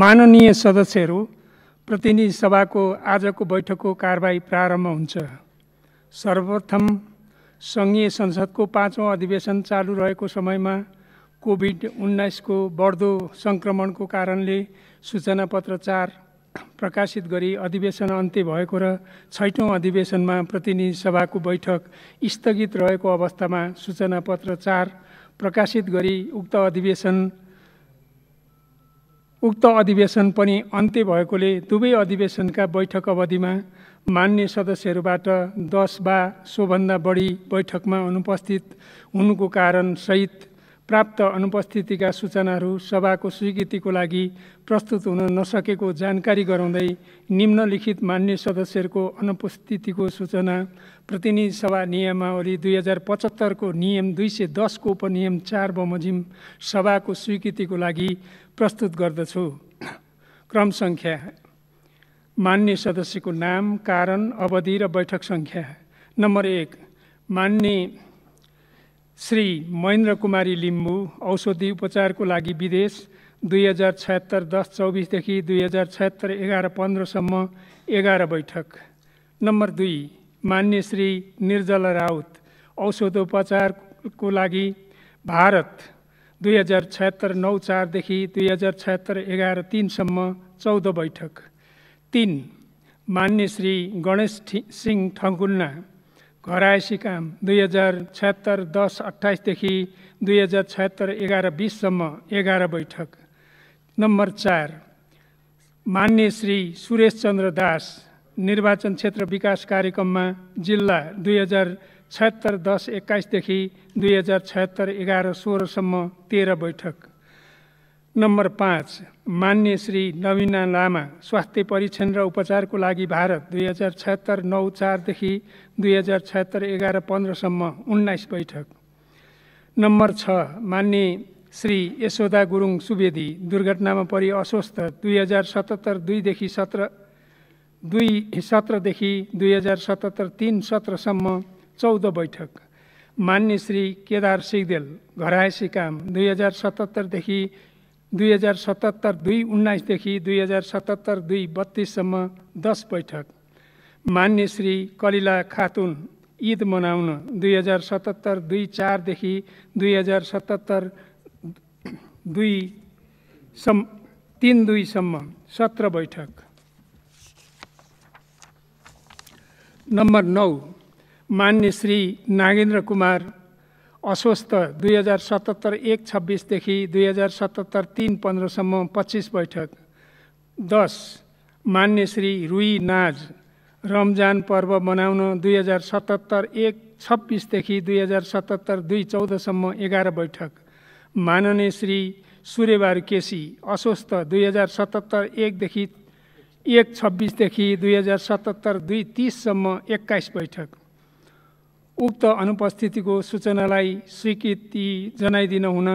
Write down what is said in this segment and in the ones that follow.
माननीय सदस्यहरू प्रतिनिधि सभाको आजको बैठकको कारवाही प्रारम्भ हुन्छ सर्वप्रथम सङ्घीय संसदको पाँचौँ अधिवेशन चालु रहेको समयमा कोभिड उन्नाइसको बढ्दो सङ्क्रमणको कारणले सूचना पत्र चार प्रकाशित गरी अधिवेशन अन्त्य भएको र छैटौँ अधिवेशनमा प्रतिनिधि सभाको बैठक स्थगित रहेको अवस्थामा सूचना पत्र चार प्रकाशित गरी उक्त अधिवेशन उक्त अधिवेशन पनि अन्त्य भएकोले दुवै अधिवेशनका बैठक अवधिमा मान्य सदस्यहरूबाट दस बा सोभन्दा बढी बैठकमा अनुपस्थित हुनुको कारणसहित प्राप्त अनुपस्थितिका सूचनाहरू सभाको स्वीकृतिको लागि प्रस्तुत हुन नसकेको जानकारी गराउँदै निम्नलिखित मान्य सदस्यहरूको अनुपस्थितिको सूचना प्रतिनिधि सभा नियमावली दुई हजार पचहत्तरको नियम दुई सय दसको उपनियम चार बमोजिम सभाको स्वीकृतिको लागि प्रस्तुत गर्दछु क्रम सङ्ख्या मान्य सदस्यको नाम कारण अवधि र बैठक सङ्ख्या नम्बर एक मान्य श्री महेन्द्र कुमारी लिम्बू औषधि उपचारको लागि विदेश दुई हजार छत्तर दस चौबिसदेखि दुई हजार छत्तर एघार पन्ध्रसम्म एघार बैठक नम्बर दुई मान्य श्री निर्जला राउत औषधोपचारको लागि भारत दुई हजार छत्तर नौ चारदेखि दुई हजार छत्तर एघार तिनसम्म चौध बैठक तिन मान्य श्री गणेश सिंह ठङ्कुन्ना घरायसी काम दुई हजार छत्तर दस अठाइसदेखि दुई हजार छत्तर एघार बिससम्म एघार बैठक नम्बर चार मान्य श्री सुरेश चन्द्र दास निर्वाचन क्षेत्र विकास कार्यक्रममा जिल्ला दुई हजार छत्तर दस एक्काइसदेखि दुई हजार छत्तर एघार सोह्रसम्म तेह्र बैठक नम्बर पाँच मान्य श्री नवीना लामा स्वास्थ्य परीक्षण र उपचारको लागि भारत दुई हजार छत्तर नौ चारदेखि दुई हजार छत्तर एघार पन्ध्रसम्म उन्नाइस बैठक नम्बर छ मान्य श्री यशोदा गुरुङ सुवेदी दुर्घटनामा परि अस्वस्थ दुई हजार सतहत्तर दुईदेखि सत्र दुई सत्रदेखि दुई हजार सतहत्तर तिन सत्रसम्म चौध बैठक मान्य श्री केदार सिगदेल घरायसी काम दुई हजार सतहत्तरदेखि दुई हजार सतहत्तर दुई उन्नाइसदेखि दुई हजार सतहत्तर दुई बत्तिससम्म दस बैठक मान्य श्री कलिला खातुन ईद मनाउन दुई हजार सतहत्तर दुई चारदेखि दुई हजार सतहत्तर दुई सम् तिन दुईसम्म सत्र बैठक नम्बर नौ मान्य श्री नागेन्द्र कुमार अस्वस्थ दुई हजार सतहत्तर एक छब्बिसदेखि दुई हजार सतहत्तर तिन पन्ध्रसम्म पच्चिस बैठक दस मान्य श्री रुई नाज रमजान पर्व मनाउन दुई हजार सतहत्तर एक छब्बिसदेखि दुई हजार सतहत्तर दुई चौधसम्म एघार बैठक माननीय श्री सूर्यबार केसी अस्वस्थ दुई हजार सतहत्तर एकदेखि एक छब्बिसदेखि दुई हजार सतहत्तर दुई तिससम्म एक्काइस बैठक उक्त अनुपस्थितिको सूचनालाई स्वीकृति जनाइदिन हुन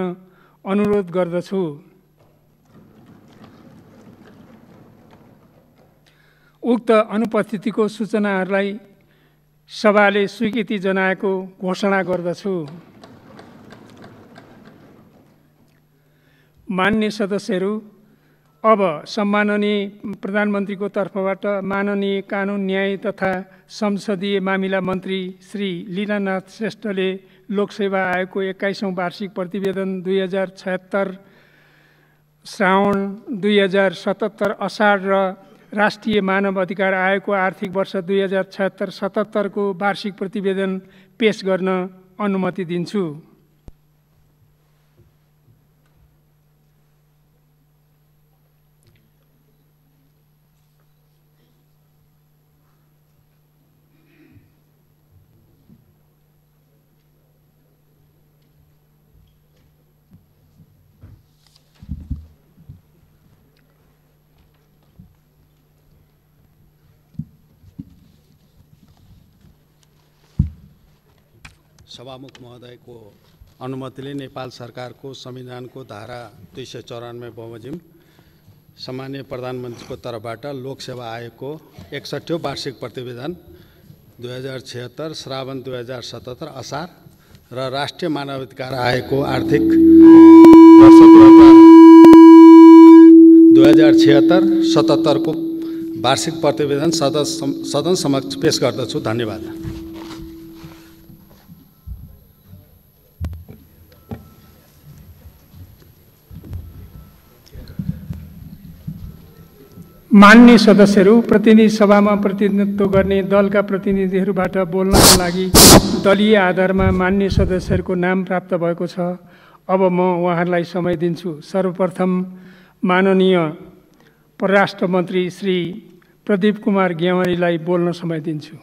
अनुरोध गर्दछु उक्त अनुपस्थितिको सूचनाहरूलाई सभाले स्वीकृति जनाएको घोषणा गर्दछु मान्य सदस्यहरू अब सम्माननीय प्रधानमन्त्रीको तर्फबाट माननीय कानुन न्याय तथा संसदीय मामिला मन्त्री श्री लीलानाथ श्रेष्ठले लोकसेवा आयोगको एक्काइसौँ वार्षिक प्रतिवेदन दुई हजार छत्तर श्रावण दुई हजार सतहत्तर असार र राष्ट्रिय मानव अधिकार आयोगको आर्थिक वर्ष दुई हजार छत्तर सतहत्तरको वार्षिक प्रतिवेदन पेस गर्न अनुमति दिन्छु सभामुख महोदयको अनुमतिले नेपाल सरकारको संविधानको धारा दुई सय चौरानब्बे बमोजिम सामान्य प्रधानमन्त्रीको तर्फबाट लोकसेवा आयोगको एकसठौँ वार्षिक प्रतिवेदन दुई हजार छिहत्तर श्रावण दुई हजार सतहत्तर असार र राष्ट्रिय मानवाधिकार आयोगको आर्थिक दुई हजार छिहत्तर सतहत्तरको वार्षिक प्रतिवेदन सदन सदन समक्ष पेस गर्दछु धन्यवाद मान्ने सदस्यहरू प्रतिनिधि सभामा प्रतिनिधित्व गर्ने दलका प्रतिनिधिहरूबाट बोल्नका लागि दलीय आधारमा मान्य सदस्यहरूको नाम प्राप्त भएको छ अब म उहाँहरूलाई समय दिन्छु सर्वप्रथम माननीय परराष्ट्र मन्त्री श्री प्रदीप कुमार गेवारीलाई बोल्न समय दिन्छु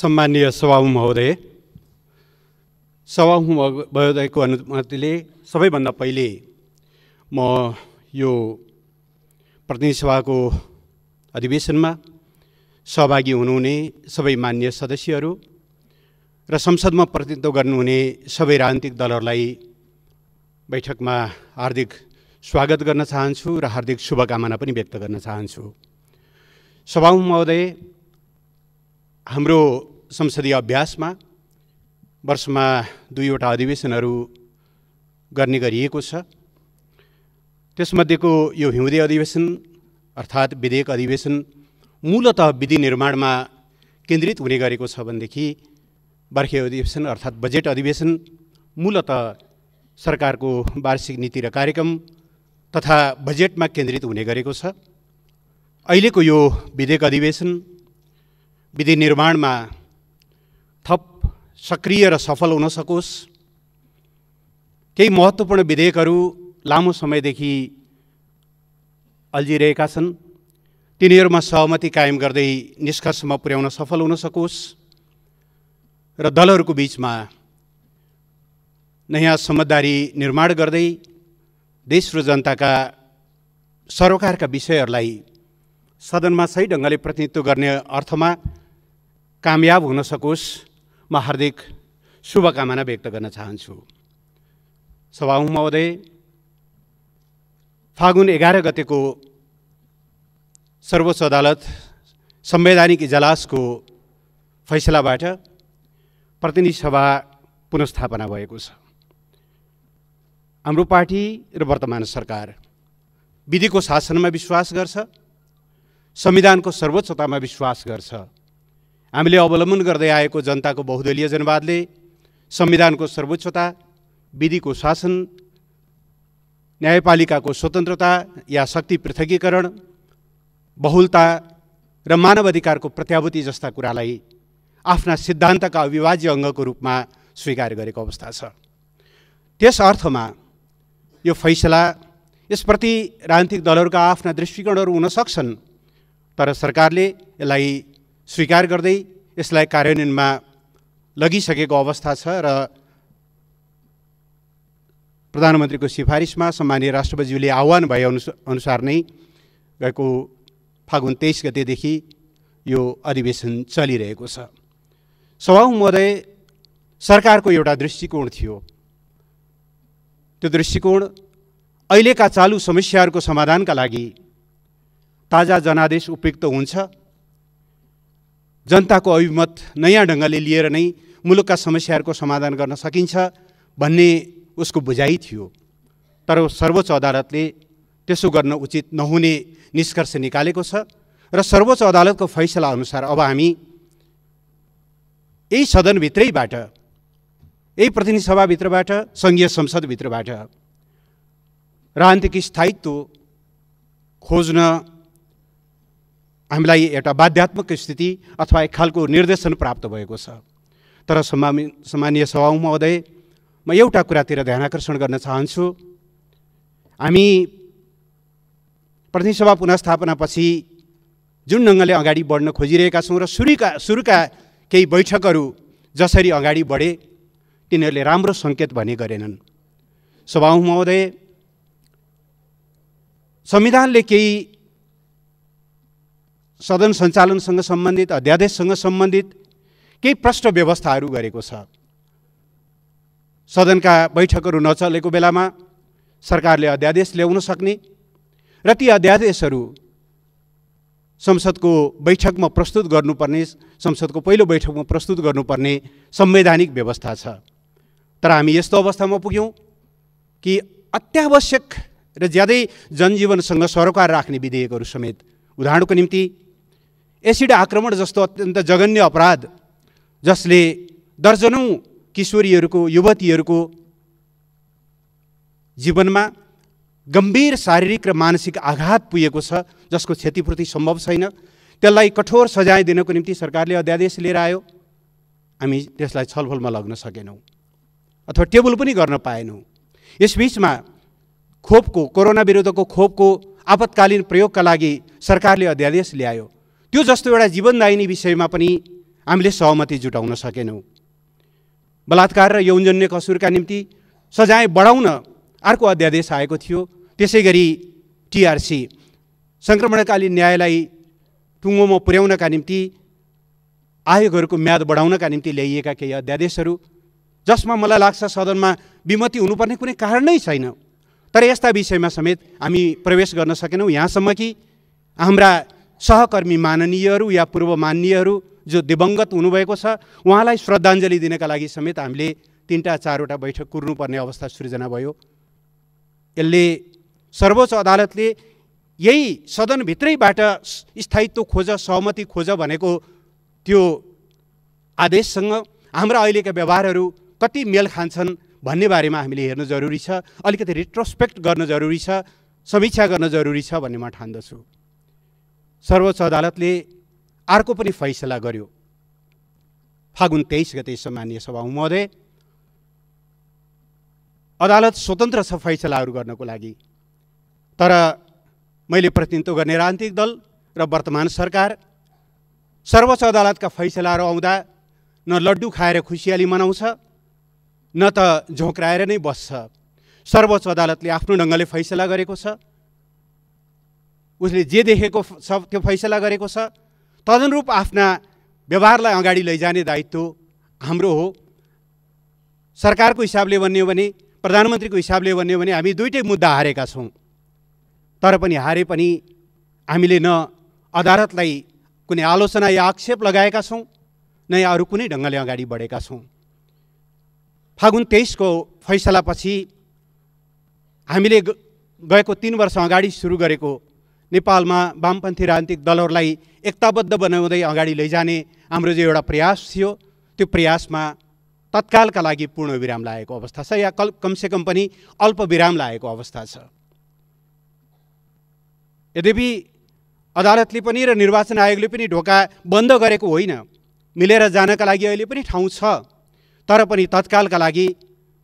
सम्मानीय सभामुख महोदय सभामुख महोदयको अनुमतिले सबैभन्दा पहिले म यो प्रतिनिधि सभाको अधिवेशनमा सहभागी हुनुहुने सबै मान्य सदस्यहरू र संसदमा प्रतिनिधित्व गर्नुहुने सबै राजनीतिक दलहरूलाई बैठकमा हार्दिक स्वागत गर्न चाहन्छु र हार्दिक शुभकामना पनि व्यक्त गर्न चाहन्छु सभामुख महोदय हाम्रो संसदीय अभ्यासमा वर्षमा दुईवटा अधिवेशनहरू गर्ने गरिएको छ त्यसमध्येको यो हिउँदे अधिवेशन अर्थात् विधेयक अधिवेशन मूलत विधि निर्माणमा केन्द्रित हुने गरेको छ भनेदेखि बर्खे अधिवेशन अर्थात् बजेट अधिवेशन मूलत सरकारको वार्षिक नीति र कार्यक्रम तथा बजेटमा केन्द्रित हुने गरेको छ अहिलेको यो विधेयक अधिवेशन विधि निर्माणमा थप सक्रिय र सफल हुन सकोस् केही महत्त्वपूर्ण विधेयकहरू लामो समयदेखि अल्झिरहेका छन् तिनीहरूमा सहमति कायम गर्दै निष्कर्षमा पुर्याउन सफल हुन सकोस् र दलहरूको बिचमा नयाँ समझदारी निर्माण गर्दै देश र जनताका सरोकारका विषयहरूलाई सदनमा सही ढङ्गले प्रतिनिधित्व गर्ने अर्थमा कामयाब हुन सकोस् म हार्दिक शुभकामना व्यक्त गर्न चाहन्छु सभामुख महोदय फागुन एघार गतेको सर्वोच्च अदालत संवैधानिक इजलासको फैसलाबाट प्रतिनिधि सभा पुनस्थापना भएको छ हाम्रो पार्टी र वर्तमान सरकार विधिको शासनमा विश्वास गर्छ संविधानको सर्वोच्चतामा विश्वास गर्छ हामीले अवलम्बन गर्दै आएको जनताको बहुदलीय जनवादले संविधानको सर्वोच्चता विधिको शासन न्यायपालिकाको स्वतन्त्रता या शक्ति पृथकीकरण बहुलता र मानव अधिकारको प्रत्याभूति जस्ता कुरालाई आफ्ना सिद्धान्तका अविभाज्य अङ्गको रूपमा स्वीकार गरेको अवस्था छ त्यस अर्थमा यो फैसला यसप्रति राजनीतिक दलहरूका आफ्ना दृष्टिकोणहरू हुन सक्छन् तर सरकारले यसलाई स्वीकार गर्दै यसलाई कार्यान्वयनमा लगिसकेको अवस्था छ र प्रधानमन्त्रीको सिफारिसमा सम्मानीय राष्ट्रपतिज्यूले आह्वान भए अनुसार नै गएको फागुन तेइस गतेदेखि यो अधिवेशन चलिरहेको छ सभा महोदय सरकारको एउटा दृष्टिकोण थियो त्यो दृष्टिकोण अहिलेका चालु समस्याहरूको समाधानका लागि ताजा जनादेश उपयुक्त हुन्छ जनताको अभिमत नयाँ ढङ्गले लिएर नै मुलुकका समस्याहरूको समाधान गर्न सकिन्छ भन्ने उसको बुझाइ थियो तर सर्वोच्च अदालतले त्यसो गर्न उचित नहुने निष्कर्ष निकालेको छ र सर्वोच्च अदालतको फैसला अनुसार अब हामी यही सदनभित्रैबाट यही प्रतिनिधि सभाभित्रबाट सङ्घीय संसदभित्रबाट राजनीतिक स्थायित्व खोज्न हामीलाई एउटा बाध्यात्मक स्थिति अथवा एक खालको निर्देशन प्राप्त भएको छ तर सम्मा सम्मानीय सभा महोदय म एउटा कुरातिर ध्यान आकर्षण गर्न चाहन्छु हामी सभा पुनस्थापनापछि जुन ढङ्गले अगाडि बढ्न खोजिरहेका छौँ र सुरुका सुरुका केही बैठकहरू जसरी अगाडि बढे तिनीहरूले राम्रो सङ्केत भने गरेनन् सभामुख महोदय संविधानले केही सदन सञ्चालनसँग सम्बन्धित अध्यादेशसँग सम्बन्धित केही प्रष्ट व्यवस्थाहरू गरेको छ सदनका बैठकहरू नचलेको बेलामा सरकारले अध्यादेश ल्याउन सक्ने र ती अध्यादेशहरू संसदको बैठकमा प्रस्तुत गर्नुपर्ने संसदको पहिलो बैठकमा प्रस्तुत गर्नुपर्ने संवैधानिक व्यवस्था छ तर हामी यस्तो अवस्थामा पुग्यौँ कि अत्यावश्यक र ज्यादै जनजीवनसँग सरोकार राख्ने विधेयकहरू समेत उदाहरणको निम्ति एसिड आक्रमण जस्तो अत्यन्त जघन्य अपराध जसले दर्जनौँ किशोरीहरूको युवतीहरूको जीवनमा गम्भीर शारीरिक र मानसिक आघात पुगेको छ जसको क्षतिपूर्ति सम्भव छैन त्यसलाई कठोर सजाय दिनको निम्ति सरकारले अध्यादेश लिएर आयो हामी त्यसलाई छलफलमा लग्न सकेनौँ अथवा टेबल पनि गर्न पाएनौँ यसबिचमा खोपको कोरोना विरुद्धको खोपको आपतकालीन प्रयोगका लागि सरकारले अध्यादेश ल्यायो त्यो जस्तो एउटा जीवनदायिनी विषयमा पनि हामीले सहमति जुटाउन सकेनौँ बलात्कार र यौनजन्य कसुरका निम्ति सजाय बढाउन अर्को अध्यादेश आएको थियो त्यसै गरी टिआरसी सङ्क्रमणकालीन न्यायलाई टुङ्गोमा पुर्याउनका निम्ति आयोगहरूको म्याद बढाउनका निम्ति ल्याइएका केही अध्यादेशहरू जसमा मलाई लाग्छ सदनमा विमति हुनुपर्ने कुनै कारण नै छैन तर यस्ता विषयमा समेत हामी प्रवेश गर्न सकेनौँ यहाँसम्म कि हाम्रा सहकर्मी माननीयहरू या पूर्व मान्यहरू जो दिवङ्गत हुनुभएको छ उहाँलाई श्रद्धाञ्जली दिनका लागि समेत हामीले तिनवटा चारवटा बैठक कुर्नुपर्ने अवस्था सृजना भयो यसले सर्वोच्च अदालतले यही सदनभित्रैबाट स्थायित्व खोज सहमति खोज भनेको त्यो आदेशसँग हाम्रा अहिलेका व्यवहारहरू कति मेल खान्छन् भन्ने बारेमा हामीले हेर्न जरुरी छ अलिकति रिट्रोस्पेक्ट गर्न जरुरी छ समीक्षा गर्न जरुरी छ भन्ने म ठान्दछु सर्वोच्च अदालतले अर्को पनि फैसला गर्यो फागुन तेइस गते सामान्य सभा महोदय अदालत स्वतन्त्र छ फैसलाहरू गर्नको लागि तर मैले प्रतिनिधित्व गर्ने राजनीतिक दल र वर्तमान सरकार सर्वोच्च अदालतका फैसलाहरू आउँदा न लड्डु खाएर खुसियाली मनाउँछ न त झोक्राएर नै बस्छ सर्वोच्च अदालतले आफ्नो ढङ्गले फैसला गरेको छ उसले जे देखेको सब त्यो फैसला गरेको छ तदनरूप आफ्ना व्यवहारलाई अगाडि लैजाने दायित्व हाम्रो हो सरकारको हिसाबले भन्ने हो भने प्रधानमन्त्रीको हिसाबले भन्ने हो भने हामी दुइटै मुद्दा हारेका छौँ तर पनि हारे पनि हामीले न अदालतलाई कुनै आलोचना या आक्षेप लगाएका छौँ न या अरू कुनै ढङ्गले अगाडि बढेका छौँ फागुन तेइसको फैसलापछि हामीले गएको तिन वर्ष अगाडि सुरु गरेको नेपालमा वामपन्थी राजनीतिक दलहरूलाई एकताबद्ध बनाउँदै अगाडि लैजाने हाम्रो जो एउटा प्रयास थियो त्यो प्रयासमा तत्कालका लागि पूर्ण विराम लागेको अवस्था छ या कल कमसेकम पनि अल्प विराम लागेको अवस्था छ यद्यपि अदालतले पनि र निर्वाचन आयोगले पनि ढोका बन्द गरेको होइन मिलेर जानका लागि अहिले पनि ठाउँ छ तर पनि तत्कालका लागि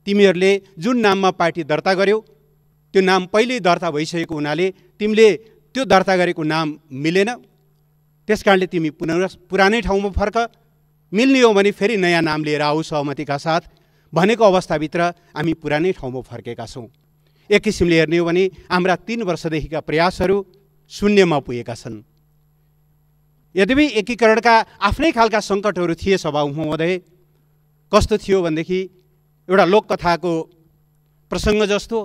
तिमीहरूले जुन नाममा पार्टी दर्ता गर्यो त्यो नाम पहिल्यै दर्ता भइसकेको हुनाले तिमीले त्यो दर्ता गरेको नाम मिलेन त्यस कारणले तिमी पुन पुरानै ठाउँमा फर्क मिल्ने हो भने फेरि नयाँ नाम लिएर आऊ सहमतिका साथ भनेको अवस्थाभित्र हामी पुरानै ठाउँमा फर्केका छौँ एक किसिमले हेर्ने हो भने हाम्रा तिन वर्षदेखिका प्रयासहरू शून्यमा पुगेका छन् यद्यपि एकीकरणका आफ्नै खालका सङ्कटहरू थिए सभा महोदय कस्तो थियो भनेदेखि एउटा लोककथाको प्रसङ्ग जस्तो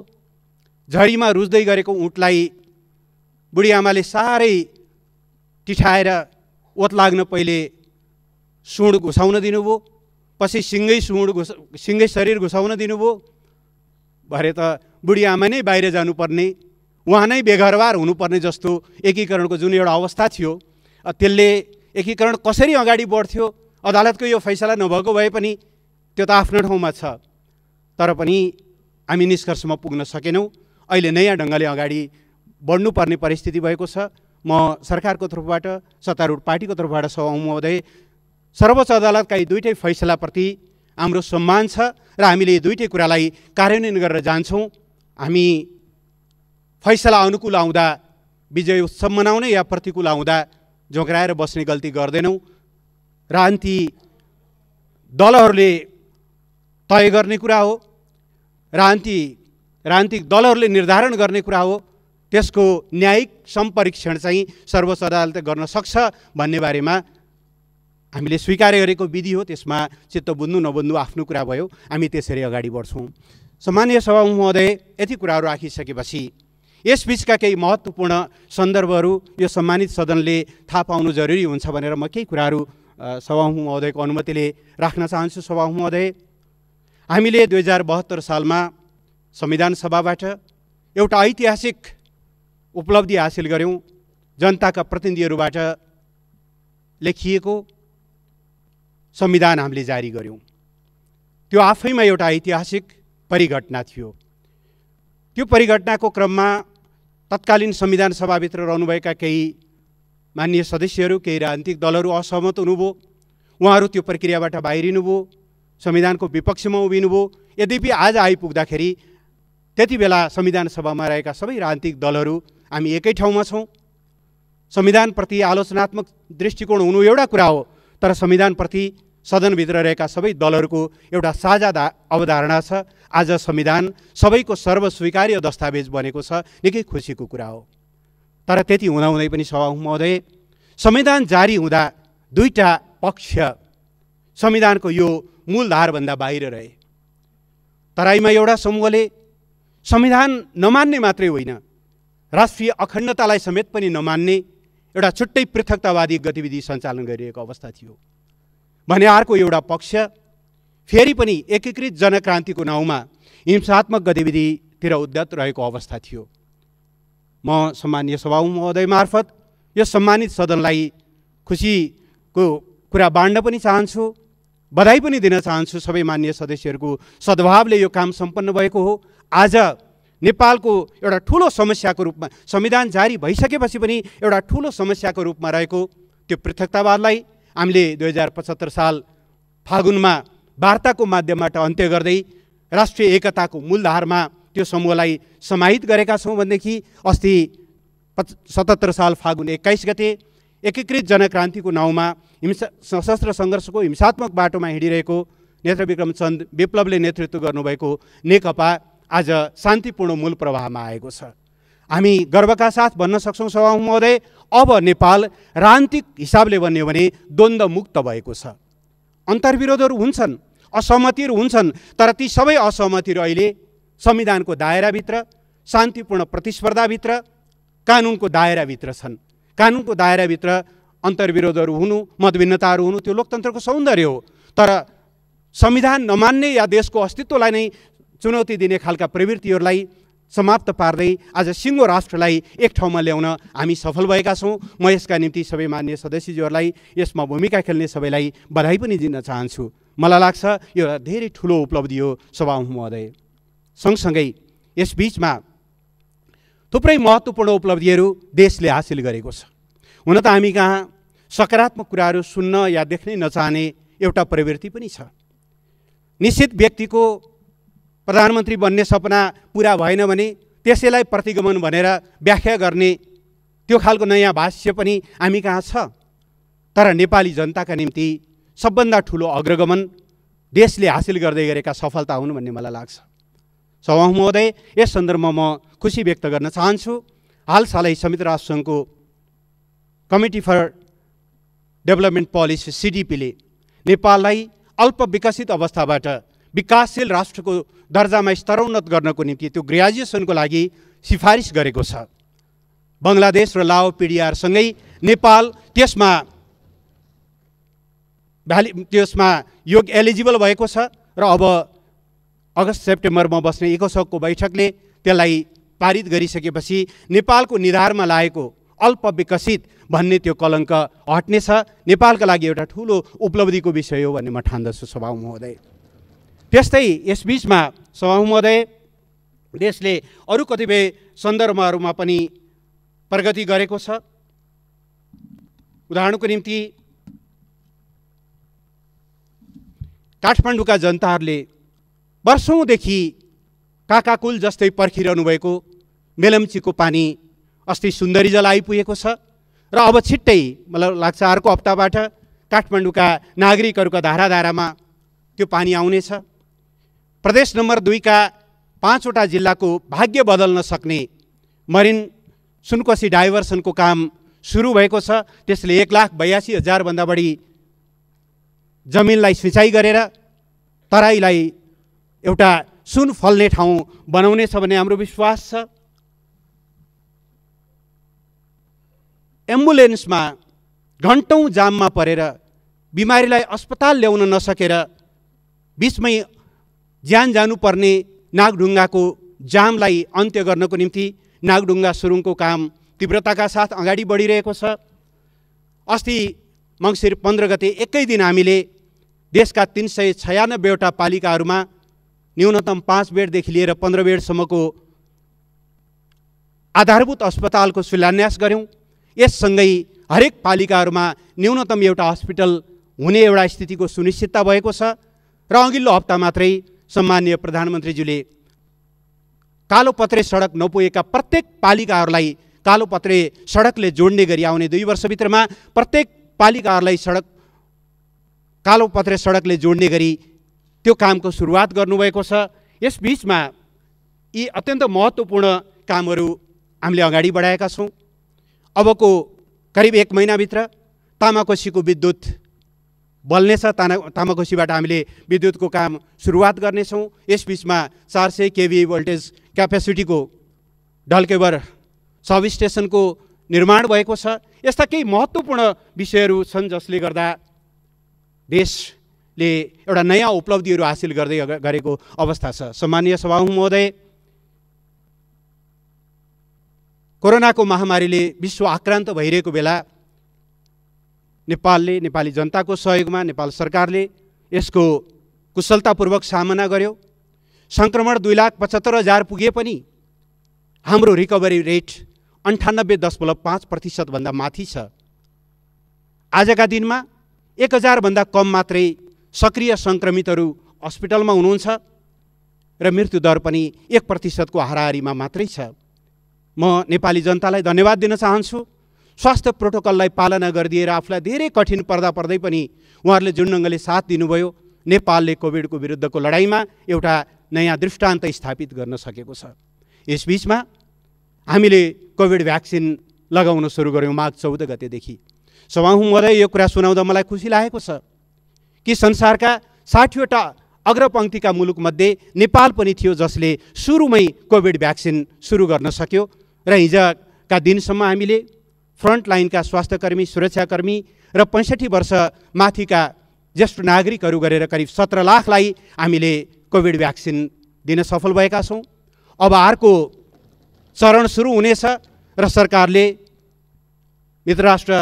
झरीमा रुच्दै गरेको उँटलाई बुढीआमाले साह्रै टिठाएर ओत लाग्न पहिले सुँड घुसाउन दिनुभयो पछि सिँगै सुँड घुस सिँगै शरीर घुसाउन दिनुभयो भरे त बुढीआमा नै बाहिर जानुपर्ने उहाँ नै बेघरवार हुनुपर्ने जस्तो एकीकरणको जुन एउटा अवस्था थियो त्यसले एकीकरण कसरी अगाडि बढ्थ्यो अदालतको यो फैसला नभएको भए पनि त्यो त आफ्नो ठाउँमा छ तर पनि हामी निष्कर्षमा पुग्न सकेनौँ अहिले नयाँ ढङ्गले अगाडि बढ्नुपर्ने परिस्थिति भएको छ म सरकारको तर्फबाट सत्तारूढ पार्टीको तर्फबाट सभामा महोदय सर्वोच्च अदालतका यी दुइटै फैसलाप्रति हाम्रो सम्मान छ र हामीले यी दुइटै कुरालाई कार्यान्वयन गरेर जान्छौँ हामी फैसला अनुकूल आउँदा विजय उत्सव मनाउने या प्रतिकूल आउँदा झोक्राएर बस्ने गल्ती गर्दैनौँ र अन्ति दलहरूले तय गर्ने कुरा हो रान्ति राजनीतिक दलहरूले निर्धारण गर्ने कुरा हो त्यसको न्यायिक सम्परीक्षण चाहिँ सर्वोच्च अदालतले गर्न सक्छ भन्ने बारेमा हामीले स्वीकार गरेको विधि हो त्यसमा चित्त बुझ्नु नबुझ्नु आफ्नो कुरा भयो हामी त्यसरी अगाडि बढ्छौँ सामान्य सभा महोदय यति कुराहरू राखिसकेपछि यसबिचका केही महत्त्वपूर्ण सन्दर्भहरू यो सम्मानित सदनले थाहा पाउनु जरुरी हुन्छ भनेर म केही कुराहरू सभा महोदयको अनुमतिले राख्न चाहन्छु सभा महोदय हामीले दुई हजार बहत्तर सालमा संविधान सभाबाट एउटा ऐतिहासिक उपलब्धि हासिल गऱ्यौँ जनताका प्रतिनिधिहरूबाट लेखिएको संविधान हामीले जारी गऱ्यौँ त्यो आफैमा एउटा ऐतिहासिक परिघटना थियो त्यो परिघटनाको क्रममा तत्कालीन संविधान सभाभित्र रहनुभएका केही मान्य सदस्यहरू केही राजनीतिक दलहरू असहमत हुनुभयो उहाँहरू त्यो प्रक्रियाबाट बाहिरिनुभयो संविधानको विपक्षमा उभिनुभयो यद्यपि आज आइपुग्दाखेरि त्यति बेला संविधान सभामा रहेका सबै राजनीतिक दलहरू हामी एकै ठाउँमा छौँ संविधानप्रति आलोचनात्मक दृष्टिकोण हुनु एउटा कुरा हो तर संविधानप्रति सदनभित्र रहेका सबै दलहरूको एउटा साझा अवधारणा छ आज संविधान सबैको सर्वस्वीकार्य दस्तावेज बनेको छ निकै खुसीको कुरा हो तर त्यति हुँदाहुँदै पनि सभा महोदय संविधान जारी हुँदा दुईवटा पक्ष संविधानको यो मूलधारभन्दा बाहिर रहे तराईमा एउटा समूहले संविधान नमान्ने मात्रै होइन राष्ट्रिय अखण्डतालाई समेत पनि नमान्ने एउटा छुट्टै पृथकतावादी गतिविधि सञ्चालन गरिएको अवस्था थियो भने अर्को एउटा पक्ष फेरि पनि एकीकृत जनक्रान्तिको नाउँमा हिंसात्मक गतिविधितिर उद्यत रहेको अवस्था थियो म सम्मान्य सभा महोदय मार्फत यो सम्मानित सदनलाई खुसीको कुरा बाँड्न पनि चाहन्छु बधाई पनि दिन चाहन्छु सबै मान्य सदस्यहरूको सद्भावले यो काम सम्पन्न भएको हो आज नेपालको एउटा ठुलो समस्याको रूपमा संविधान जारी भइसकेपछि पनि एउटा ठुलो समस्याको रूपमा रहेको त्यो पृथकतावादलाई हामीले दुई हजार पचहत्तर साल फागुनमा वार्ताको माध्यमबाट अन्त्य गर्दै राष्ट्रिय एकताको मूलधारमा त्यो समूहलाई समाहित गरेका छौँ भनेदेखि अस्ति पच सतहत्तर साल फागुन एक्काइस गते एकीकृत जनक्रान्तिको नाउँमा हिंसा सशस्त्र सङ्घर्षको हिंसात्मक बाटोमा हिँडिरहेको नेत्र विक्रमचन्द विप्लवले नेतृत्व गर्नुभएको नेकपा आज शान्तिपूर्ण मूल प्रवाहमा आएको छ हामी गर्वका साथ भन्न सक्छौँ सभा महोदय अब नेपाल राजनीतिक हिसाबले भन्यो भने द्वन्द्वमुक्त भएको छ अन्तर्विरोधहरू हुन्छन् असहमतिहरू हुन्छन् तर ती सबै असहमतिहरू अहिले संविधानको दायराभित्र शान्तिपूर्ण प्रतिस्पर्धाभित्र कानुनको दायराभित्र छन् कानुनको दायराभित्र अन्तर्विरोधहरू हुनु मतभिन्नताहरू हुनु त्यो लोकतन्त्रको सौन्दर्य हो तर संविधान नमान्ने या देशको अस्तित्वलाई नै चुनौती दिने खालका प्रवृत्तिहरूलाई समाप्त पार्दै आज सिङ्गो राष्ट्रलाई एक ठाउँमा ल्याउन हामी सफल भएका छौँ म यसका निम्ति सबै मान्य सदस्यज्यूहरूलाई यसमा भूमिका खेल्ने सबैलाई बधाई पनि दिन चाहन्छु मलाई लाग्छ यो धेरै ठुलो उपलब्धि हो सभा महोदय सँगसँगै यसबिचमा थुप्रै महत्त्वपूर्ण उपलब्धिहरू देशले हासिल गरेको छ हुन त हामी कहाँ सकारात्मक कुराहरू सुन्न या देख्नै नचाहने एउटा प्रवृत्ति पनि छ निश्चित व्यक्तिको प्रधानमन्त्री बन्ने सपना पुरा भएन भने त्यसैलाई प्रतिगमन भनेर व्याख्या गर्ने त्यो खालको नयाँ भाष्य पनि हामी कहाँ छ तर नेपाली जनताका निम्ति सबभन्दा ठुलो अग्रगमन देशले हासिल गर्दै गरेका सफलता हुन् भन्ने मलाई लाग्छ सभामुख महोदय यस सन्दर्भमा म खुसी व्यक्त गर्न चाहन्छु हालसालै संयुक्त राष्ट्रसङ्घको कमिटी फर डेभलपमेन्ट पोलिसी सिडिपीले नेपाललाई अल्प विकसित अवस्थाबाट विकासशील राष्ट्रको दर्जामा स्तरोन्नत गर्नको निम्ति त्यो ग्रेजुएसनको लागि सिफारिस गरेको छ बङ्गलादेश र लाओ पिडिआरसँगै नेपाल त्यसमा भ्याली त्यसमा योग एलिजिबल भएको छ र अब अगस्त सेप्टेम्बरमा बस्ने इकोसकको बैठकले त्यसलाई पारित गरिसकेपछि नेपालको निधारमा लागेको अल्प विकसित भन्ने त्यो कलङ्क हट्नेछ नेपालका लागि एउटा ठुलो उपलब्धिको विषय हो भन्ने म ठान्दछु स्वभाव महोदय त्यस्तै यसबिचमा सभामहोदय देशले अरू कतिपय सन्दर्भहरूमा पनि प्रगति गरेको छ उदाहरणको निम्ति काठमाडौँका जनताहरूले वर्षौँदेखि काकाकुल जस्तै पर्खिरहनु भएको मेलम्चीको पानी अस्ति सुन्दरी जल आइपुगेको छ र अब छिट्टै मलाई लाग्छ अर्को हप्ताबाट काठमाडौँका नागरिकहरूका धाराधारामा त्यो पानी आउनेछ प्रदेश नम्बर दुईका पाँचवटा जिल्लाको भाग्य बदल्न सक्ने मरिन सुनकोसी डाइभर्सनको काम सुरु भएको छ त्यसले एक लाख बयासी हजारभन्दा बढी जमिनलाई सिँचाइ गरेर तराईलाई एउटा सुन फल्ने ठाउँ बनाउनेछ भन्ने हाम्रो विश्वास छ एम्बुलेन्समा घन्टौँ जाममा परेर बिमारीलाई अस्पताल ल्याउन नसकेर बिचमै ज्यान जानुपर्ने नागढुङ्गाको जामलाई अन्त्य गर्नको निम्ति नागढुङ्गा सुरुङको काम तीव्रताका साथ अगाडि बढिरहेको छ अस्ति मङ्सिर पन्ध्र गते एकै दिन हामीले देशका तिन सय छयानब्बेवटा पालिकाहरूमा न्यूनतम पाँच बेडदेखि लिएर पन्ध्र बेडसम्मको आधारभूत अस्पतालको शिलान्यास गऱ्यौँ यससँगै हरेक पालिकाहरूमा न्यूनतम एउटा हस्पिटल हुने एउटा स्थितिको सुनिश्चितता भएको छ र अघिल्लो हप्ता मात्रै सम्मान्य प्रधानमन्त्रीज्यूले कालोपत्रे सडक नपुगेका प्रत्येक पालिकाहरूलाई कालोपत्रे सडकले जोड्ने गरी आउने दुई वर्षभित्रमा प्रत्येक पालिकाहरूलाई सडक कालोपत्रे सडकले जोड्ने गरी त्यो कामको सुरुवात गर्नुभएको छ यसबिचमा यी अत्यन्त महत्त्वपूर्ण कामहरू हामीले अगाडि बढाएका छौँ अबको करिब एक महिनाभित्र तामाकोसीको विद्युत बल्नेछ ताना तामाखोसीबाट हामीले विद्युतको काम सुरुवात गर्नेछौँ यसबिचमा चार सय केभी भोल्टेज क्यापेसिटीको ढल्केबर सब स्टेसनको निर्माण भएको छ यस्ता केही महत्त्वपूर्ण विषयहरू छन् जसले गर्दा देशले एउटा नयाँ उपलब्धिहरू हासिल गर्दै गरेको अवस्था छ सम्मानीय सभामुख महोदय कोरोनाको महामारीले विश्व आक्रान्त भइरहेको बेला नेपालले नेपाली जनताको सहयोगमा नेपाल सरकारले यसको कुशलतापूर्वक सामना गर्यो सङ्क्रमण दुई लाख पचहत्तर हजार पुगे पनि हाम्रो रिकभरी रेट अन्ठानब्बे दशमलव पाँच प्रतिशतभन्दा माथि छ आजका दिनमा एक हजारभन्दा कम मात्रै सक्रिय सङ्क्रमितहरू हस्पिटलमा हुनुहुन्छ र मृत्युदर पनि एक प्रतिशतको हाराहारीमा मात्रै छ म नेपाली जनतालाई धन्यवाद दिन चाहन्छु स्वास्थ्य प्रोटोकललाई पालना गरिदिएर आफूलाई धेरै कठिन पर्दा पर्दै पनि उहाँहरूले जुन ढङ्गले साथ दिनुभयो नेपालले कोभिडको विरुद्धको लडाइँमा एउटा नयाँ दृष्टान्त स्थापित गर्न सकेको छ यसबिचमा हामीले कोभिड भ्याक्सिन लगाउन सुरु गऱ्यौँ माघ चौध गतेदेखि सभाहु महोदय यो कुरा सुनाउँदा मलाई खुसी लागेको छ कि संसारका साठीवटा अग्रपङ्क्तिका मुलुकमध्ये नेपाल पनि थियो जसले सुरुमै कोभिड भ्याक्सिन सुरु गर्न सक्यो र हिजका दिनसम्म हामीले फ्रन्ट लाइनका स्वास्थ्यकर्मी सुरक्षाकर्मी र पैँसठी वर्ष माथिका ज्येष्ठ नागरिकहरू गरेर करिब सत्र लाखलाई हामीले कोभिड भ्याक्सिन दिन सफल भएका छौँ अब अर्को चरण सुरु हुनेछ र सरकारले मित्र राष्ट्र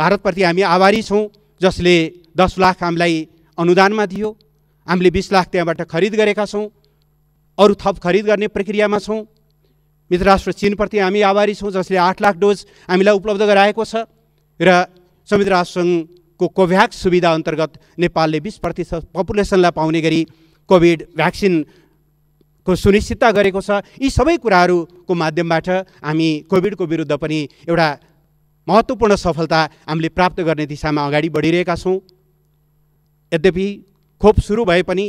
भारतप्रति हामी आभारी छौँ जसले दस लाख हामीलाई अनुदानमा दियो हामीले बिस लाख त्यहाँबाट खरिद गरेका छौँ अरू थप खरिद गर्ने प्रक्रियामा छौँ मित्र राष्ट्र चिनप्रति हामी आभारी छौँ जसले आठ लाख डोज हामीलाई उपलब्ध गराएको छ र संयुक्त राष्ट्रसङ्घको कोभ्याक्स सुविधा अन्तर्गत नेपालले बिस प्रतिशत पपुलेसनलाई पाउने गरी कोभिड भ्याक्सिनको सुनिश्चितता गरेको छ यी सबै कुराहरूको माध्यमबाट हामी कोभिडको विरुद्ध पनि एउटा महत्त्वपूर्ण सफलता हामीले प्राप्त गर्ने दिशामा अगाडि बढिरहेका छौँ यद्यपि खोप सुरु भए पनि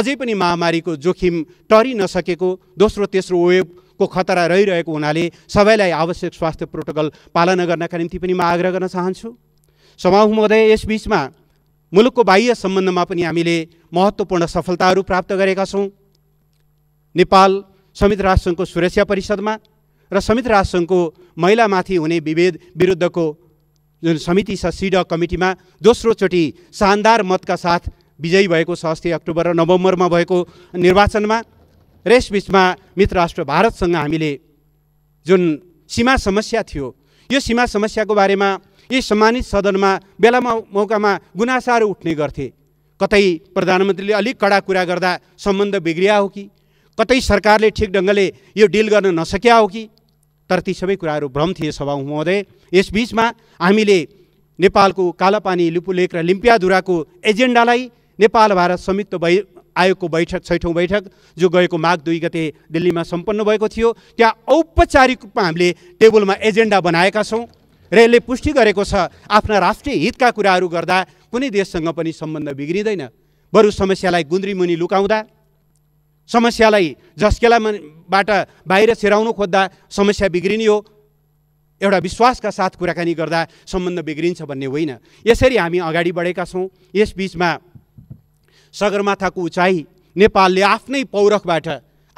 अझै पनि महामारीको जोखिम टरि नसकेको दोस्रो तेस्रो वेभ को खतरा रहिरहेको हुनाले सबैलाई आवश्यक स्वास्थ्य प्रोटोकल पालना गर्नका निम्ति पनि म आग्रह गर्न चाहन्छु समाह महोदय यसबिचमा मुलुकको बाह्य सम्बन्धमा पनि हामीले महत्त्वपूर्ण सफलताहरू प्राप्त गरेका छौँ नेपाल संयुक्त राष्ट्रसङ्घको सुरक्षा परिषदमा र संयुक्त राष्ट्रसङ्घको महिलामाथि हुने विभेद विरुद्धको जुन समिति छ सिड कमिटीमा दोस्रोचोटि शानदार मतका साथ विजयी भएको छ अस्ति अक्टोबर र नोभेम्बरमा भएको निर्वाचनमा रेसबिचमा मित्र राष्ट्र भारतसँग हामीले जुन सीमा समस्या थियो यो सीमा समस्याको बारेमा यी सम्मानित सदनमा बेलामा मौकामा गुनासाहरू उठ्ने गर्थे कतै प्रधानमन्त्रीले अलिक कडा कुरा गर्दा सम्बन्ध बिग्रिया हो कि कतै सरकारले ठिक ढङ्गले यो डिल गर्न नसक्या हो कि तर ती सबै कुराहरू भ्रम थिए सभा महोदय यसबिचमा हामीले नेपालको कालापानी लिपुलेक र लिम्पियाधुराको एजेन्डालाई नेपाल भारत संयुक्त बै आयोगको बैठक छैठौँ बैठक जो गएको माघ दुई गते दिल्लीमा सम्पन्न भएको थियो त्यहाँ औपचारिक रूपमा हामीले टेबलमा एजेन्डा बनाएका छौँ र यसले पुष्टि गरेको छ आफ्ना राष्ट्रिय हितका कुराहरू गर्दा कुनै देशसँग पनि सम्बन्ध बिग्रिँदैन बरु समस्यालाई गुन्द्रीमुनि लुकाउँदा समस्यालाई झस्केलाबाट बाहिर छिराउनु खोज्दा समस्या बिग्रिने हो एउटा विश्वासका साथ कुराकानी गर्दा सम्बन्ध बिग्रिन्छ भन्ने होइन यसरी हामी अगाडि बढेका छौँ यसबिचमा सगरमाथाको उचाइ नेपालले आफ्नै पौरखबाट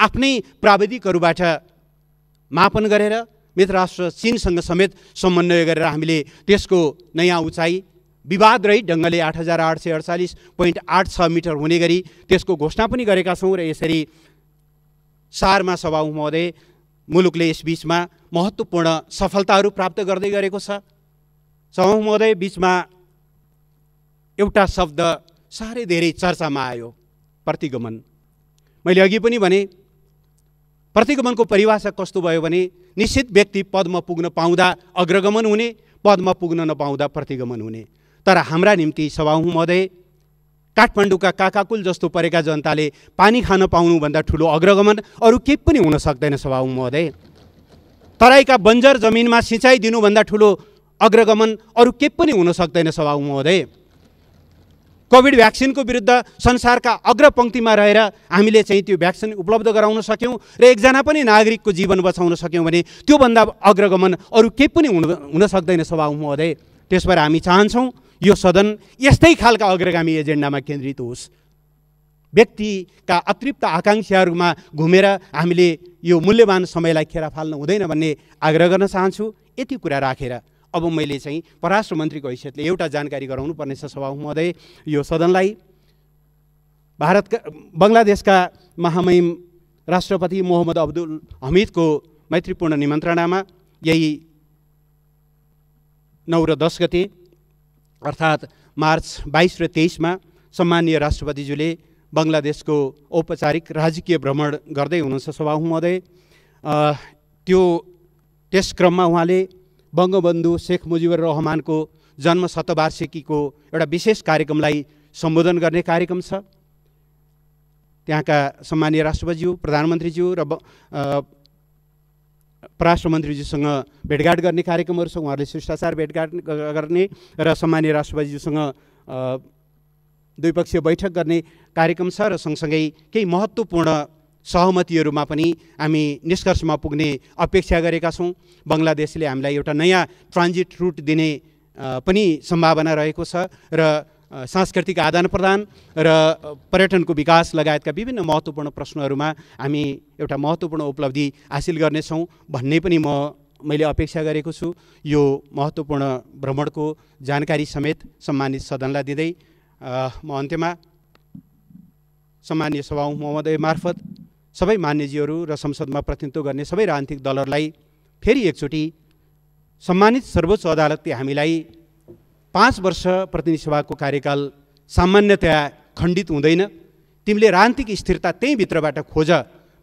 आफ्नै प्राविधिकहरूबाट मापन गरेर मित्र राष्ट्र चिनसँग समेत समन्वय गरेर हामीले त्यसको नयाँ उचाइ विवादरहित ढङ्गले आठ हजार आठ सय अडचालिस पोइन्ट आठ छ मिटर हुने गरी त्यसको घोषणा पनि गरेका छौँ र यसरी सारमा सभा महोदय मुलुकले यसबिचमा महत्त्वपूर्ण सफलताहरू प्राप्त गर्दै गरेको छ सभा महोदय बिचमा एउटा शब्द साह्रै धेरै चर्चामा आयो प्रतिगमन मैले अघि पनि भने प्रतिगमनको परिभाषा कस्तो भयो भने निश्चित व्यक्ति पदमा पुग्न पाउँदा अग्रगमन हुने पदमा पुग्न नपाउँदा प्रतिगमन हुने तर हाम्रा निम्ति सभामुख महोदय काठमाडौँका काकाकुल जस्तो परेका जनताले पानी खान पाउनुभन्दा ठुलो अग्रगमन अरू केही पनि हुन सक्दैन सभामुख महोदय तराईका बन्जर जमिनमा सिँचाइ दिनुभन्दा ठुलो अग्रगमन अरू केही पनि हुन सक्दैन सभामुख महोदय कोभिड भ्याक्सिनको विरुद्ध संसारका अग्रपङ्क्तिमा रहेर हामीले चाहिँ त्यो भ्याक्सिन उपलब्ध गराउन सक्यौँ र एकजना पनि नागरिकको जीवन बचाउन सक्यौँ भने त्योभन्दा अग्रगमन अरू केही पनि हुन हुन सक्दैन सभा महोदय त्यसबाट हामी चाहन्छौँ यो सदन यस्तै खालका अग्रगामी एजेन्डामा केन्द्रित होस् व्यक्तिका अतृप्त आकाङ्क्षाहरूमा घुमेर हामीले यो मूल्यवान समयलाई खेरा फाल्नु हुँदैन भन्ने आग्रह गर्न चाहन्छु यति कुरा राखेर अब मैले चाहिँ परराष्ट्र मन्त्रीको हैसियतले एउटा जानकारी गराउनु पर्नेछ सभा महोदय यो सदनलाई भारतका बङ्गलादेशका महामहिम राष्ट्रपति मोहम्मद अब्दुल हमिदको मैत्रीपूर्ण निमन्त्रणामा यही नौ र दस गते अर्थात् मार्च बाइस र तेइसमा सम्मानीय राष्ट्रपतिज्यूले बङ्गलादेशको औपचारिक राजकीय भ्रमण गर्दै हुनुहुन्छ सभा महोदय त्यो त्यस क्रममा उहाँले बङ्गबन्धु शेख मुजिबुर रहमानको जन्म शतवार्षिकीको एउटा विशेष कार्यक्रमलाई सम्बोधन गर्ने कार्यक्रम छ त्यहाँका सम्मानीय राष्ट्रपतिज्यू प्रधानमन्त्रीज्यू र परराष्ट्र मन्त्रीज्यूसँग भेटघाट गर्ने कार्यक्रमहरू छ उहाँहरूले शिष्टाचार भेटघाट गर्ने र सम्मानीय राष्ट्रपतिज्यूसँग द्विपक्षीय बैठक गर्ने कार्यक्रम छ र सँगसँगै केही महत्त्वपूर्ण सहमतिहरूमा पनि हामी निष्कर्षमा पुग्ने अपेक्षा गरेका छौँ बङ्गलादेशले हामीलाई एउटा नयाँ ट्रान्जिट रुट दिने पनि सम्भावना रहेको छ र सांस्कृतिक आदान प्रदान र पर्यटनको विकास लगायतका विभिन्न महत्त्वपूर्ण प्रश्नहरूमा हामी एउटा महत्त्वपूर्ण उपलब्धि हासिल गर्नेछौँ भन्ने पनि म मैले अपेक्षा गरेको छु यो महत्त्वपूर्ण भ्रमणको जानकारी समेत सम्मानित सदनलाई दिँदै म अन्त्यमा सम्मान्य सभा महोदय मार्फत सबै मान्यजीहरू र संसदमा प्रतिनिधित्व गर्ने सबै राजनीतिक दलहरूलाई फेरि एकचोटि सम्मानित सर्वोच्च अदालतले हामीलाई पाँच वर्ष प्रतिनिधि सभाको कार्यकाल सामान्यतया खण्डित हुँदैन तिमीले राजनीतिक स्थिरता त्यहीँभित्रबाट खोज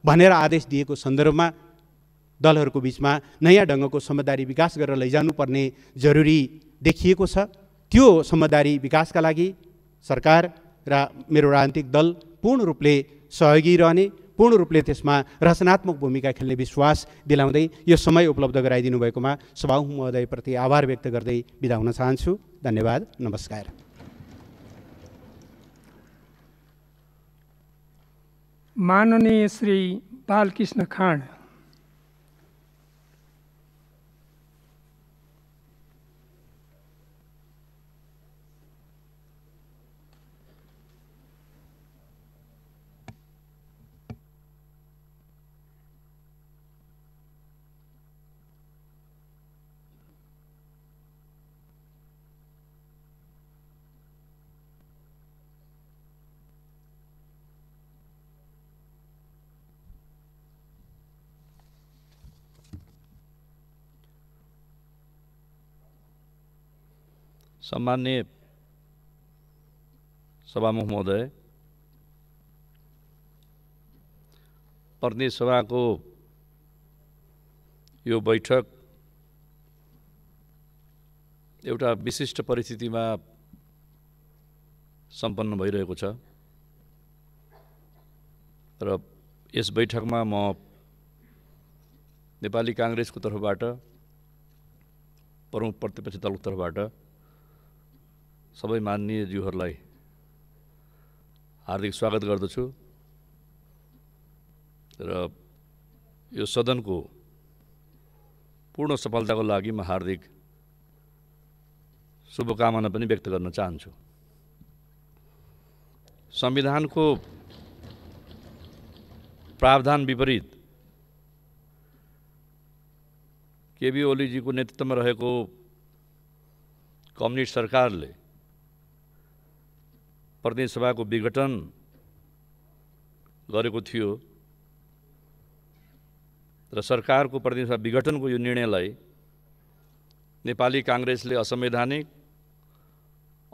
भनेर आदेश दिएको सन्दर्भमा दलहरूको बिचमा नयाँ ढङ्गको समझदारी विकास गरेर लैजानुपर्ने जरुरी देखिएको छ त्यो समझदारी विकासका लागि सरकार र मेरो राजनीतिक दल पूर्ण रूपले सहयोगी रहने पूर्ण रूपले त्यसमा रचनात्मक भूमिका खेल्ने विश्वास दिलाउँदै यो समय उपलब्ध गराइदिनु भएकोमा सभामुख महोदयप्रति आभार व्यक्त गर्दै बिदा हुन चाहन्छु धन्यवाद नमस्कार माननीय श्री बालकृष्ण खाँड सम्मान्य सभामुख महोदय प्रदेश सभाको यो बैठक एउटा विशिष्ट परिस्थितिमा सम्पन्न भइरहेको छ र यस बैठकमा म नेपाली काङ्ग्रेसको तर्फबाट प्रमुख प्रतिपक्षी दलको तर्फबाट सबै मान्नीयज्यूहरूलाई हार्दिक स्वागत गर्दछु र यो सदनको पूर्ण सफलताको लागि म हार्दिक शुभकामना पनि व्यक्त गर्न चाहन्छु संविधानको प्रावधान विपरीत केबी ओलीजीको नेतृत्वमा रहेको कम्युनिस्ट सरकारले प्रतिनिधिसभाको विघटन गरेको थियो र सरकारको प्रतिनिधिसभा विघटनको यो निर्णयलाई नेपाली काङ्ग्रेसले असंवैधानिक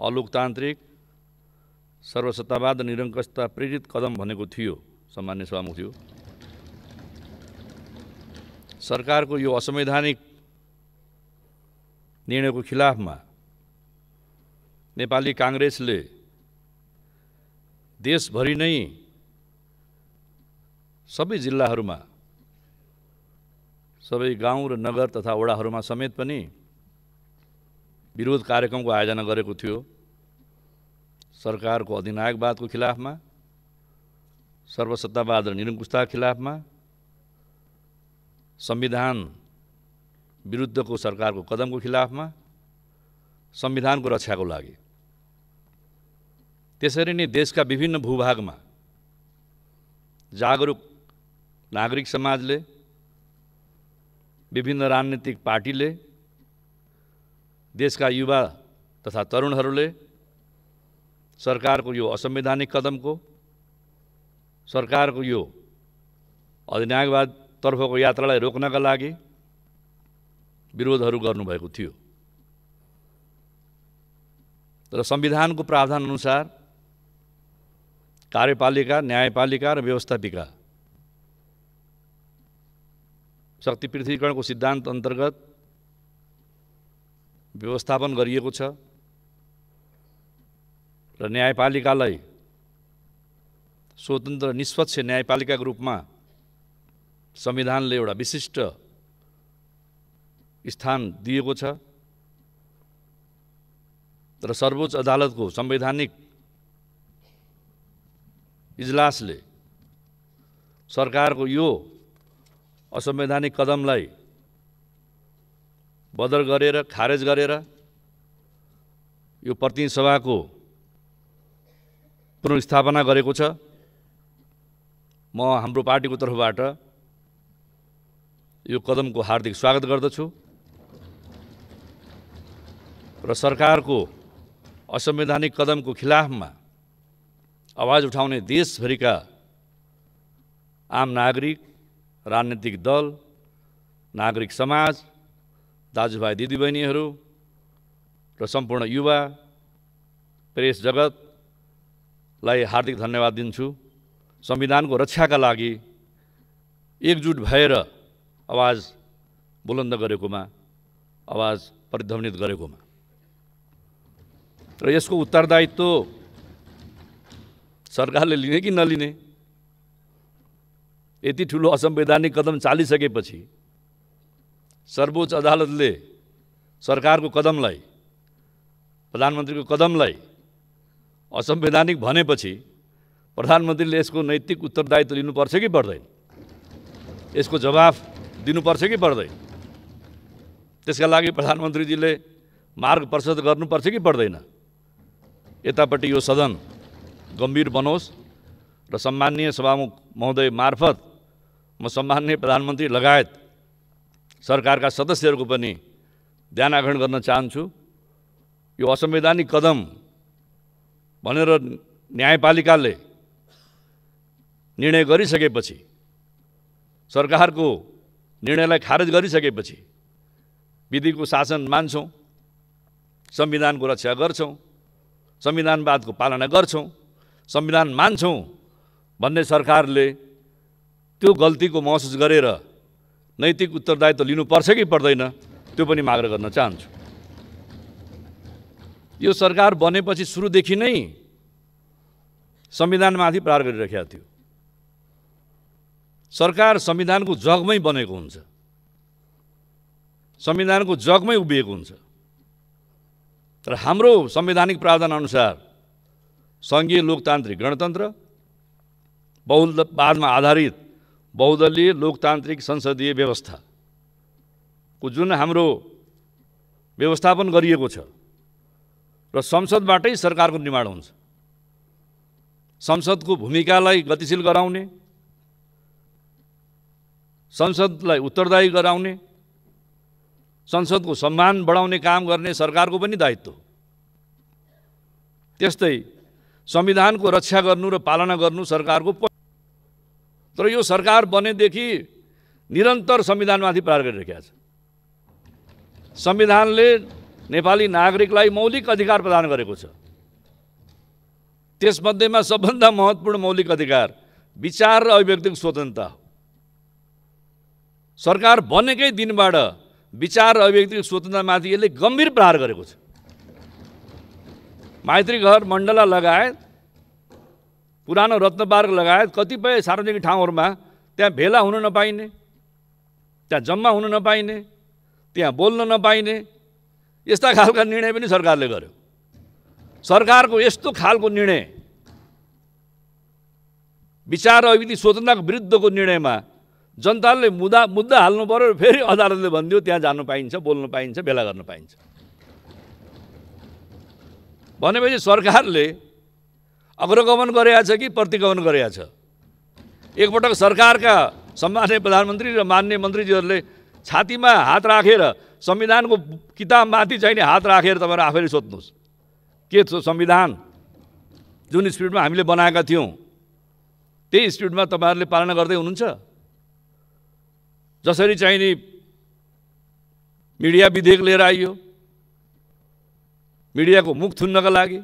अलोकतान्त्रिक सर्वसत्तावाद निरङ्कशता प्रेरित कदम भनेको थियो सामान्य सभामुख थियो सरकारको यो असंवैधानिक निर्णयको खिलाफमा नेपाली काङ्ग्रेसले देशभरि नै सबै जिल्लाहरूमा सबै गाउँ र नगर तथा वडाहरूमा समेत पनि विरोध कार्यक्रमको आयोजना गरेको थियो सरकारको अधिनायकवादको खिलाफमा सर्वसत्तावाद र निरङ्कुशता खिलाफमा संविधान विरुद्धको सरकारको कदमको खिलाफमा संविधानको रक्षाको लागि त्यसरी नै देशका विभिन्न भूभागमा जागरुक नागरिक समाजले विभिन्न राजनीतिक पार्टीले देशका युवा तथा तरुणहरूले सरकारको यो असंवैधानिक कदमको सरकारको यो अधिनायकवादतर्फको यात्रालाई रोक्नका लागि विरोधहरू गर्नुभएको थियो र संविधानको प्रावधानअनुसार कार्यपालिका न्यायपालिका र व्यवस्थापिका शक्ति पृथ्वीकरणको सिद्धान्त अन्तर्गत व्यवस्थापन गरिएको छ र न्यायपालिकालाई स्वतन्त्र निष्पक्ष न्यायपालिकाको रूपमा संविधानले एउटा विशिष्ट स्थान दिएको छ र सर्वोच्च अदालतको संवैधानिक इजलासले सरकारको यो असंवैधानिक कदमलाई बदल गरेर खारेज गरेर यो प्रतिनिधि सभाको पुनर्स्थापना गरेको छ म हाम्रो पार्टीको तर्फबाट यो कदमको हार्दिक स्वागत गर्दछु र सरकारको असंवैधानिक कदमको खिलाफमा आवाज उठाउने देशभरिका आम नागरिक राजनीतिक दल नागरिक समाज दाजुभाइ दिदीबहिनीहरू र सम्पूर्ण युवा प्रेस जगतलाई हार्दिक धन्यवाद दिन्छु संविधानको रक्षाका लागि एकजुट भएर आवाज बुलन्द गरेकोमा आवाज प्रध्वनित गरेकोमा र यसको उत्तरदायित्व सरकारले लिने कि नलिने यति ठुलो असंवैधानिक कदम चालिसकेपछि सर्वोच्च अदालतले सरकारको कदमलाई प्रधानमन्त्रीको कदमलाई असंवैधानिक भनेपछि प्रधानमन्त्रीले यसको नैतिक उत्तरदायित्व लिनुपर्छ कि पर्दैन यसको जवाफ दिनुपर्छ कि पर्दैन त्यसका लागि प्रधानमन्त्रीजीले मार्ग प्रशस्त गर्नुपर्छ कि पर्दैन यतापट्टि यो सदन गम्भीर बनोस् र सम्माननीय सभामुख महोदय मार्फत म सम्माननीय प्रधानमन्त्री लगायत सरकारका सदस्यहरूको पनि ध्यान आकर्षण गर्न चाहन्छु यो असंवैधानिक कदम भनेर न्यायपालिकाले निर्णय गरिसकेपछि सरकारको निर्णयलाई खारेज गरिसकेपछि विधिको शासन मान्छौँ संविधानको रक्षा गर्छौँ संविधानवादको पालना गर्छौँ संविधान मान्छौँ भन्ने सरकारले त्यो गल्तीको महसुस गरेर नैतिक उत्तरदायित्व लिनुपर्छ कि पर्दैन त्यो पनि माग गर्न चाहन्छु यो सरकार बनेपछि सुरुदेखि नै संविधानमाथि प्रहार गरिरहेको थियो सरकार संविधानको जगमै बनेको हुन्छ संविधानको जगमै उभिएको हुन्छ र हाम्रो संवैधानिक प्रावधानअनुसार सङ्घीय लोकतान्त्रिक गणतन्त्र बहुलवादमा आधारित बहुदलीय लोकतान्त्रिक संसदीय व्यवस्थाको जुन हाम्रो व्यवस्थापन गरिएको छ र संसदबाटै सरकारको निर्माण हुन्छ संसदको भूमिकालाई गतिशील गराउने संसदलाई उत्तरदायी गराउने संसदको सम्मान बढाउने काम गर्ने सरकारको पनि दायित्व हो त्यस्तै संविधानको रक्षा गर्नु र पालना गर्नु सरकारको तर यो सरकार बनेदेखि निरन्तर संविधानमाथि प्रहार गरिरहेका छ संविधानले नेपाली नागरिकलाई मौलिक अधिकार प्रदान गरेको छ त्यसमध्येमा सबभन्दा महत्त्वपूर्ण मौलिक अधिकार विचार र अभिव्यक्तिको स्वतन्त्रता सरकार बनेकै दिनबाट विचार र अभिव्यक्तिको स्वतन्त्रतामाथि यसले गम्भीर प्रहार गरेको छ घर मण्डला लगायत पुरानो रत्नपार्क लगायत कतिपय सार्वजनिक ठाउँहरूमा त्यहाँ भेला हुन नपाइने त्यहाँ जम्मा हुन नपाइने त्यहाँ बोल्न नपाइने यस्ता खालका निर्णय पनि सरकारले गर्यो सरकारको यस्तो खालको निर्णय विचार अभिधि स्वतन्त्रताको विरुद्धको निर्णयमा जनताले मुद्दा मुद्दा हाल्नु पऱ्यो फेरि अदालतले भनिदियो त्यहाँ जानु पाइन्छ बोल्नु पाइन्छ भेला गर्न पाइन्छ भनेपछि सरकारले अग्रगमन गरेका छ कि प्रतिगमन गरेका छ एकपटक सरकारका सम्मान्य प्रधानमन्त्री र मान्य मन्त्रीजीहरूले छातीमा हात राखेर संविधानको किताबमाथि चाहिने हात राखेर तपाईँहरू आफैले सोध्नुहोस् के छ संविधान जुन स्पिडमा हामीले बनाएका थियौँ त्यही स्पिडमा तपाईँहरूले पालना गर्दै हुनुहुन्छ जसरी चाहिने मिडिया विधेयक लिएर आइयो मिडियाको मुख थुन्नका लागि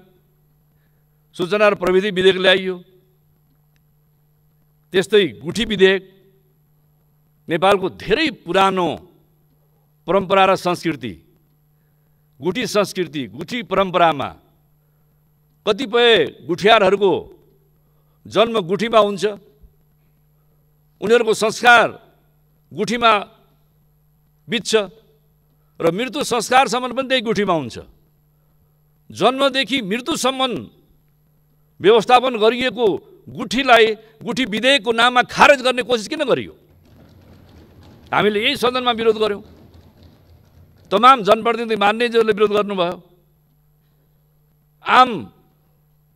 सूचना र प्रविधि विधेयक ल्याइयो त्यस्तै गुठी विधेयक नेपालको धेरै पुरानो परम्परा र संस्कृति गुठी संस्कृति गुठी परम्परामा कतिपय गुठियारहरूको जन्म गुठीमा हुन्छ उनीहरूको संस्कार गुठीमा बित्छ र मृत्यु संस्कारसम्म पनि त्यही गुठीमा हुन्छ जन्मदेखि मृत्युसम्म व्यवस्थापन गरिएको गुठीलाई गुठी विधेयकको नाममा खारेज गर्ने कोसिस किन गरियो हामीले यही सदनमा विरोध गऱ्यौँ तमाम जनप्रतिनिधि मान्यजीहरूले विरोध गर्नुभयो आम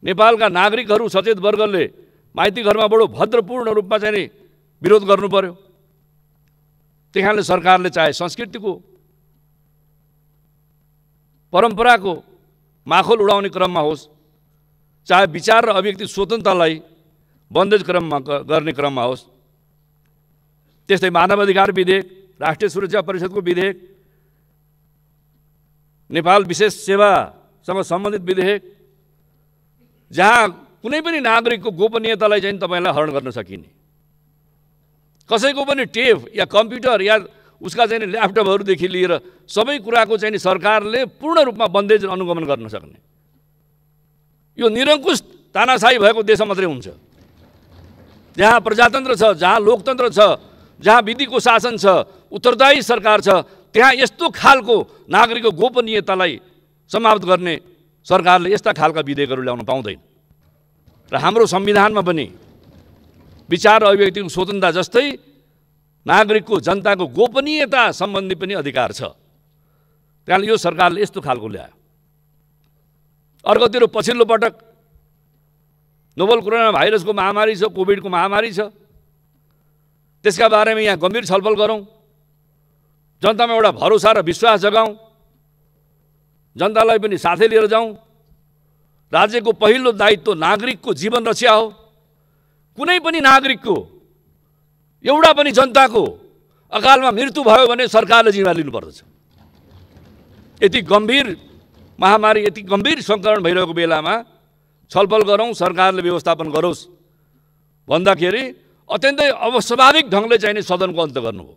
नेपालका नागरिकहरू सचेत वर्गले माइती घरमा बडो भद्रपूर्ण रूपमा चाहिँ विरोध गर्नु पर्यो त्यही कारणले सरकारले चाहे संस्कृतिको परम्पराको माखोल उडाउने क्रममा होस् चाहे विचार र अभिव्यक्ति स्वतन्त्रलाई बन्देज क्रममा गर्ने क्रममा होस् त्यस्तै मानवाधिकार विधेयक राष्ट्रिय सुरक्षा परिषदको विधेयक नेपाल विशेष सेवासँग सम्बन्धित विधेयक जहाँ कुनै पनि नागरिकको गोपनीयतालाई चाहिँ तपाईँलाई हरण गर्न सकिने कसैको पनि टेप या कम्प्युटर या उसका चाहिँ ल्यापटपहरूदेखि लिएर सबै कुराको चाहिँ नि सरकारले पूर्ण रूपमा बन्देज अनुगमन गर्न सक्ने यो निरङ्कुश तानासाई भएको देश मात्रै हुन्छ जहाँ प्रजातन्त्र छ जहाँ लोकतन्त्र छ जहाँ विधिको शासन छ उत्तरदायी सरकार छ त्यहाँ यस्तो खालको नागरिकको गोपनीयतालाई समाप्त गर्ने सरकारले यस्ता खालका विधेयकहरू ल्याउन पाउँदैन र हाम्रो संविधानमा पनि विचार अभिव्यक्तिको स्वतन्त्रता जस्तै नागरिकको जनताको गोपनीयता सम्बन्धी पनि अधिकार छ त्यहाँ यो सरकारले यस्तो खालको ल्यायो अर्कोतिर पछिल्लो पटक नोबल कोरोना भाइरसको महामारी छ कोभिडको महामारी छ त्यसका बारेमा यहाँ गम्भीर छलफल गरौँ जनतामा एउटा भरोसा र विश्वास जगाउँ जनतालाई पनि साथै लिएर जाउँ राज्यको पहिलो दायित्व नागरिकको जीवन रक्षा हो कुनै पनि नागरिकको एउटा पनि जनताको अकालमा मृत्यु भयो भने सरकारले जिम्मा लिनुपर्दछ यति गम्भीर महामारी यति गम्भीर सङ्क्रमण भइरहेको बेलामा छलफल गरौँ सरकारले व्यवस्थापन गरोस् भन्दाखेरि अत्यन्तै अवस्वाभाविक ढङ्गले चाहिने सदनको अन्त गर्नुभयो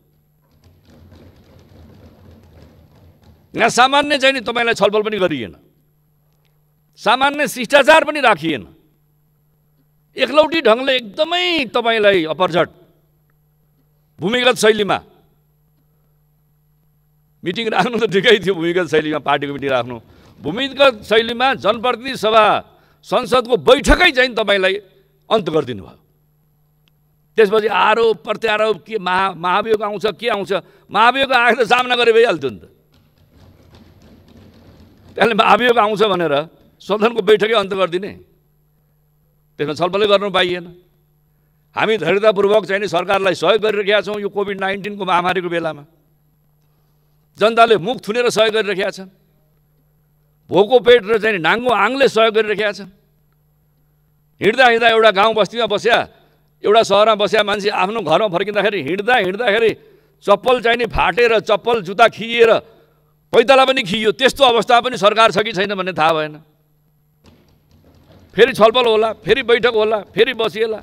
यहाँ सामान्य चाहिँ नि तपाईँलाई छलफल पनि गरिएन सामान्य शिष्टाचार पनि राखिएन एकलौटी ढङ्गले एकदमै तपाईँलाई अपरझट भूमिगत शैलीमा मिटिङ राख्नु त ठिकै थियो भूमिगत शैलीमा पार्टीको मिटिङ राख्नु भूमिगत शैलीमा जनप्रतिनिधि सभा संसदको बैठकै चाहिँ तपाईँलाई अन्त गरिदिनु भयो त्यसपछि आरोप प्रत्यारोप के महा महाभियोग आउँछ के आउँछ महाभियोग आएर त सामना गरे भइहाल्थ्यो नि त त्यसले महाभियोग आउँछ भनेर सदनको बैठकै अन्त गरिदिने त्यसमा छलफलै गर्नु पाइएन हामी धैर्यतापूर्वक चाहिँ नि सरकारलाई सहयोग गरिरहेका छौँ यो कोभिड नाइन्टिनको महामारीको बेलामा जनताले मुख थुनेर सहयोग गरिरहेका छन् भोको पेट र चाहिँ नाङ्गो आङले सहयोग गरिरहेका छन् हिँड्दा हिँड्दा एउटा गाउँ बस्तीमा बस्या एउटा सहरमा बस्या मान्छे आफ्नो घरमा फर्किँदाखेरि हिँड्दा हिँड्दाखेरि चप्पल चाहिने फाटेर चप्पल जुत्ता खिएर पैताला पनि खियो त्यस्तो अवस्था पनि सरकार छ कि छैन भन्ने थाहा भएन फेरि छलफल होला फेरि बैठक होला फेरि बसिएला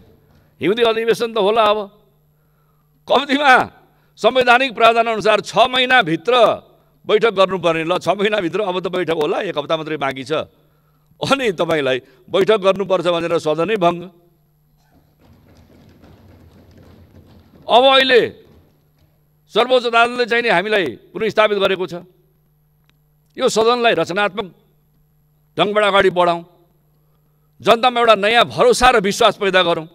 हिउँदी अधिवेशन त होला अब कम्तीमा संवैधानिक प्रावधानअनुसार छ महिनाभित्र बैठक गर्नुपर्ने ल छ महिनाभित्र अब त बैठक होला एक हप्ता मात्रै बाँकी छ अनि तपाईँलाई बैठक गर्नुपर्छ भनेर सदनै भङ्ग अब अहिले सर्वोच्च अदालतले चाहिँ नि हामीलाई पुनस्थापित गरेको छ यो सदनलाई रचनात्मक ढङ्गबाट अगाडि बढाउँ जनतामा एउटा नयाँ भरोसा र विश्वास पैदा गरौँ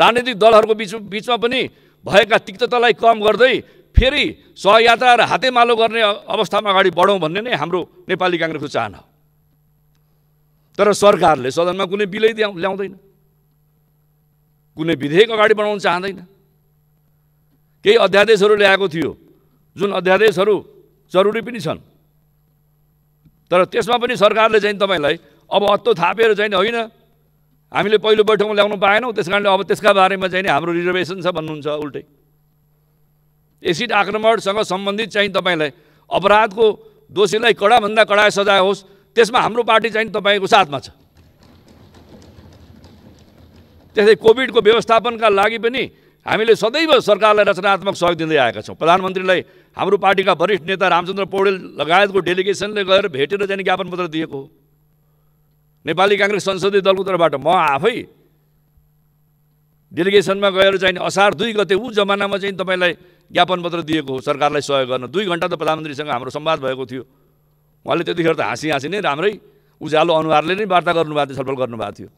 राजनीतिक दलहरूको बिच बिचमा पनि भएका तिक्ततालाई कम गर्दै फेरि सहयात्रा र हातेमालो गर्ने अवस्थामा अगाडि बढौँ भन्ने नै हाम्रो नेपाली काङ्ग्रेसको चाहना हो तर सरकारले सदनमा कुनै बिलै ल्याउँदैन कुनै विधेयक अगाडि बढाउन चाहँदैन केही अध्यादेशहरू ल्याएको थियो जुन अध्यादेशहरू जरुरी पनि छन् तर त्यसमा पनि सरकारले चाहिँ तपाईँलाई अब अत्तो थापेर चाहिँ होइन हामीले पहिलो बैठकमा ल्याउनु पाएनौँ त्यस कारणले अब त्यसका बारेमा चाहिँ नि हाम्रो रिजर्भेसन छ भन्नुहुन्छ उल्टै एसिड आक्रमणसँग सम्बन्धित चाहिँ तपाईँलाई अपराधको दोषीलाई कडाभन्दा कडा सजाय होस् त्यसमा हाम्रो पार्टी चाहिँ तपाईँको साथमा छ त्यस्तै कोभिडको व्यवस्थापनका लागि पनि हामीले सदैव सरकारलाई रचनात्मक सहयोग दिँदै आएका छौँ प्रधानमन्त्रीलाई हाम्रो पार्टीका वरिष्ठ नेता रामचन्द्र पौडेल लगायतको डेलिगेसनले गएर भेटेर चाहिँ ज्ञापन पत्र दिएको हो नेपाली काङ्ग्रेस संसदीय दलको तर्फबाट म आफै डेलिगेसनमा गएर चाहिँ असार दुई गते ऊ जमानामा चाहिँ तपाईँलाई ज्ञापन पत्र दिएको हो सरकारलाई सहयोग गर्न दुई घन्टा त प्रधानमन्त्रीसँग हाम्रो संवाद भएको थियो उहाँले त्यतिखेर त हाँसी हाँसी नै राम्रै उज्यालो अनुहारले नै वार्ता गर्नुभएको थियो छलफल गर्नुभएको थियो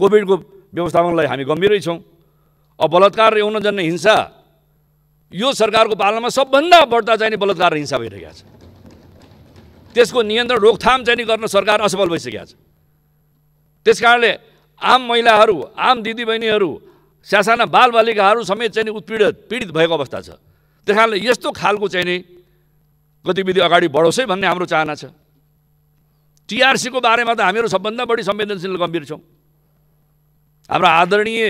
कोभिडको व्यवस्थापनलाई हामी गम्भीरै छौँ अब बलात्कार र यौनजन्य हिंसा यो सरकारको पालनामा सबभन्दा बढ्दा चाहिने बलात्कार र हिंसा भइरहेको छ त्यसको नियन्त्रण रोकथाम चाहिँ गर्न सरकार असफल भइसकेको छ त्यस कारणले आम महिलाहरू आम दिदीबहिनीहरू सासाना बालबालिकाहरू समेत चाहिँ उत्पीडित पीडित भएको अवस्था छ त्यस कारणले यस्तो खालको चाहिँ नि गतिविधि अगाडि बढोस् है भन्ने हाम्रो चाहना छ टिआरसीको बारेमा त हामीहरू सबभन्दा बढी संवेदनशील गम्भीर छौँ हाम्रो आदरणीय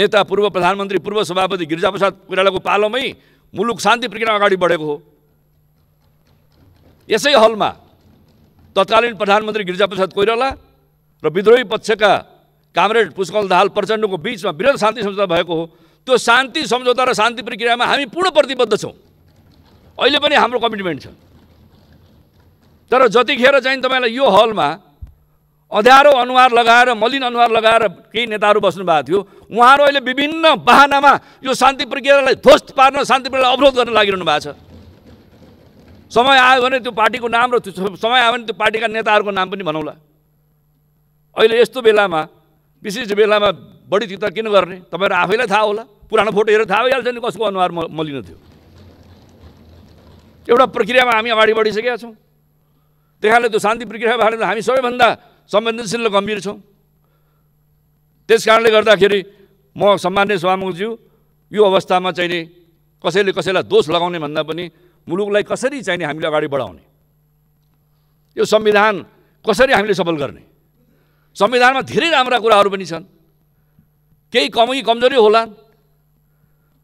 नेता पूर्व प्रधानमन्त्री पूर्व सभापति गिरिजाप्रसाद कोइरालाको पालोमै मुलुक शान्ति प्रक्रिया अगाडि बढेको हो यसै हलमा तत्कालीन प्रधानमन्त्री गिरिजाप्रसाद कोइराला र विद्रोही पक्षका कामरेड पुष्कल दाहाल प्रचण्डको बिचमा विरल शान्ति सम्झौता भएको हो त्यो शान्ति सम्झौता र शान्ति प्रक्रियामा हामी पूर्ण प्रतिबद्ध छौँ अहिले पनि हाम्रो कमिटमेन्ट छ तर जतिखेर चाहिँ तपाईँलाई यो हलमा अँध्यारो अनुहार लगाएर मलिन अनुहार लगाएर केही नेताहरू बस्नुभएको थियो उहाँहरू अहिले विभिन्न बाहनामा यो शान्ति प्रक्रियालाई ध्वस्त पार्न शान्ति प्रक्रियालाई अवरोध गर्न लागिरहनु भएको छ समय आयो भने त्यो पार्टीको नाम र समय आयो भने त्यो पार्टीका नेताहरूको नाम पनि भनौँला अहिले यस्तो बेलामा विशेष बेलामा बढी चित्त किन गर्ने तपाईँहरू आफैलाई थाहा होला पुरानो फोटो हेरेर थाहा भइहाल्छ नि कसको अनुहार म मलिन थियो एउटा प्रक्रियामा हामी अगाडि बढिसकेका छौँ त्यही कारणले त्यो शान्ति प्रक्रिया कारणले हामी सबैभन्दा संवेदनशील र गम्भीर छौँ त्यस कारणले गर्दाखेरि म सम्मान्य सभामुखज्यू यो अवस्थामा चाहिँ कसैले कसैलाई दोष लगाउने भन्दा पनि मुलुकलाई कसरी चाहिने हामीले अगाडि बढाउने यो संविधान कसरी हामीले सफल गर्ने संविधानमा धेरै राम्रा कुराहरू पनि छन् केही कमी कमजोरी होला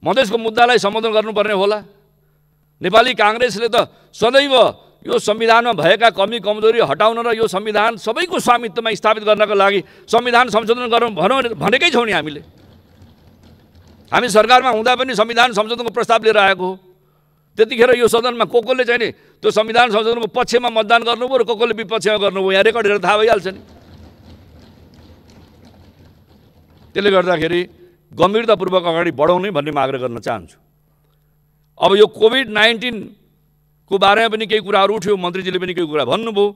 मधेसको मुद्दालाई सम्बोधन गर्नुपर्ने होला नेपाली काङ्ग्रेसले त सदैव यो संविधानमा भएका कमी कमजोरी हटाउन र यो संविधान सबैको स्वामित्वमा स्थापित गर्नको लागि संविधान संशोधन गरौँ भनौँ भनेकै छौँ नि हामीले हामी सरकारमा हुँदा पनि संविधान संशोधनको प्रस्ताव लिएर आएको हो त्यतिखेर यो सदनमा को कोले चाहिँ नि त्यो संविधान संशोधनको पक्षमा मतदान गर्नुभयो र को कोले विपक्षमा गर्नुभयो यहाँ रेकर्ड हेरेर थाहा भइहाल्छ नि त्यसले गर्दाखेरि गम्भीरतापूर्वक अगाडि बढाउने भन्ने म आग्रह गर्न चाहन्छु अब यो कोभिड नाइन्टिनको बारेमा पनि केही कुराहरू उठ्यो मन्त्रीजीले पनि केही कुरा भन्नुभयो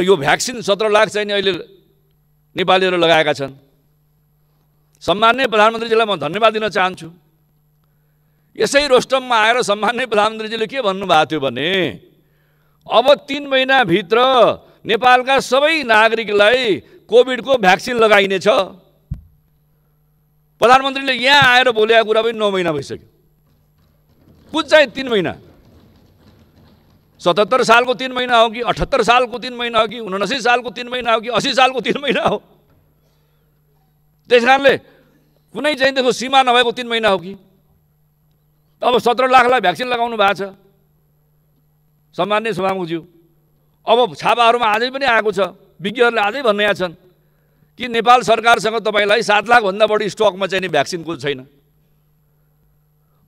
र यो भ्याक्सिन सत्र लाख चाहिँ नि अहिले नेपालीहरू लगाएका छन् सम्मान्य प्रधानमन्त्रीजीलाई म धन्यवाद दिन चाहन्छु यसै रोस्टममा आएर सम्मान्य प्रधानमन्त्रीजीले के भन्नुभएको थियो भने अब तिन महिनाभित्र नेपालका सबै नागरिकलाई कोभिडको भ्याक्सिन लगाइनेछ प्रधानमन्त्रीले यहाँ आएर बोलेको कुरा पनि नौ महिना भइसक्यो कुन चाहिँ तिन महिना सतहत्तर सालको तिन महिना हो कि अठहत्तर सालको तिन महिना हो कि उनासी सालको तिन महिना हो कि असी सालको तिन महिना हो त्यस कारणले कुनै चाहिँ देखो सीमा नभएको तिन महिना हो कि अब सत्र लाखलाई भ्याक्सिन लगाउनु भएको छ सम्मान्य सभामुखज्यू अब छापाहरूमा आजै पनि आएको छ विज्ञहरूले आजै भन्ने छन् कि नेपाल सरकारसँग तपाईँलाई सात लाखभन्दा बढी स्टकमा चाहिँ नि भ्याक्सिनको छैन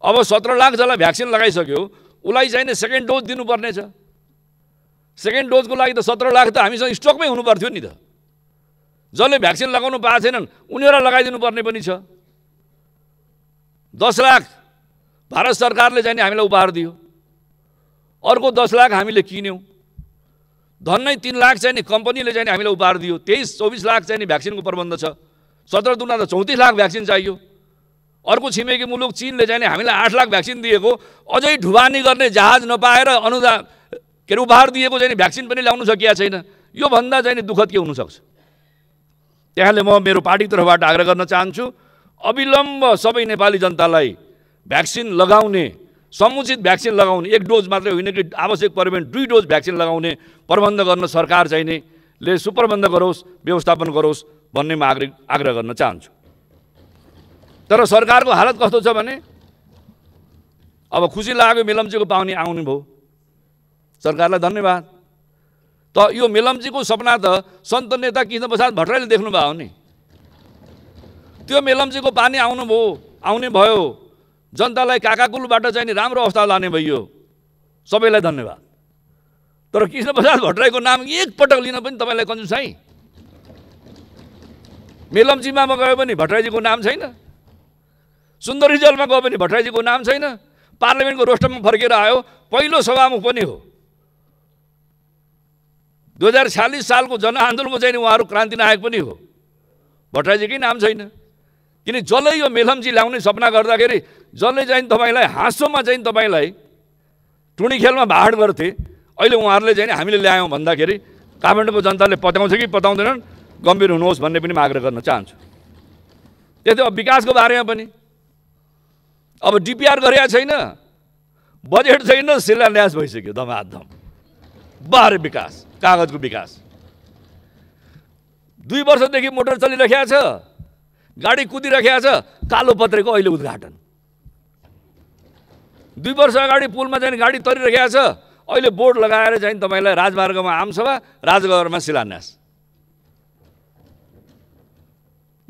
अब सत्र लाख जसलाई भ्याक्सिन लगाइसक्यो उसलाई नि सेकेन्ड डोज दिनुपर्नेछ सेकेन्ड डोजको लागि त सत्र लाख त हामीसँग स्टकमै हुनु पर्थ्यो नि त जसले भ्याक्सिन लगाउनु पाएको छैनन् उनीहरूलाई लगाइदिनु पर्ने पनि छ दस लाख भारत सरकारले चाहिँ हामीलाई उपहार दियो अर्को दस लाख हामीले किन्यौँ नै तिन लाख चाहिँ नि कम्पनीले चाहिँ हामीलाई उपहार दियो तेइस चौबिस लाख चाहिँ नि भ्याक्सिनको प्रबन्ध छ सत्र दुना त चौतिस लाख भ्याक्सिन चाहियो अर्को छिमेकी मुलुक चिनले चाहिँ हामीलाई आठ लाख भ्याक्सिन दिएको अझै ढुवानी गर्ने जहाज नपाएर अनुदान के अरे उपहार दिएको चाहिँ भ्याक्सिन पनि ल्याउनु सकिया छैन योभन्दा चाहिँ नि दुःखद के हुनसक्छ त्यहाँले म मेरो पार्टीको तर्फबाट आग्रह गर्न चाहन्छु अविलम्ब सबै नेपाली जनतालाई भ्याक्सिन लगाउने समुचित भ्याक्सिन लगाउने एक डोज मात्रै होइन कि आवश्यक पऱ्यो भने दुई डोज भ्याक्सिन लगाउने प्रबन्ध गर्न सरकार चाहिने ले सुप्रबन्ध गरोस् व्यवस्थापन गरोस् भन्ने म आग्रह आग्रह गर्न चाहन्छु तर सरकारको हालत कस्तो छ भने अब खुसी लाग्यो मेलम्चीको पाउने आउनु भयो सरकारलाई धन्यवाद त यो मेलम्चीको सपना त सन्त नेता कृष्ण प्रसाद भट्टराईले देख्नुभयो नि त्यो मेलम्चीको पानी आउनुभयो आउने भयो जनतालाई काकाकुलबाट चाहिँ नि राम्रो अवस्था लाने भइयो सबैलाई धन्यवाद तर कृष्ण प्रसाद भट्टराईको नाम एकपटक लिन पनि तपाईँलाई कन्जुस है मेलम्चीमा गयो भने भट्टराईजीको नाम छैन सुन्दरी जलमा गयो भने भट्टराईजीको नाम छैन पार्लियामेन्टको रोस्टरमा फर्केर आयो पहिलो सभामुख पनि हो दुई हजार छ्यालिस सालको जनआन्दोलनको चाहिँ उहाँहरू क्रान्ति नायक पनि हो भट्टराईजीकै नाम छैन किन जसले यो मेलम्ची ल्याउने सपना गर्दाखेरि जसले चाहिँ तपाईँलाई हाँसोमा चाहिँ तपाईँलाई टुणी खेलमा भाड गर्थे अहिले उहाँहरूले चाहिँ हामीले ल्यायौँ भन्दाखेरि काठमाडौँको जनताले पताउँछ कि पताउँदैनन् गम्भीर हुनुहोस् भन्ने पनि म आग्रह गर्न चाहन्छु त्यस्तै अब विकासको बारेमा पनि अब डिपिआर गरेका छैन बजेट छैन शिलान्यास भइसक्यो धमाधम बाह्र विकास कागजको विकास दुई वर्षदेखि मोटर चलिरहेको छ गाडी कुदिराखेको छ कालो पत्रेको अहिले उद्घाटन दुई वर्ष अगाडि पुलमा चाहिँ गाडी तरिरहेको छ अहिले बोर्ड लगाएर चाहिँ तपाईँलाई राजमार्गमा आमसभा राजगरमा शिलान्यास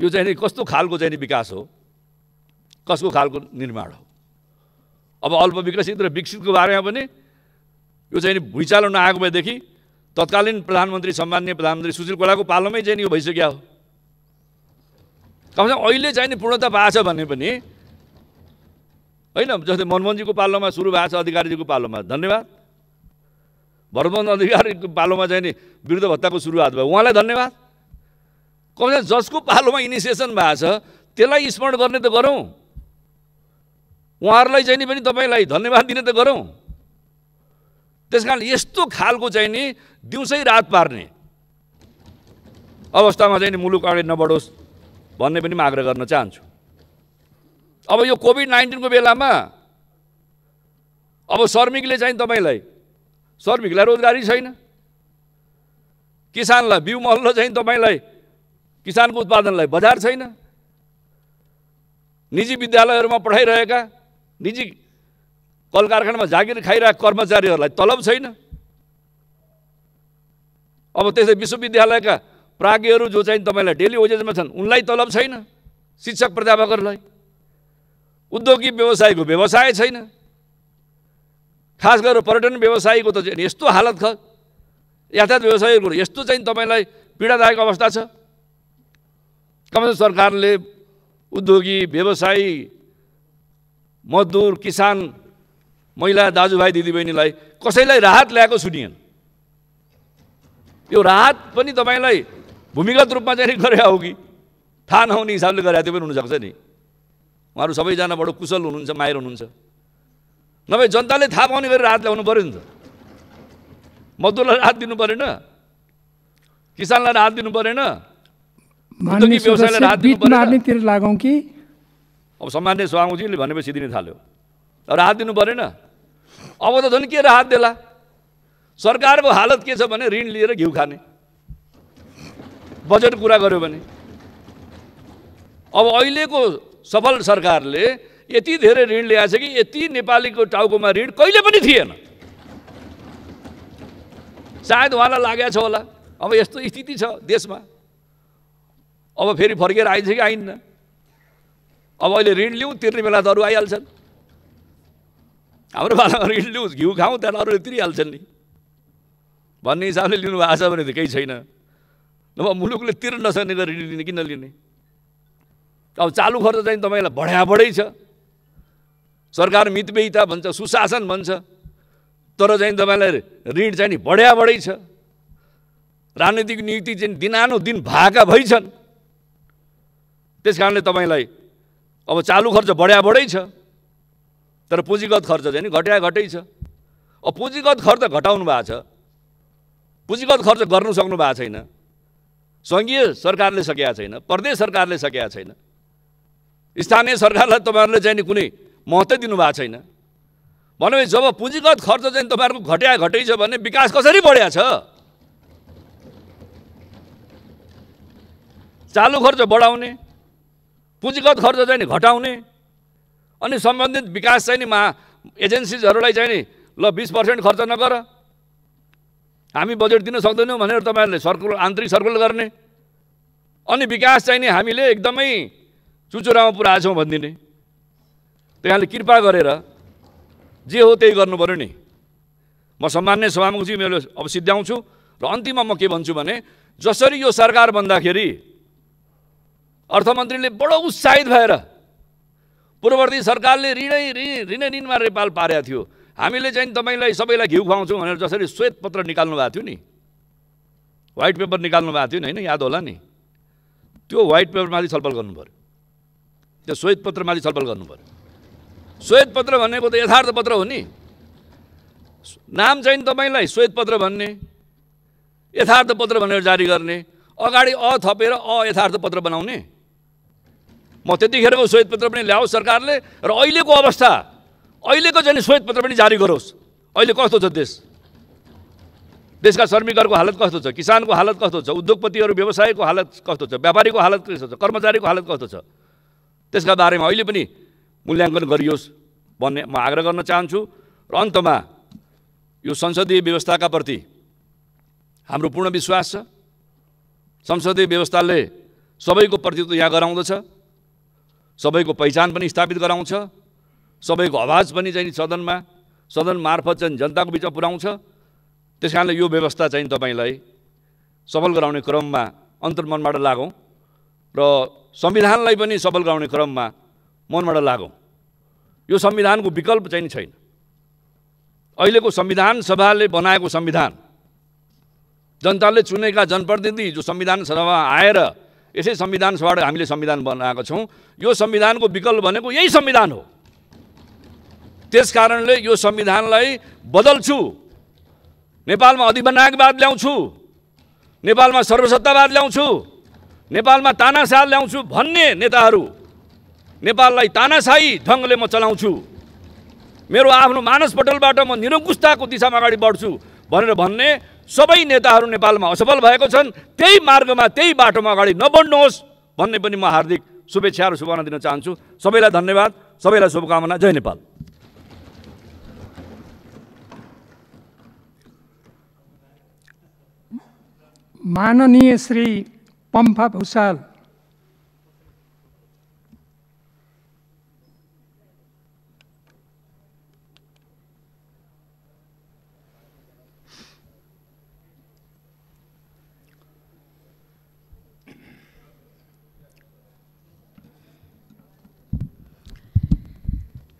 यो चाहिँ नि कस्तो खालको चाहिँ विकास हो कसको खालको निर्माण हो अब अल्प विकसित र विकसितको बारेमा पनि यो चाहिँ नि भुइँचालो नआएको भएदेखि तत्कालीन प्रधानमन्त्री सम्मान्य प्रधानमन्त्री सुशील कोलाको पालोमै चाहिँ यो भइसक्यो कमसेकम अहिले चाहिँ नि पूर्णता भएको छ भने पनि होइन जस्तै मनमोहनजीको पालोमा सुरु भएको छ अधिकारीजीको पालोमा धन्यवाद भरमोहन अधिकारीको पालोमा चाहिँ नि वृद्ध भत्ताको सुरुवात भयो उहाँलाई धन्यवाद कमसे जसको पालोमा इनिसिएसन भएको छ त्यसलाई स्मरण गर्ने त गरौँ उहाँहरूलाई चाहिँ नि पनि तपाईँलाई धन्यवाद दिने त गरौँ त्यस कारण यस्तो खालको चाहिँ नि दिउँसै रात पार्ने अवस्थामा चाहिँ नि मुलुक अगाडि नबढोस् भन्ने पनि म आग्रह गर्न चाहन्छु अब यो कोभिड नाइन्टिनको बेलामा अब श्रमिकले चाहिँ तपाईँलाई श्रमिकलाई रोजगारी छैन किसानलाई बिउ मल्लो चाहिँ तपाईँलाई किसानको उत्पादनलाई बजार छैन निजी विद्यालयहरूमा पढाइरहेका निजी कल कारखानामा जागिर खाइरहेका कर्मचारीहरूलाई तलब छैन अब त्यसै विश्वविद्यालयका प्राज्ञहरू जो चाहिँ तपाईँलाई डेली वेजेसमा छन् उनलाई तलब छैन शिक्षक प्राध्यापकहरूलाई उद्योगिक व्यवसायको व्यवसाय छैन खास गरेर पर्यटन व्यवसायको त यस्तो हालत छ यातायात व्यवसायको यस्तो चाहिँ तपाईँलाई पीडादायक अवस्था छ कमसेकम सरकारले उद्योगी व्यवसायी मजदुर किसान महिला दाजुभाइ दिदीबहिनीलाई कसैलाई राहत ल्याएको सुनिएन यो राहत पनि तपाईँलाई भूमिगत रूपमा चाहिँ गरे हो कि थाहा नहुने हिसाबले गरे त्यो पनि हुनसक्छ नि उहाँहरू सबैजना बडो कुशल हुनुहुन्छ माहिर हुनुहुन्छ नभए जनताले थाहा पाउने गरी राहत ल्याउनु पऱ्यो नि त मजदुरलाई राहत दिनु परेन किसानलाई राहत दिनु परेन व्यवसायलाई लागौँ कि अब सामान्य स्वामीजीले भनेपछि दिन थाल्यो राहत दिनु परेन अब त झन् के राहत देला सरकारको हालत के छ भने ऋण लिएर घिउ खाने बजेट कुरा गर्यो भने अब अहिलेको सफल सरकारले यति धेरै ऋण ल्याएको छ कि यति नेपालीको टाउकोमा ऋण कहिले पनि थिएन सायद उहाँलाई लागेको छ होला अब यस्तो स्थिति छ देशमा अब फेरि फर्केर आइन्छ कि आइन्न अब अहिले ऋण लिउँ तिर्ने बेला त अरू आइहाल्छन् हाम्रो बालामा ऋण लिउँ घिउ खाउँ त्यहाँ अरूले तिरिहाल्छन् नि भन्ने हिसाबले लिनुभएको छ भने त केही छैन नभए मुलुकले तिर्न नसक्ने गरी लिने कि नलिने अब चालु खर्च चाहिँ तपाईँलाई बढै छ सरकार मितव्ययिता भन्छ सुशासन भन्छ तर चाहिँ तपाईँलाई ऋण चाहिँ नि बढ्या बढै छ राजनीतिक नियुक्ति चाहिँ दिन भएका भइछन् त्यस कारणले तपाईँलाई अब चालु खर्च बढ्या बढै छ तर पुँजीगत खर्च चाहिँ नि घट्या घटै छ अब पुँजीगत खर्च घटाउनु भएको छ पुँजीगत खर्च गर्नु सक्नु भएको छैन सङ्घीय सरकारले सकेका छैन प्रदेश सरकारले सकेका छैन स्थानीय सरकारलाई तपाईँहरूले चाहिँ नि कुनै महत्त्व दिनुभएको छैन भनेपछि जब पुँजीगत खर्च चाहिँ तपाईँहरूको घट्या घटै छ भने विकास कसरी बढिया छ चालु खर्च बढाउने पुँजीगत खर्च चाहिँ नि घटाउने अनि सम्बन्धित विकास चाहिँ नि मा एजेन्सिजहरूलाई चाहिँ नि ल बिस पर्सेन्ट खर्च नगर हामी बजेट दिन सक्दैनौँ भनेर तपाईँहरूले सर्कुलर आन्तरिक सर्कुलर गर्ने अनि विकास चाहिने हामीले एकदमै चुचुरामा पुऱ्याएछौँ भनिदिने त्यहाँले कृपा गरेर जे हो त्यही गर्नु पऱ्यो नि म सम्मान्य सभामुखी मेरो अब सिद्ध्याउँछु र अन्तिममा म के भन्छु भने जसरी यो सरकार भन्दाखेरि अर्थमन्त्रीले बडो उत्साहित भएर पूर्ववर्ती सरकारले ऋणै ऋण ऋण ऋणमा नेपाल पारेको थियो हामीले चाहिँ तपाईँलाई सबैलाई घिउ खुवाउँछौँ भनेर जसरी श्वेत पत्र निकाल्नु भएको थियो नि वाइट पेपर निकाल्नु भएको थियो नि होइन याद होला नि त्यो वाइट पेपरमाथि छलफल गर्नु पऱ्यो त्यो श्वेत श्वेतपत्रमाथि छलफल गर्नु पऱ्यो पत्र भनेको त यथार्थ पत्र हो नि नाम चाहिँ तपाईँलाई पत्र भन्ने यथार्थ पत्र भनेर जारी गर्ने अगाडि अ थपेर अ यथार्थ पत्र बनाउने म त्यतिखेरको श्वेत पत्र पनि ल्याओस् सरकारले र अहिलेको अवस्था अहिलेको चाहिँ श्वेतपत्र पनि जारी गरोस् अहिले कस्तो छ देश देशका श्रमिकहरूको हालत कस्तो छ किसानको हालत कस्तो छ उद्योगपतिहरू व्यवसायको हालत कस्तो छ व्यापारीको हालत कस्तो छ कर्मचारीको हालत कस्तो छ त्यसका बारेमा अहिले पनि मूल्याङ्कन गरियोस् भन्ने म आग्रह गर्न चाहन्छु र अन्तमा यो संसदीय व्यवस्थाका प्रति हाम्रो पूर्ण विश्वास छ संसदीय व्यवस्थाले सबैको प्रतित्व यहाँ गराउँदछ सबैको पहिचान पनि स्थापित गराउँछ सबैको आवाज पनि चाहिँ सदनमा सदन मार्फत चाहिँ जनताको बिचमा पुर्याउँछ त्यस कारणले यो व्यवस्था चाहिँ तपाईँलाई सफल गराउने क्रममा अन्तर्मनबाट लागौँ र संविधानलाई पनि सफल गराउने क्रममा मनबाट लागौँ यो संविधानको विकल्प चाहिँ छैन अहिलेको संविधान सभाले बनाएको संविधान जनताले चुनेका जनप्रतिनिधि जो संविधान सभामा आएर यसै संविधान सभाबाट हामीले संविधान बनाएको छौँ यो संविधानको विकल्प भनेको यही संविधान हो त्यस कारणले यो संविधानलाई बदल्छु नेपालमा अधिबन्धकवाद ल्याउँछु नेपालमा सर्वसत्तावाद ल्याउँछु नेपालमा तानासा ल्याउँछु भन्ने नेताहरू नेपाललाई तानासाही ढङ्गले म चलाउँछु मेरो आफ्नो मानसपटलबाट म निरङ्कुशताको दिशामा अगाडि बढ्छु भनेर भन्ने सबै नेताहरू नेपालमा असफल भएको छन् त्यही मार्गमा त्यही बाटोमा अगाडि नबढ्नुहोस् भन्ने पनि म हार्दिक शुभेच्छा र शुभकामना दिन चाहन्छु सबैलाई धन्यवाद सबैलाई शुभकामना जय नेपाल माननीय श्री पम्फा भूषाल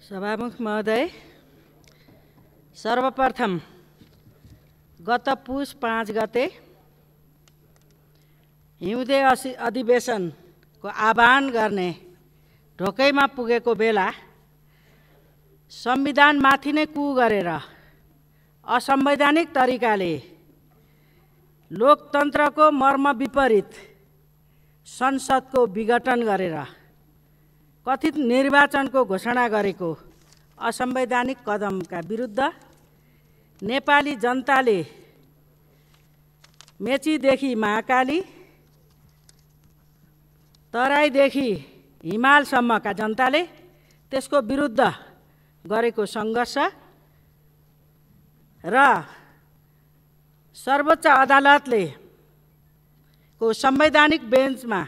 सभामुख महोदय सर्वप्रथम गत पुष पाँच गते हिउँदे असि अधिवेशनको आह्वान गर्ने ढोकैमा पुगेको बेला संविधानमाथि नै कु गरेर असंवैधानिक तरिकाले लोकतन्त्रको मर्म विपरीत संसदको विघटन गरेर कथित निर्वाचनको घोषणा गरेको असंवैधानिक कदमका विरुद्ध नेपाली जनताले मेचीदेखि महाकाली तराईदेखि हिमालसम्मका जनताले त्यसको विरुद्ध गरेको सङ्घर्ष र सर्वोच्च अदालतले को संवैधानिक बेन्चमा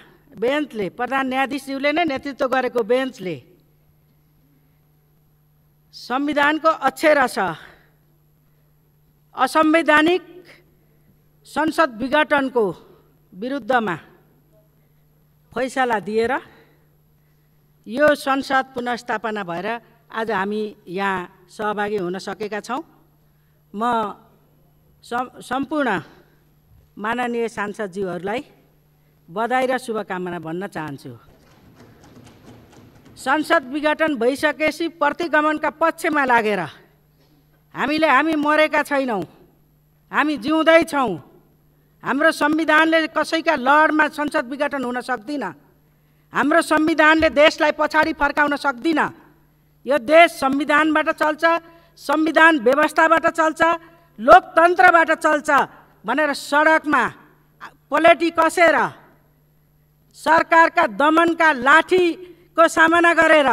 बेन्चले प्रधान न्यायाधीशज्यूले नै नेतृत्व गरेको बेन्चले संविधानको अक्षर अक्षरस असंवैधानिक संसद विघटनको विरुद्धमा फैसला दिएर यो संसद पुनर्स्थापना भएर आज हामी यहाँ सहभागी हुन सकेका छौँ म सम्पूर्ण माननीय सांसदज्यूहरूलाई बधाई र शुभकामना भन्न चाहन्छु संसद विघटन भइसकेपछि प्रतिगमनका पक्षमा लागेर हामीले हामी मरेका छैनौँ हामी जिउँदैछौँ हाम्रो संविधानले कसैका लडमा संसद विघटन हुन सक्दिनँ हाम्रो संविधानले देशलाई पछाडि फर्काउन सक्दिनँ यो देश संविधानबाट चल्छ संविधान व्यवस्थाबाट चल्छ लोकतन्त्रबाट चल्छ भनेर सडकमा पोलिटी कसेर सरकारका दमनका लाठीको सामना गरेर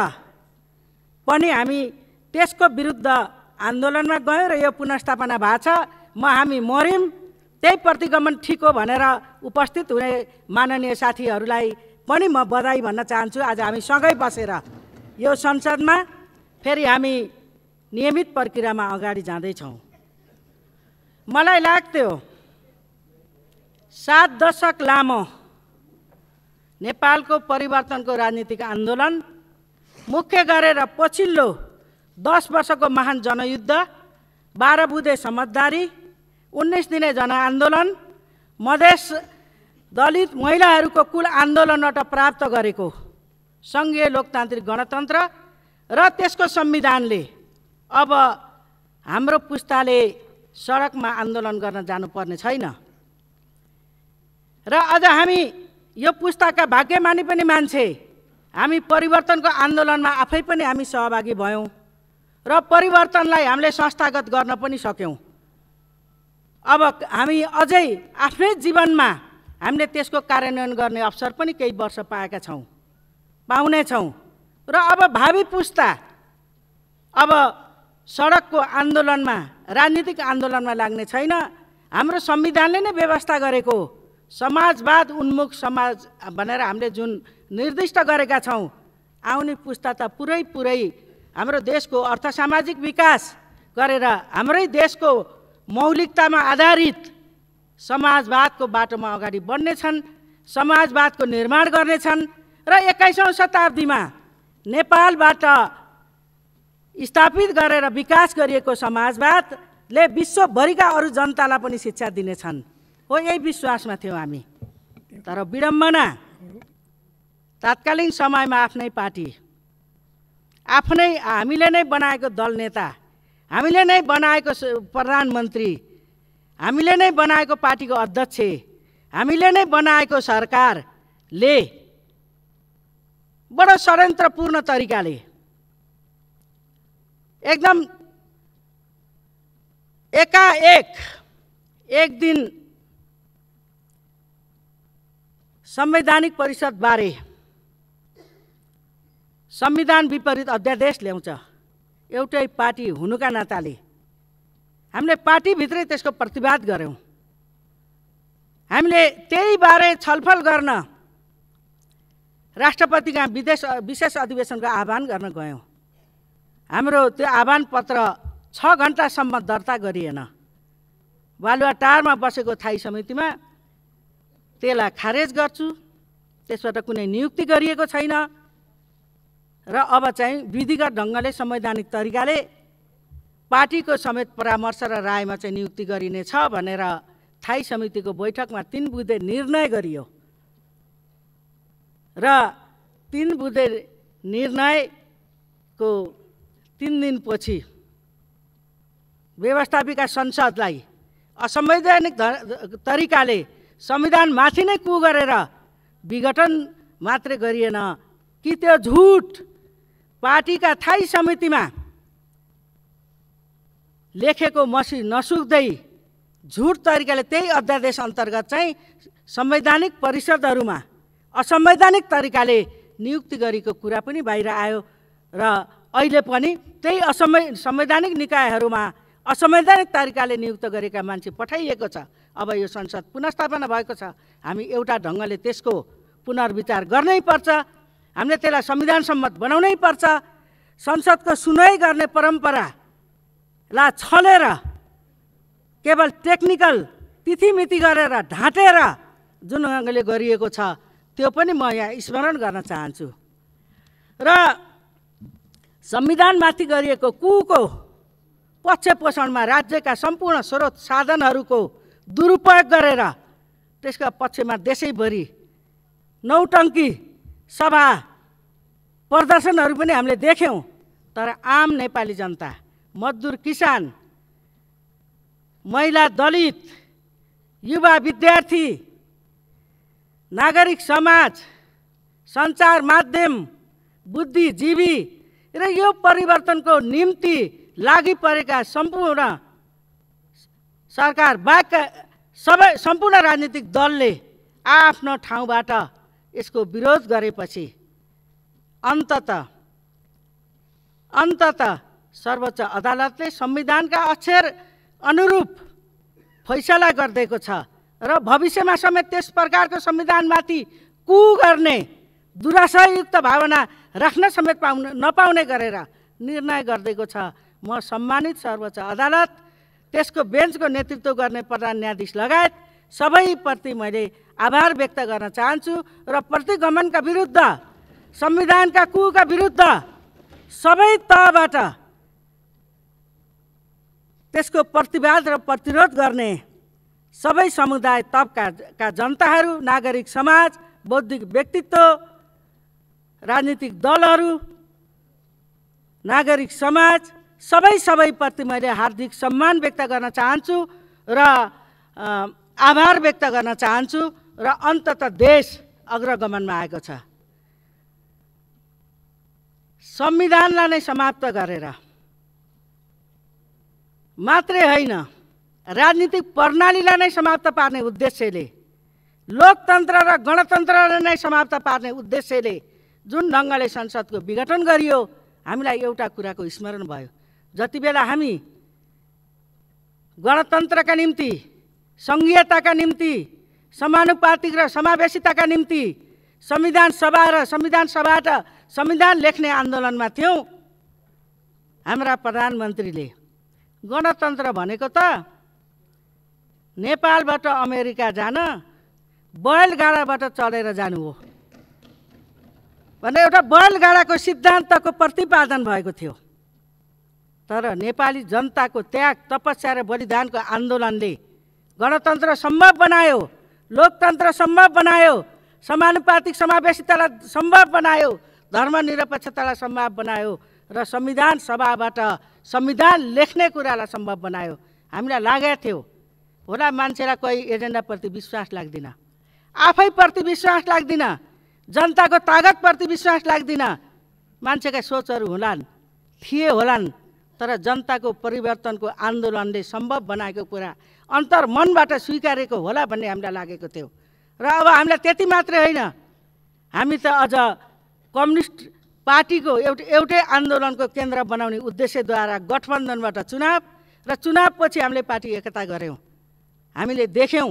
पनि हामी त्यसको विरुद्ध आन्दोलनमा गयौँ र यो पुनस्थापना भएको छ म हामी मऱ्यौँ त्यही प्रतिगमन ठिक हो भनेर उपस्थित हुने माननीय साथीहरूलाई पनि म बधाई भन्न चाहन्छु आज हामी सँगै बसेर यो संसदमा फेरि हामी नियमित प्रक्रियामा अगाडि जाँदैछौँ मलाई लाग्थ्यो सात दशक लामो नेपालको परिवर्तनको राजनीतिक आन्दोलन मुख्य गरेर पछिल्लो दस वर्षको महान जनयुद्ध बाह्र बुधे समझदारी उन्नाइस दिने जनआन्दोलन मधेस दलित महिलाहरूको कुल आन्दोलनबाट प्राप्त गरेको सङ्घीय लोकतान्त्रिक गणतन्त्र र त्यसको संविधानले अब हाम्रो पुस्ताले सडकमा आन्दोलन गर्न जानुपर्ने छैन र अझ हामी यो पुस्ताका भाग्यमानी पनि मान्छे हामी परिवर्तनको आन्दोलनमा आफै पनि हामी सहभागी भयौँ र परिवर्तनलाई हामीले संस्थागत गर्न पनि सक्यौँ अब हामी अझै आफ्नै जीवनमा हामीले त्यसको कार्यान्वयन गर्ने अवसर पनि केही वर्ष पाएका छौँ पाउनेछौँ र अब भावी पुस्ता अब सडकको आन्दोलनमा राजनीतिक आन्दोलनमा लाग्ने छैन हाम्रो संविधानले नै व्यवस्था गरेको समाजवाद उन्मुख समाज भनेर हामीले जुन निर्दिष्ट गरेका छौँ आउने पुस्ता त पुरै पुरै हाम्रो देशको अर्थसामाजिक विकास गरेर हाम्रै देशको मौलिकतामा आधारित समाजवादको बाटोमा अगाडि बढ्नेछन् समाजवादको निर्माण गर्नेछन् र एक्काइसौँ शताब्दीमा नेपालबाट स्थापित गरेर विकास गरिएको समाजवादले विश्वभरिका अरू जनतालाई पनि शिक्षा दिनेछन् हो यही विश्वासमा थियौँ हामी तर विडम्बना तात्कालीन समयमा आफ्नै पार्टी आफ्नै हामीले नै बनाएको दल नेता हामीले नै बनाएको प्रधानमन्त्री हामीले नै बनाएको पार्टीको अध्यक्ष हामीले नै बनाएको सरकारले बडो षड्यन्त्रपूर्ण तरिकाले एकदम एकाएक एक दिन संवैधानिक परिषदबारे संविधान विपरीत अध्यादेश ल्याउँछ एउटै पार्टी हुनुका नाताले हामीले पार्टीभित्रै त्यसको प्रतिवाद गऱ्यौँ हामीले त्यहीबारे छलफल गर्न राष्ट्रपतिका विदेश विशेष अधिवेशनको आह्वान गर्न गयौँ हाम्रो त्यो आह्वान पत्र छ घन्टासम्म दर्ता गरिएन बालुवा टारमा बसेको थाई समितिमा त्यसलाई खारेज गर्छु त्यसबाट कुनै नियुक्ति गरिएको छैन र अब चाहिँ विधिगत ढङ्गले संवैधानिक तरिकाले पार्टीको समेत परामर्श र रायमा चाहिँ नियुक्ति गरिनेछ भनेर थाई समितिको बैठकमा तिन बुधे निर्णय गरियो र तिन बुधे निर्णयको तिन दिनपछि व्यवस्थापिका संसदलाई असंवैधानिक तरिकाले संविधानमाथि नै कु गरेर विघटन मात्रै गरिएन कि त्यो झुट पार्टीका थाई समितिमा लेखेको मसी नसुक्दै झुट तरिकाले त्यही अध्यादेश अन्तर्गत चाहिँ संवैधानिक परिषदहरूमा असंवैधानिक तरिकाले नियुक्ति गरेको कुरा पनि बाहिर आयो र अहिले पनि त्यही असंवै संवैधानिक निकायहरूमा असंवैधानिक तरिकाले नियुक्त गरेका मान्छे पठाइएको छ अब यो संसद पुनस्थापना भएको छ हामी एउटा ढङ्गले त्यसको पुनर्विचार गर्नै पर्छ हामीले त्यसलाई संविधान सम्मत बनाउनै पर्छ संसदको सुनवाई गर्ने परम्परालाई छलेर केवल टेक्निकल तिथिमिति गरेर ढाँटेर जुन अङ्गले गरिएको छ त्यो पनि म यहाँ स्मरण गर्न चाहन्छु र संविधानमाथि गरिएको कुको पक्ष पोषणमा राज्यका सम्पूर्ण स्रोत साधनहरूको दुरुपयोग गरेर त्यसका पक्षमा देशैभरि नौटङ्की सभा प्रदर्शनहरू पनि हामीले देख्यौँ तर आम नेपाली जनता मजदुर किसान महिला दलित युवा विद्यार्थी नागरिक समाज सञ्चार माध्यम बुद्धिजीवी र यो परिवर्तनको निम्ति लागि परेका सम्पूर्ण सरकार बाहेक सबै सम्पूर्ण राजनीतिक दलले आफ्नो ठाउँबाट यसको विरोध गरेपछि अन्तत अन्तत सर्वोच्च अदालतले संविधानका अक्षर अनुरूप फैसला गरिदिएको छ र भविष्यमा समेत त्यस प्रकारको संविधानमाथि कु गर्ने दुराशयुक्त भावना राख्न समेत पाउन नपाउने गरेर निर्णय गरिदिएको छ म सम्मानित सर्वोच्च अदालत त्यसको बेन्चको नेतृत्व गर्ने प्रधान न्यायाधीश लगायत सबैप्रति मैले आभार व्यक्त गर्न चाहन्छु र प्रतिगमनका विरुद्ध संविधानका कुका विरुद्ध सबै तहबाट त्यसको प्रतिवाद र प्रतिरोध गर्ने सबै समुदाय तबका का जनताहरू नागरिक समाज बौद्धिक व्यक्तित्व राजनीतिक दलहरू नागरिक समाज सबै सबैप्रति मैले हार्दिक सम्मान व्यक्त गर्न चाहन्छु र आभार व्यक्त गर्न चाहन्छु र अन्तत देश अग्रगमनमा आएको छ संविधानलाई नै समाप्त गरेर मात्रै होइन राजनीतिक प्रणालीलाई नै समाप्त पार्ने उद्देश्यले लोकतन्त्र र गणतन्त्रलाई नै समाप्त पार्ने उद्देश्यले जुन ढङ्गले संसदको विघटन गरियो हामीलाई एउटा कुराको स्मरण भयो जति बेला हामी गणतन्त्रका निम्ति सङ्घीयताका निम्ति समानुपातिक र समावेशिताका निम्ति संविधान सभा र संविधान सभाबाट संविधान लेख्ने आन्दोलनमा थियौँ हाम्रा प्रधानमन्त्रीले गणतन्त्र भनेको त नेपालबाट अमेरिका जान बयलगाडाबाट चढेर जानु हो भनेर एउटा बयलगाडाको सिद्धान्तको प्रतिपादन भएको थियो तर नेपाली जनताको त्याग तपस्या र बलिदानको आन्दोलनले गणतन्त्र सम्भव बनायो लोकतन्त्र सम्भव बनायो समानुपातिक समावेशितालाई सम्भव बनायो धर्मनिरपेक्षतालाई सम्भव बनायो र संविधान सभाबाट संविधान लेख्ने कुरालाई सम्भव बनायो हामीलाई लागेको थियो होला मान्छेलाई कोही एजेन्डाप्रति विश्वास लाग्दैन आफैप्रति विश्वास लाग्दिन जनताको तागतप्रति विश्वास लाग्दिन मान्छेका सोचहरू होलान् थिए होलान् तर जनताको परिवर्तनको आन्दोलनले सम्भव बनाएको कुरा अन्तर मनबाट स्वीकारेको होला भन्ने हामीलाई लागेको थियो र अब हामीलाई त्यति मात्रै होइन हामी त अझ कम्युनिस्ट पार्टीको एउटा एउटै आन्दोलनको केन्द्र बनाउने उद्देश्यद्वारा गठबन्धनबाट चुनाव र चुनावपछि हामीले पार्टी एकता गऱ्यौँ हामीले देख्यौँ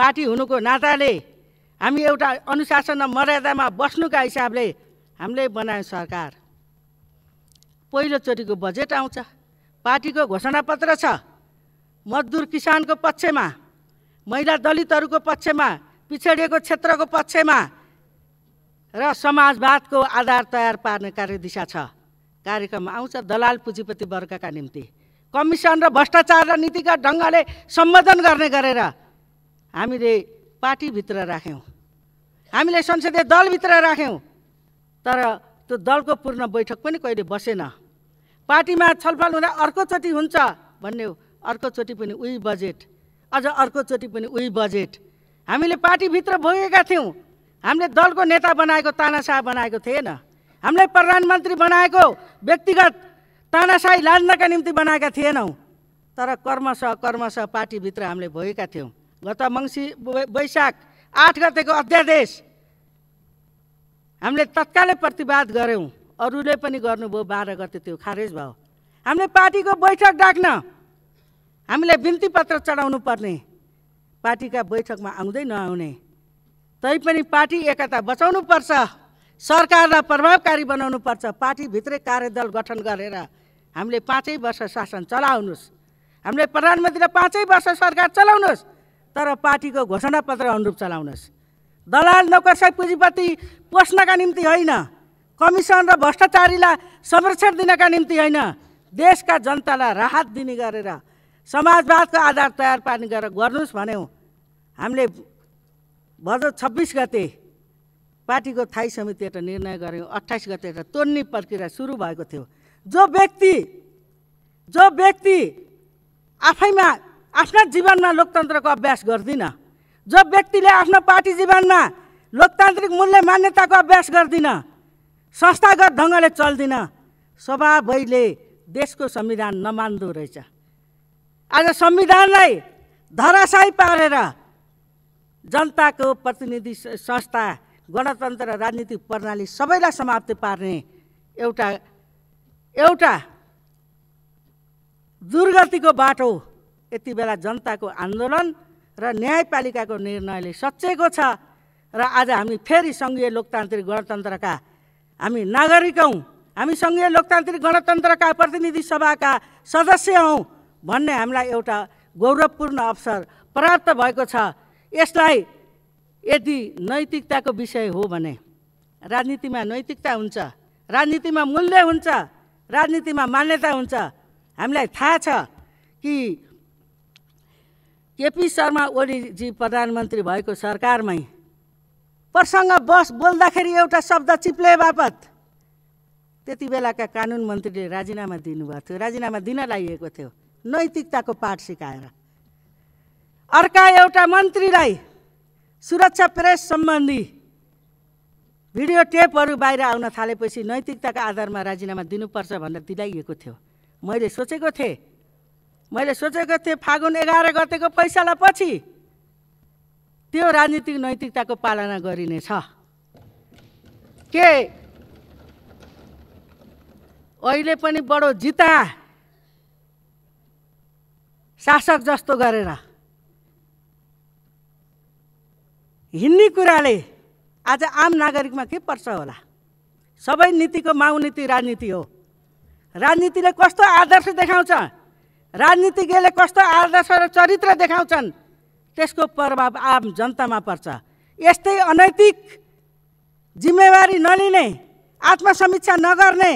पार्टी हुनुको नाताले हामी एउटा अनुशासन र मर्यादामा बस्नुका हिसाबले हामीले बनायौँ सरकार पहिलोचोटिको बजेट आउँछ पार्टीको घोषणापत्र छ मजदुर किसानको पक्षमा महिला दलितहरूको पक्षमा पिछडिएको क्षेत्रको पक्षमा र समाजवादको आधार तयार पार्ने कार्यदिशा छ कार्यक्रम आउँछ दलाल पुँजीपति वर्गका निम्ति कमिसन र भ्रष्टाचार र नीतिगत ढङ्गले सम्बोधन गर्ने गरेर हामीले पार्टीभित्र राख्यौँ हामीले संसदीय दलभित्र राख्यौँ तर त्यो दलको पूर्ण बैठक पनि कहिले बसेन पार्टीमा छलफल हुँदा अर्कोचोटि हुन्छ भन्ने अर्कोचोटि पनि उही बजेट अझ अर्कोचोटि पनि उही बजेट हामीले पार्टीभित्र भोगेका थियौँ हामीले दलको नेता बनाएको तानासाह बनाएको थिएन हामीले प्रधानमन्त्री बनाएको व्यक्तिगत तानासा लान्नका निम्ति बनाएका थिएनौँ तर कर्मश कर्मश पार्टीभित्र हामीले भोगेका थियौँ गत मङ्सिर वैशाख आठ गतेको अध्यादेश हामीले तत्कालै प्रतिवाद गऱ्यौँ अरूले पनि गर्नुभयो बाह्र गते त्यो खारेज भयो हामीले पार्टीको बैठक डाक्न हामीलाई बिन्ती पत्र चढाउनु पर्ने पार्टीका बैठकमा आउँदै नआउने तैपनि पार्टी एकता बचाउनु पर्छ सरकारलाई प्रभावकारी बनाउनु बनाउनुपर्छ पार्टीभित्रै कार्यदल गठन गरेर हामीले पाँचै वर्ष शासन चलाउनुहोस् हामीले प्रधानमन्त्रीलाई पाँचै वर्ष सरकार चलाउनुहोस् तर पार्टीको घोषणापत्र अनुरूप चलाउनुहोस् दलाल नोकरसा पुँजीपति पोस्नका निम्ति होइन कमिसन र भ्रष्टाचारीलाई संरक्षण दिनका निम्ति होइन देशका जनतालाई राहत दिने गरेर समाजवादको आधार तयार पार्ने गरेर गर्नुहोस् भन्यौँ हामीले भदौ छब्बिस गते पार्टीको थाई समिति एउटा निर्णय गऱ्यौँ अट्ठाइस गते एउटा तोड्ने प्रक्रिया सुरु भएको थियो जो व्यक्ति जो व्यक्ति आफैमा आफ्ना जीवनमा लोकतन्त्रको अभ्यास गर्दिन जो व्यक्तिले आफ्नो पार्टी जीवनमा लोकतान्त्रिक मूल्य मान्यताको अभ्यास गर्दिन संस्थागत ढङ्गले चल्दिन सभाभैले देशको संविधान नमान्दो रहेछ आज संविधानलाई धराशय पारेर जनताको प्रतिनिधि संस्था गणतन्त्र राजनीतिक प्रणाली सबैलाई समाप्त पार्ने एउटा एउटा दुर्गतिको बाटो यति बेला जनताको आन्दोलन र न्यायपालिकाको निर्णयले सचेको छ र आज हामी फेरि सङ्घीय लोकतान्त्रिक गणतन्त्रका हामी नागरिक हौँ हामी सङ्घीय लोकतान्त्रिक गणतन्त्रका प्रतिनिधि सभाका सदस्य हौँ भन्ने हामीलाई एउटा गौरवपूर्ण अवसर प्राप्त भएको छ यसलाई यदि नैतिकताको विषय हो भने राजनीतिमा नैतिकता हुन्छ राजनीतिमा मूल्य हुन्छ राजनीतिमा मान्यता हुन्छ हामीलाई थाहा छ कि केपी शर्मा ओलीजी प्रधानमन्त्री भएको सरकारमै प्रसङ्ग बस बोल्दाखेरि एउटा शब्द चिप्ले बापत त्यति बेलाका कानुन मन्त्रीले राजीनामा दिनुभएको थियो राजीनामा दिन लागेको थियो नैतिकताको पाठ सिकाएर अर्का एउटा मन्त्रीलाई सुरक्षा प्रेस सम्बन्धी भिडियो टेपहरू बाहिर आउन थालेपछि नैतिकताको आधारमा राजीनामा दिनुपर्छ भनेर दिलाइएको थियो मैले सोचेको थिएँ मैले सोचेको थिएँ फागुन एघार गतेको फैसला पछि त्यो राजनीतिक नैतिकताको पालना गरिनेछ के अहिले पनि बडो जिता शासक जस्तो गरेर हिँड्ने कुराले आज आम नागरिकमा के पर्छ होला सबै नीतिको माउ नीति राजनीति हो राजनीतिले कस्तो आदर्श देखाउँछ राजनीतिज्ञले कस्तो आदर्श र चरित्र देखाउँछन् त्यसको प्रभाव आम जनतामा पर्छ यस्तै अनैतिक जिम्मेवारी नलिने आत्मसमीक्षा नगर्ने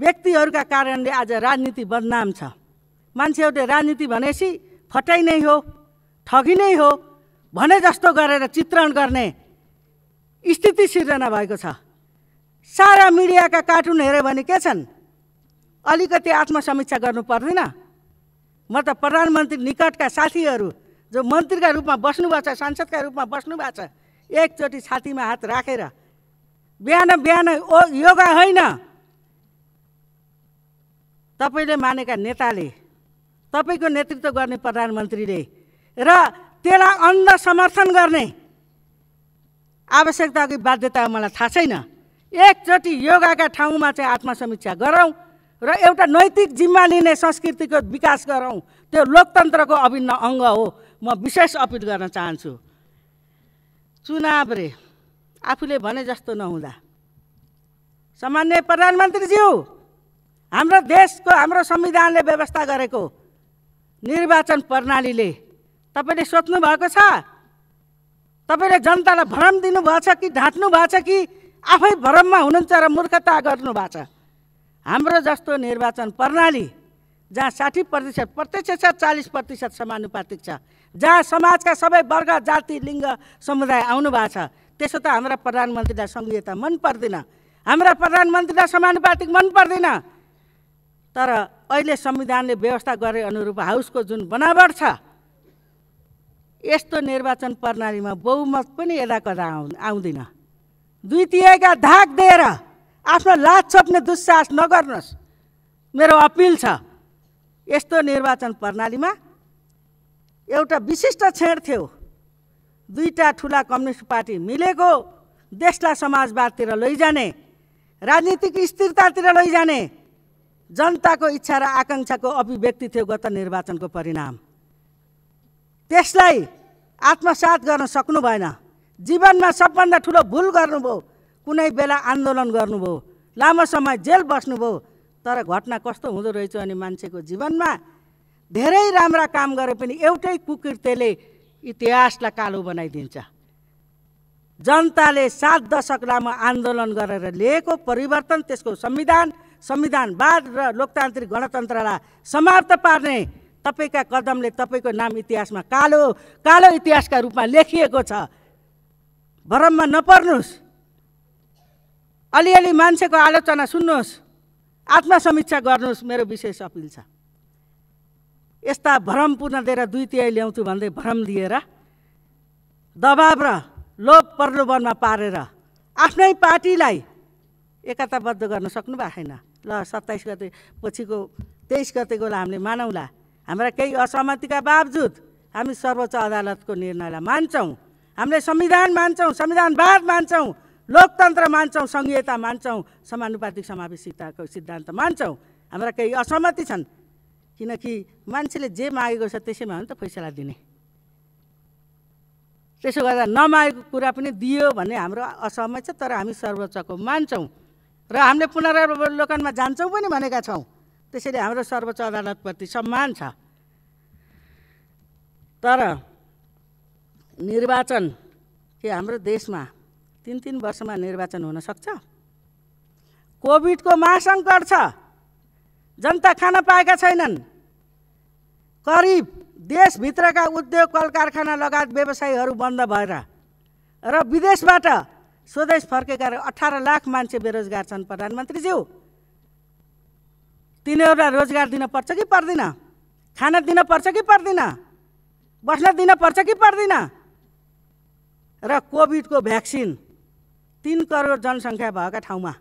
व्यक्तिहरूका कारणले आज राजनीति बदनाम छ मान्छेहरूले राजनीति भनेपछि फटाइ नै हो ठगी नै हो भने जस्तो गरेर चित्रण गर्ने स्थिति सिर्जना भएको छ सारा मिडियाका कार्टुन हेऱ्यो भने के छन् अलिकति आत्मसमीक्षा गर्नु पर्दैन म त प्रधानमन्त्री निकटका साथीहरू जो मन्त्रीका रूपमा बस्नुभएको छ सांसदका रूपमा बस्नु भएको छ एकचोटि छातीमा हात राखेर रा। बिहान बिहान ओ योगा होइन तपाईँले मानेका नेताले तपाईँको नेतृत्व गर्ने प्रधानमन्त्रीले र त्यसलाई अन्ध समर्थन गर्ने आवश्यकता आवश्यकताको बाध्यता मलाई थाहा छैन एकचोटि योगाका ठाउँमा चाहिँ आत्मसमीक्षा गरौँ र एउटा नैतिक जिम्मा लिने संस्कृतिको विकास गरौँ त्यो लोकतन्त्रको अभिन्न अङ्ग हो म विशेष अपिल गर्न चाहन्छु चुनाव रे आफूले भने जस्तो नहुँदा सामान्य प्रधानमन्त्रीज्यू हाम्रो देशको हाम्रो संविधानले व्यवस्था गरेको निर्वाचन प्रणालीले तपाईँले सोच्नु भएको छ तपाईँले जनतालाई भ्रम छ कि ढाँट्नु भएको छ कि आफै भ्रममा हुनुहुन्छ र मूर्खता गर्नुभएको छ हाम्रो जस्तो निर्वाचन प्रणाली जहाँ साठी प्रतिशत प्रत्यक्ष छ चालिस प्रतिशत समानुपातिक छ जहाँ समाजका सबै वर्ग जाति लिङ्ग समुदाय आउनु भएको छ त्यसो त हाम्रा प्रधानमन्त्रीलाई सङ्घीयता मन पर्दैन हाम्रा प्रधानमन्त्रीलाई समानुपातिक मन पर्दैन तर अहिले संविधानले व्यवस्था गरे अनुरूप हाउसको जुन बनावट छ यस्तो निर्वाचन प्रणालीमा बहुमत पनि यदा कदा आउ आउँदैन दुई तिहाइका धाक दिएर आफ्नो लाज छोप्ने दुस्साहस नगर्नुहोस् मेरो अपिल छ यस्तो निर्वाचन प्रणालीमा एउटा विशिष्ट छेड थियो दुईवटा ठुला कम्युनिस्ट पार्टी मिलेको देशलाई समाजवादतिर लैजाने राजनीतिक स्थिरतातिर लैजाने जनताको इच्छा र आकाङ्क्षाको अभिव्यक्ति थियो गत निर्वाचनको परिणाम त्यसलाई आत्मसात गर्न सक्नु भएन जीवनमा सबभन्दा ठुलो भुल गर्नुभयो कुनै बेला आन्दोलन गर्नुभयो लामो समय जेल बस्नुभयो तर घटना कस्तो हुँदो रहेछ अनि मान्छेको जीवनमा धेरै राम्रा काम गरे पनि एउटै कुकृत्यले इतिहासलाई कालो बनाइदिन्छ जनताले सात दशक लामो आन्दोलन गरेर लिएको परिवर्तन त्यसको संविधान संविधानवाद र लोकतान्त्रिक गणतन्त्रलाई समाप्त पार्ने तपाईँका कदमले तपाईँको नाम इतिहासमा कालो कालो इतिहासका रूपमा लेखिएको छ भरममा नपर्नुहोस् अलिअलि मान्छेको आलोचना सुन्नुहोस् आत्मसमीक्षा गर्नुहोस् मेरो विशेष अपिल छ यस्ता भ्रम पुनः दिएर दुई तिहाई ल्याउँछु भन्दै भ्रम दिएर दबाब र लोभ प्रलोभनमा पारेर आफ्नै पार्टीलाई एकताबद्ध गर्न सक्नु भएको छैन ल सत्ताइस गते पछिको तेइस गतेको हामीले मानौँला हाम्रा केही असहमतिका बावजुद हामी सर्वोच्च अदालतको निर्णयलाई मान्छौँ हामीले संविधान मान्छौँ संविधानवाद मान्छौँ लोकतन्त्र मान्छौँ सङ्घीयता मान्छौँ समानुपातिक समावेशिताको सिद्धान्त मान्छौँ हाम्रा केही असहमति छन् किनकि मान्छेले जे मागेको छ त्यसैमा हो नि त फैसला दिने त्यसो गर्दा नमागेको कुरा पनि दियो भन्ने हाम्रो असहमति छ तर हामी सर्वोच्चको मान्छौँ र हामीले पुनरावलोकनमा जान्छौँ पनि भनेका छौँ त्यसैले हाम्रो सर्वोच्च अदालतप्रति सम्मान छ तर निर्वाचन के हाम्रो देशमा तिन तिन वर्षमा निर्वाचन हुनसक्छ कोभिडको महासङ्कट छ जनता खान पाएका छैनन् करिब देशभित्रका उद्योग कल कारखाना लगायत व्यवसायीहरू बन्द भएर र विदेशबाट स्वदेश फर्केका अठार लाख मान्छे बेरोजगार छन् प्रधानमन्त्रीज्यू तिनीहरूलाई रोजगार पर्छ कि पर्दैन खाना दिन पर्छ कि पर्दैन बस्न दिन पर्छ कि पर्दैन र कोभिडको भ्याक्सिन तिन करोड जनसङ्ख्या भएका ठाउँमा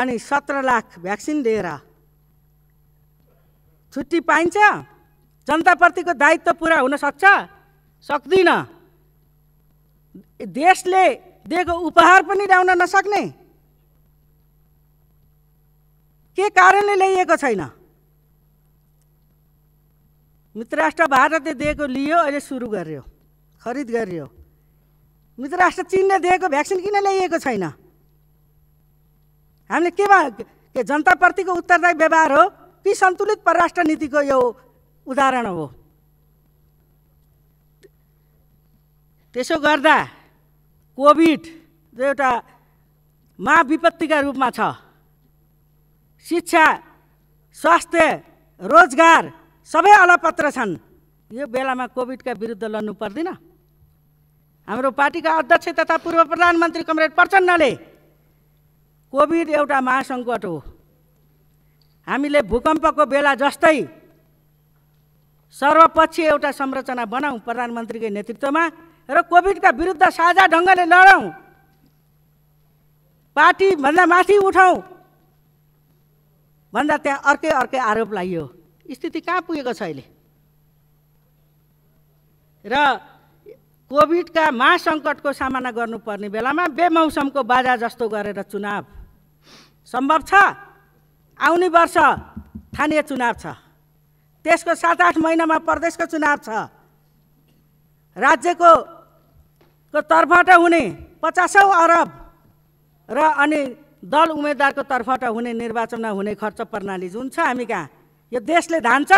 अनि सत्र लाख भ्याक्सिन लिएर छुट्टी पाइन्छ जनताप्रतिको दायित्व पुरा हुन सक्छ सक्दिनँ देशले दिएको उपहार पनि ल्याउन नसक्ने के कारणले ल्याइएको छैन मित्र राष्ट्र भारतले दिएको लियो अहिले सुरु गर्यो खरिद गरियो मित्र राष्ट्र चिनले दिएको भ्याक्सिन किन ल्याइएको छैन हामीले केमा के जनताप्रतिको उत्तरदायी व्यवहार हो कि सन्तुलित परराष्ट्र नीतिको यो उदाहरण हो त्यसो गर्दा कोभिड जो एउटा महाविपत्तिका रूपमा छ शिक्षा स्वास्थ्य रोजगार सबै अलपत्र छन् यो बेलामा कोभिडका विरुद्ध लड्नु पर्दैन हाम्रो पार्टीका अध्यक्ष तथा पूर्व प्रधानमन्त्री कमरेड प्रचण्डले कोभिड एउटा महासङ्कट हो हामीले भूकम्पको बेला जस्तै सर्वपक्षीय एउटा संरचना बनाऊ प्रधानमन्त्रीकै नेतृत्वमा र कोभिडका विरुद्ध साझा ढङ्गले लडौँ पार्टीभन्दा माथि उठौँ भन्दा त्यहाँ अर्कै अर्कै आरोप लाइयो स्थिति कहाँ पुगेको छ अहिले र कोभिडका महासङ्कटको सामना गर्नुपर्ने बेलामा बेमौसमको बाजा जस्तो गरेर चुनाव सम्भव छ आउने वर्ष स्थानीय चुनाव छ त्यसको सात आठ महिनामा प्रदेशको चुनाव छ राज्यको को तर्फबाट हुने पचासौँ अरब र अनि दल उम्मेद्वारको तर्फबाट हुने निर्वाचनमा हुने खर्च प्रणाली जुन छ हामी कहाँ यो देशले धान्छ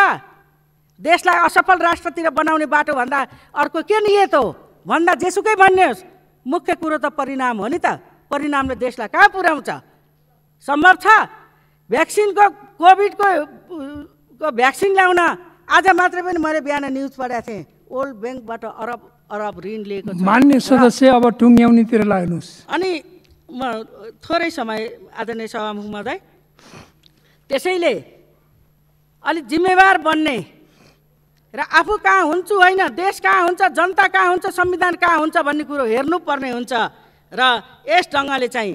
देशलाई असफल राष्ट्रतिर बनाउने बाटोभन्दा अर्को के नियत हो भन्दा जेसुकै भन्नुहोस् मुख्य कुरो त परिणाम हो नि त परिणामले देशलाई कहाँ पुर्याउँछ सम्भव छ भ्याक्सिनको कोभिडको को भ्याक्सिन ल्याउन आज मात्रै पनि मैले बिहान न्युज पढाएको थिएँ वर्ल्ड ब्याङ्कबाट अरब अरब ऋण लिएको मान्य सदस्य अब टुङ्ग्याउनेतिर लाग्नुहोस् अनि म थोरै समय आदरणीय सभामुख महोदय त्यसैले अलिक जिम्मेवार बन्ने र आफू कहाँ हुन्छु होइन देश कहाँ हुन्छ जनता कहाँ हुन्छ संविधान कहाँ हुन्छ भन्ने कुरो हेर्नुपर्ने हुन्छ र यस ढङ्गले चाहिँ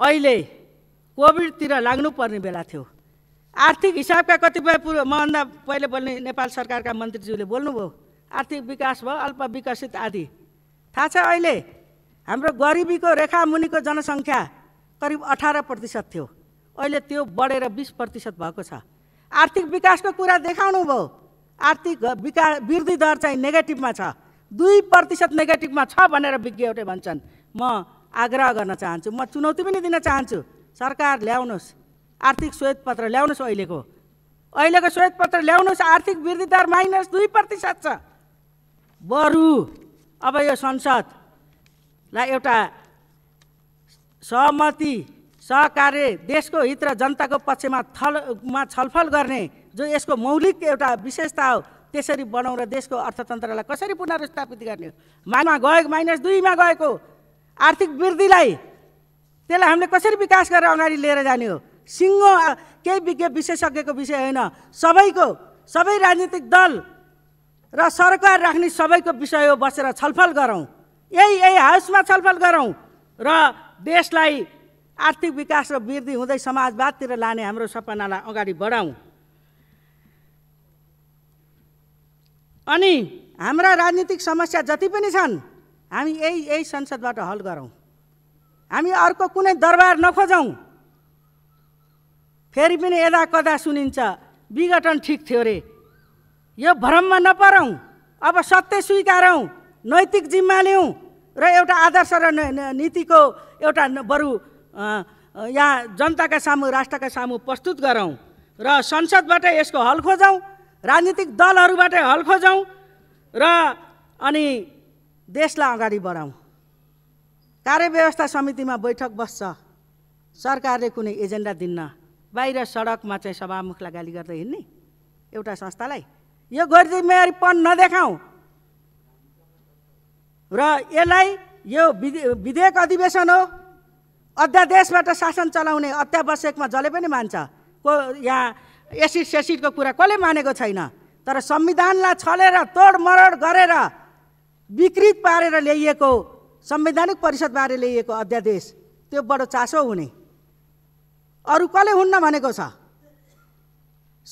अहिले कोभिडतिर लाग्नुपर्ने बेला थियो आर्थिक हिसाबका कतिपय पूर्व मभन्दा पहिले बोल्ने नेपाल सरकारका मन्त्रीज्यूले बोल्नुभयो आर्थिक विकास भयो अल्प विकसित आदि थाहा छ अहिले हाम्रो गरिबीको रेखा मुनिको जनसङ्ख्या करिब अठार प्रतिशत थियो अहिले त्यो बढेर बिस प्रतिशत भएको छ आर्थिक विकासको कुरा देखाउनु भयो आर्थिक विकास वृद्धि दर चाहिँ नेगेटिभमा छ दुई प्रतिशत नेगेटिभमा छ भनेर विज्ञहरूले भन्छन् म आग्रह गर्न चाहन्छु म चुनौती पनि दिन चाहन्छु सरकार ल्याउनुहोस् आर्थिक श्वेतपत्र ल्याउनुहोस् अहिलेको अहिलेको श्वेतपत्र ल्याउनुहोस् आर्थिक वृद्धि दर माइनस दुई प्रतिशत छ बरु अब यो संसदलाई एउटा सहमति सहकार्य देशको हित र जनताको पक्षमा थलमा छलफल गर्ने जो यसको मौलिक एउटा विशेषता हो त्यसरी बनाउन देशको अर्थतन्त्रलाई कसरी पुनर्स्थापित गर्ने हो गएको माइनस दुईमा गएको आर्थिक वृद्धिलाई त्यसलाई हामीले कसरी विकास गरेर अगाडि लिएर जाने हो सिङ्गो केही विज्ञ विशेषज्ञको विषय होइन सबैको सबै राजनीतिक दल र सरकार राख्ने सबैको विषय हो बसेर छलफल गरौँ यही यही हाउसमा छलफल गरौँ र देशलाई आर्थिक विकास र वृद्धि हुँदै समाजवादतिर लाने हाम्रो सपनालाई अगाडि बढाउँ अनि हाम्रा राजनीतिक समस्या जति पनि छन् हामी यही यही संसदबाट हल गरौँ हामी अर्को कुनै दरबार नखोजौँ फेरि पनि यदा कदा सुनिन्छ विघटन ठिक थियो रे यो भ्रममा नपरौँ अब सत्य स्वीकारौँ नैतिक जिम्मा लिउँ र एउटा आदर्श र नीतिको एउटा बरु यहाँ जनताका सामु राष्ट्रका सामु प्रस्तुत गरौँ र संसदबाट यसको हल खोजौँ राजनीतिक दलहरूबाटै हल खोजौँ र अनि देशलाई अगाडि बढाउँ कार्यव्यवस्था समितिमा बैठक बस्छ सरकारले कुनै एजेन्डा दिन्न बाहिर सडकमा चाहिँ सभामुखलाई गाली गर्दै हिँड्ने एउटा संस्थालाई यो पन नदेखाउँ र यसलाई यो विधेयक अधिवेशन हो अध्यादेशबाट शासन चलाउने अत्यावश्यकमा जसले पनि मान्छ को यहाँ एसिड सेसिडको कुरा कसले मानेको छैन तर संविधानलाई छलेर तोडमरोड गरेर विकृत पारेर ल्याइएको संवैधानिक परिषदबारे ल्याइएको अध्यादेश त्यो बडो चासो हुने अरू कसले हुन्न भनेको छ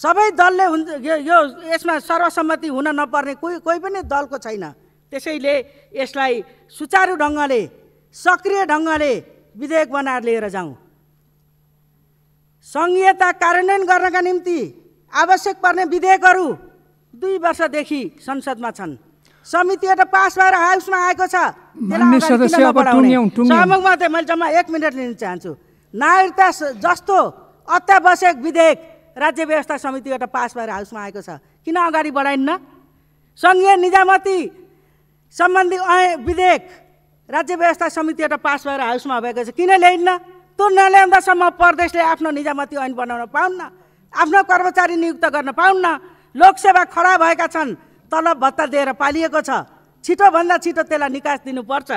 सबै दलले हुन् यो यसमा सर्वसम्मति हुन नपर्ने कोही कोही पनि दलको छैन त्यसैले यसलाई सुचारु ढङ्गले सक्रिय ढङ्गले विधेयक बनाएर लिएर जाउँ सङ्घीयता कार्यान्वयन गर्नका निम्ति आवश्यक पर्ने विधेयकहरू दुई वर्षदेखि संसदमा छन् समिति एउटा पास भएर हाउसमा आएको छ मैले जम्मा एक मिनट लिन चाहन्छु नागरिकता जस्तो अत्यावश्यक विधेयक राज्य व्यवस्था समितिबाट पास भएर हाउसमा आएको छ किन अगाडि बढाइन्न सङ्घीय निजामती सम्बन्धी विधेयक राज्य व्यवस्था समितिबाट पास भएर हाउसमा भएको छ किन ल्याइन्न त्यो नल्याउँदासम्म प्रदेशले आफ्नो निजामती ऐन बनाउन पाउन्न आफ्नो कर्मचारी नियुक्त गर्न पाउन्न लोकसेवा खडा भएका छन् तलब भत्ता दिएर पालिएको छ छिटोभन्दा छिटो त्यसलाई निकास दिनुपर्छ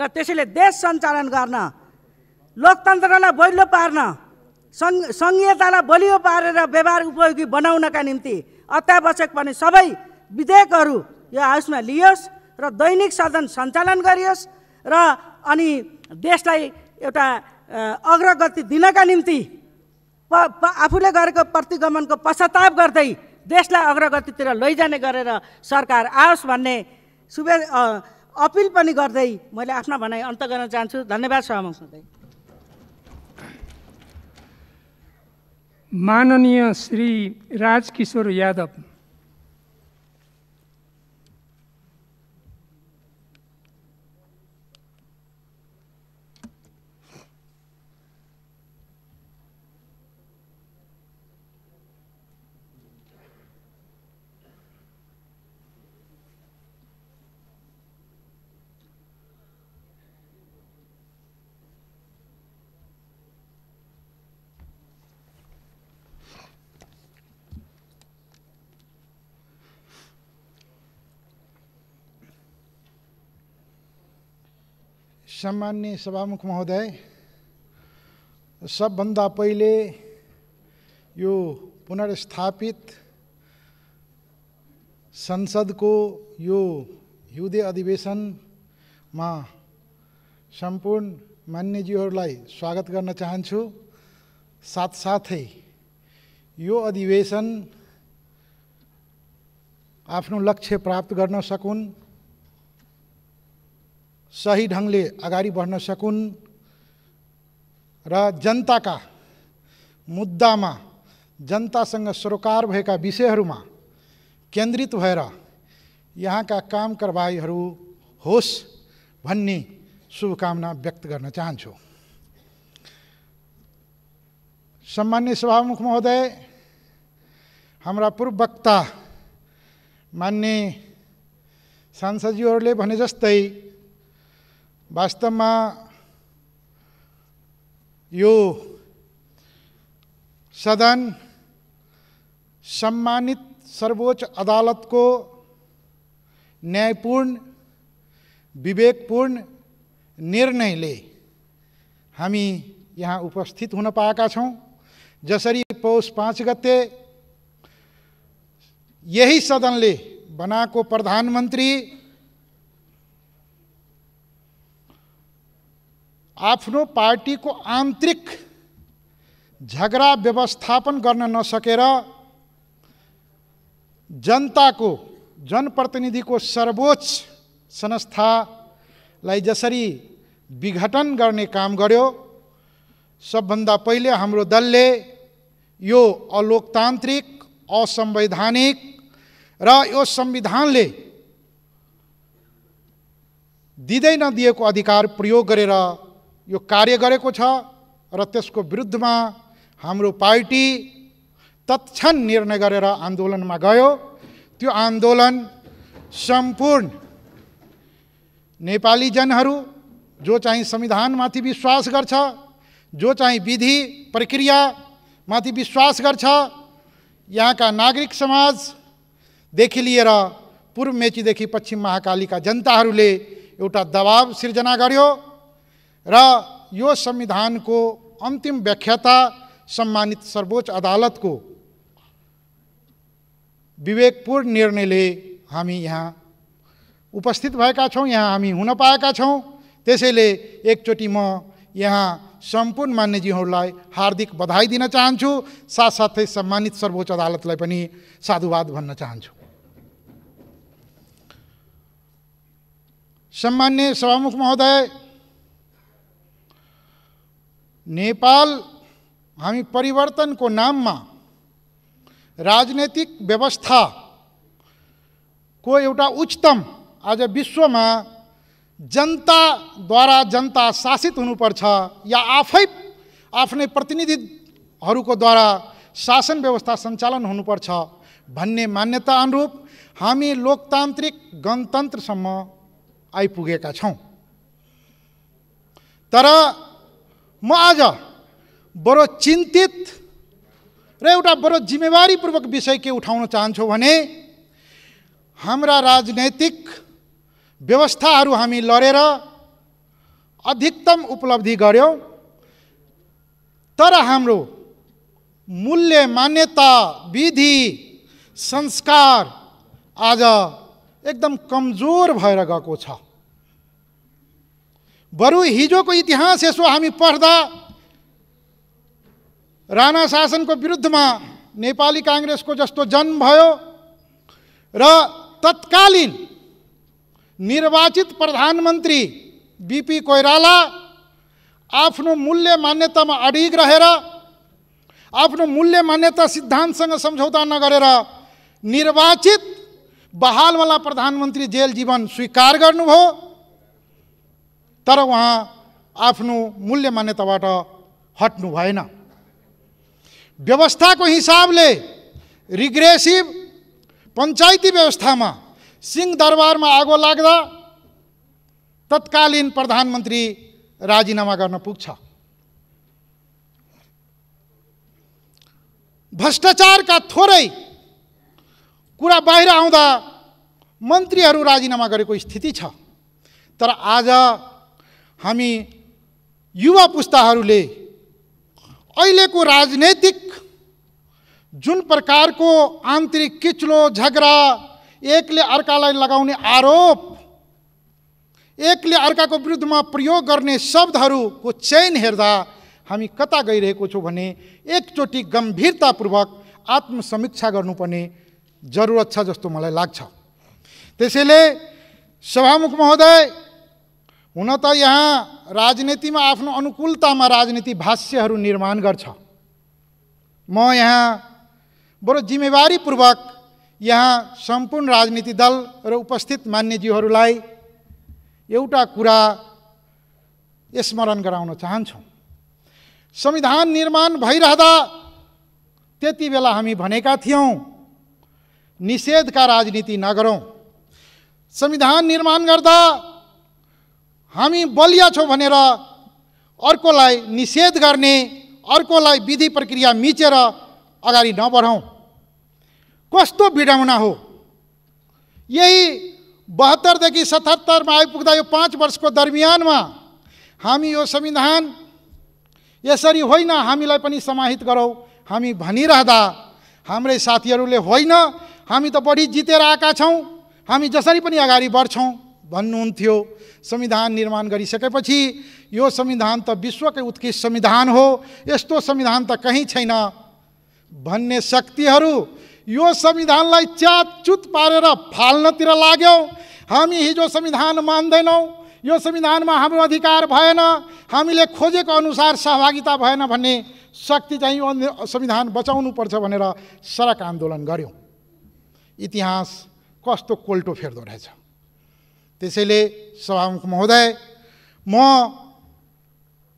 र त्यसैले देश सञ्चालन गर्न लोकतन्त्रलाई बलियो पार्न सङ्घ सङ्घीयतालाई बलियो पारेर व्यवहार उपयोगी बनाउनका निम्ति अत्यावश्यक पनि सबै विधेयकहरू यो हाउसमा लियोस् र दैनिक सदन सञ्चालन गरियोस् र अनि देशलाई एउटा अग्रगति दिनका निम्ति प आफूले गरेको प्रतिगमनको पश्चाताप गर्दै देशलाई अग्रगतितिर लैजाने गरेर सरकार आओस् भन्ने शुभे अपिल पनि गर्दै मैले आफ्ना भनाइ अन्त गर्न चाहन्छु धन्यवाद सहमत हुँदै माननीय श्री राजकिशोर यादव सामान्य सभामुख महोदय सबभन्दा पहिले यो पुनर्स्थापित संसदको यो हिउँदे अधिवेशनमा सम्पूर्ण मान्यजीहरूलाई स्वागत गर्न चाहन्छु साथसाथै यो अधिवेशन आफ्नो लक्ष्य प्राप्त गर्न सकुन् सही ढङ्गले अगाडि बढ्न सकुन् र जनताका मुद्दामा जनतासँग सरोकार भएका विषयहरूमा केन्द्रित भएर यहाँका काम कारवाहीहरू होस् भन्ने शुभकामना व्यक्त गर्न चाहन्छु सम्मान्य सभामुख महोदय हाम्रा पूर्व वक्ता मान्य सांसदज्यूहरूले भने जस्तै वास्तवमा यो सदन सम्मानित सर्वोच्च अदालतको न्यायपूर्ण विवेकपूर्ण निर्णयले हामी यहाँ उपस्थित हुन पाएका छौँ जसरी पौष पाँच गते यही सदनले बनाएको प्रधानमन्त्री आफ्नो पार्टीको आन्तरिक झगडा व्यवस्थापन गर्न नसकेर जनताको जनप्रतिनिधिको सर्वोच्च संस्थालाई जसरी विघटन गर्ने काम गर्यो सबभन्दा पहिले हाम्रो दलले यो अलोकतान्त्रिक असंवैधानिक र यो संविधानले दिँदै नदिएको अधिकार प्रयोग गरेर यो कार्य गरेको छ र त्यसको विरुद्धमा हाम्रो पार्टी तत्क्षण निर्णय गरेर आन्दोलनमा गयो त्यो आन्दोलन सम्पूर्ण नेपाली जनहरू जो चाहिँ संविधानमाथि विश्वास गर्छ जो चाहिँ विधि प्रक्रियामाथि विश्वास गर्छ यहाँका नागरिक समाजदेखि लिएर पूर्व मेचीदेखि पश्चिम महाकालीका जनताहरूले एउटा दबाव सिर्जना गर्यो र यो संविधानको अन्तिम व्याख्याता सम्मानित सर्वोच्च अदालतको विवेकपूर्ण निर्णयले हामी यहाँ उपस्थित भएका छौँ यहाँ हामी हुन पाएका छौँ त्यसैले एकचोटि म यहाँ सम्पूर्ण मान्यजीहरूलाई हार्दिक बधाई दिन चाहन्छु साथसाथै सम्मानित सर्वोच्च अदालतलाई पनि साधुवाद भन्न चाहन्छु सम्मान्य सभामुख महोदय नेपाल हामी परिवर्तनको नाममा राजनैतिक व्यवस्थाको एउटा उच्चतम आज विश्वमा जनताद्वारा जनता शासित हुनुपर्छ या आफै आफ्नै प्रतिनिधिहरूको द्वारा शासन व्यवस्था सञ्चालन हुनुपर्छ भन्ने मान्यता अनुरूप हामी लोकतान्त्रिक गणतन्त्रसम्म आइपुगेका छौँ तर म आज बडो चिन्तित र एउटा बडो जिम्मेवारीपूर्वक विषय के उठाउन चाहन्छु भने हाम्रा राजनैतिक व्यवस्थाहरू हामी लडेर अधिकतम उपलब्धि गऱ्यौँ तर हाम्रो मूल्य मान्यता विधि संस्कार आज एकदम कमजोर भएर गएको छ बरु हिजोको इतिहास यसो हामी पढ्दा राणा शासनको विरुद्धमा नेपाली काङ्ग्रेसको जस्तो जन्म भयो र तत्कालीन निर्वाचित प्रधानमन्त्री बिपी कोइराला आफ्नो मूल्य मान्यतामा अडिग रहेर आफ्नो मूल्य मान्यता सिद्धान्तसँग सम्झौता नगरेर निर्वाचित बहालवाला प्रधानमन्त्री जेल जीवन स्वीकार गर्नुभयो तर उहाँ आफ्नो मूल्य मान्यताबाट हट्नु भएन व्यवस्थाको हिसाबले रिग्रेसिभ पञ्चायती व्यवस्थामा सिंहदरबारमा आगो लाग्दा तत्कालीन प्रधानमन्त्री राजीनामा गर्न पुग्छ भ्रष्टाचारका थोरै कुरा बाहिर आउँदा मन्त्रीहरू राजीनामा गरेको स्थिति छ तर आज हामी युवा पुस्ताहरूले अहिलेको राजनैतिक जुन प्रकारको आन्तरिक किचलो झगडा एकले अर्कालाई लगाउने आरोप एकले अर्काको विरुद्धमा प्रयोग गर्ने शब्दहरूको चयन हेर्दा हामी कता गइरहेको छौँ भने एकचोटि गम्भीरतापूर्वक आत्मसमीक्षा गर्नुपर्ने जरुरत छ जस्तो मलाई लाग्छ त्यसैले सभामुख महोदय हुन त यहाँ राजनीतिमा आफ्नो अनुकूलतामा राजनीति भाष्यहरू निर्माण गर्छ म यहाँ बरु जिम्मेवारीपूर्वक यहाँ सम्पूर्ण राजनीति दल र उपस्थित मान्यज्यूहरूलाई एउटा कुरा स्मरण गराउन चाहन्छौँ संविधान निर्माण भइरहँदा त्यति बेला हामी भनेका थियौँ निषेधका राजनीति नगरौँ संविधान निर्माण गर्दा हामी बलिया छौँ भनेर अर्कोलाई निषेध गर्ने अर्कोलाई विधि प्रक्रिया मिचेर अगाडि नबढौँ कस्तो बिडाउना हो यही बहत्तरदेखि सतहत्तरमा आइपुग्दा यो पाँच वर्षको दरमियानमा हामी यो संविधान यसरी होइन हामीलाई पनि समाहित गरौँ हामी भनिरहँदा हाम्रै साथीहरूले होइन हामी त बढी जितेर आएका छौँ हामी जसरी पनि अगाडि बढ्छौँ भन्नुहुन्थ्यो संविधान निर्माण गरिसकेपछि यो संविधान त विश्वकै उत्कृष्ट संविधान हो यस्तो संविधान त कहीँ छैन भन्ने शक्तिहरू यो संविधानलाई च्यातचुत पारेर फाल्नतिर लाग्यौँ हामी हिजो संविधान मान्दैनौँ यो संविधानमा हाम्रो अधिकार भएन हामीले खोजेको अनुसार सहभागिता भएन भन्ने शक्ति चाहिँ यो संविधान पर्छ भनेर सडक आन्दोलन गऱ्यौँ इतिहास कस्तो कोल्टो फेर्दो रहेछ त्यसैले सभामुख महोदय म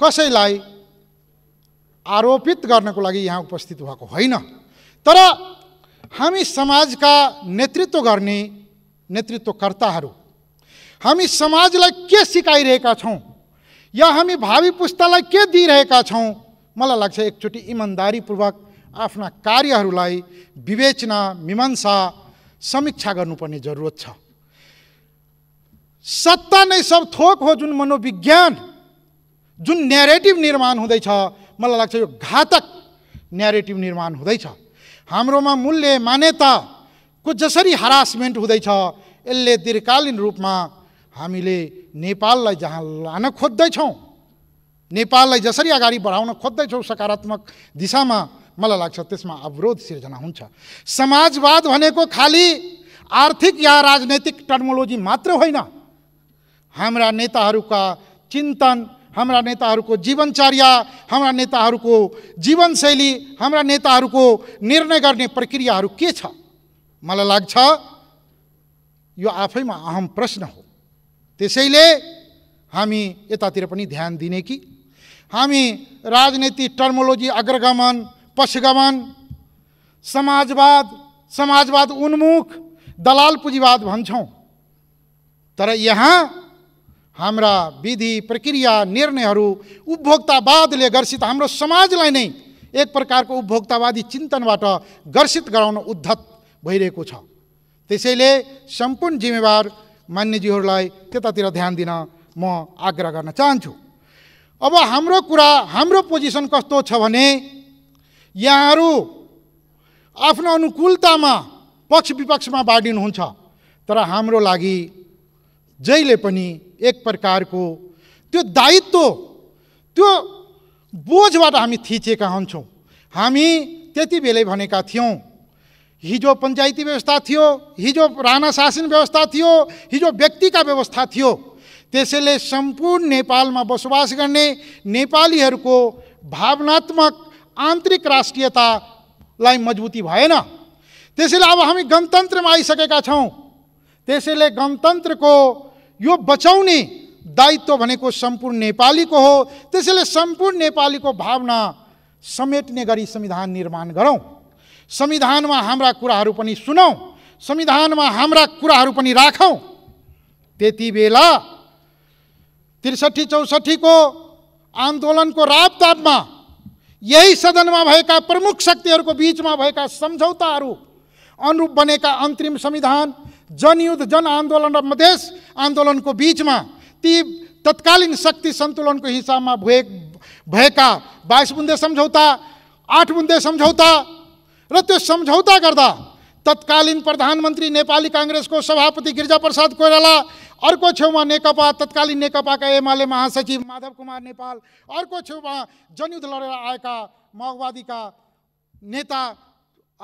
कसैलाई आरोपित गर्नको लागि यहाँ उपस्थित भएको होइन तर हामी समाजका नेतृत्व गर्ने नेतृत्वकर्ताहरू हामी समाजलाई के सिकाइरहेका छौँ या हामी भावी पुस्तालाई के दिइरहेका छौँ मलाई लाग्छ एकचोटि इमान्दारीपूर्वक आफ्ना कार्यहरूलाई विवेचना मीमांसा समीक्षा गर्नुपर्ने जरुरत छ सत्ता नै सब थोक हो जुन मनोविज्ञान जुन न्यारेटिभ निर्माण हुँदैछ मलाई लाग्छ यो घातक न्यारेटिभ निर्माण हुँदैछ हाम्रोमा मूल्य मान्यताको जसरी हरासमेन्ट हुँदैछ यसले दीर्घकालीन रूपमा हामीले नेपाललाई जहाँ लान खोज्दैछौँ नेपाललाई जसरी अगाडि बढाउन खोज्दैछौँ सकारात्मक दिशामा मलाई लाग्छ त्यसमा अवरोध सिर्जना हुन्छ समाजवाद भनेको खालि आर्थिक या राजनैतिक टर्मोलोजी मात्र होइन हाम्रा नेताहरूका चिन्तन हाम्रा नेताहरूको जीवनचर्या हाम्रा नेताहरूको जीवनशैली हाम्रा नेताहरूको निर्णय गर्ने प्रक्रियाहरू के छ मलाई लाग्छ यो आफैमा अहम प्रश्न हो त्यसैले हामी यतातिर पनि ध्यान दिने कि हामी राजनीति टर्मोलोजी अग्रगमन पशगमन समाजवाद समाजवाद उन्मुख दलाल पुँजीवाद भन्छौँ तर यहाँ हाम्रा विधि प्रक्रिया निर्णयहरू उपभोक्तावादले गर्सित हाम्रो समाजलाई नै एक प्रकारको उपभोक्तावादी चिन्तनबाट गर्सित गराउन उद्धत भइरहेको छ त्यसैले सम्पूर्ण जिम्मेवार मान्यजीहरूलाई त्यतातिर ध्यान दिन म आग्रह गर्न चाहन्छु अब हाम्रो कुरा हाम्रो पोजिसन कस्तो छ भने यहाँहरू आफ्नो अनुकूलतामा पक्ष विपक्षमा बाँडिनुहुन्छ तर हाम्रो लागि जहिले पनि एक प्रकारको त्यो दायित्व त्यो बोझबाट हामी थिचेका हुन्छौँ हामी त्यति बेलै भनेका थियौँ हिजो पञ्चायती व्यवस्था थियो हिजो राणा शासन व्यवस्था थियो हिजो व्यक्तिका व्यवस्था थियो त्यसैले सम्पूर्ण नेपालमा बसोबास गर्ने नेपालीहरूको भावनात्मक आन्तरिक राष्ट्रियतालाई मजबुती भएन त्यसैले अब हामी गणतन्त्रमा आइसकेका छौँ त्यसैले गणतन्त्रको यो बचाउने दायित्व भनेको सम्पूर्ण नेपालीको हो त्यसैले सम्पूर्ण नेपालीको भावना समेट्ने गरी संविधान निर्माण गरौँ संविधानमा हाम्रा कुराहरू पनि सुनौँ संविधानमा हाम्रा कुराहरू पनि राखौँ त्यति बेला त्रिसठी चौसठीको आन्दोलनको रापतापमा यही सदनमा भएका प्रमुख शक्तिहरूको बिचमा भएका सम्झौताहरू अनुरूप बनेका अन्तरिम संविधान जनयुद्ध जनआन्दोलन र मधेस आन्दोलनको बिचमा ती तत्कालीन शक्ति सन्तुलनको हिसाबमा भए भएका बाइस बुन्दे सम्झौता आठ बुन्दे सम्झौता र त्यो सम्झौता गर्दा तत्कालीन प्रधानमन्त्री नेपाली काङ्ग्रेसको सभापति गिरिजाप्रसाद कोइराला अर्को छेउमा नेकपा तत्कालीन नेकपाका एमाले महासचिव माधव कुमार नेपाल अर्को छेउमा जनयुद्ध लडेर आएका माओवादीका नेता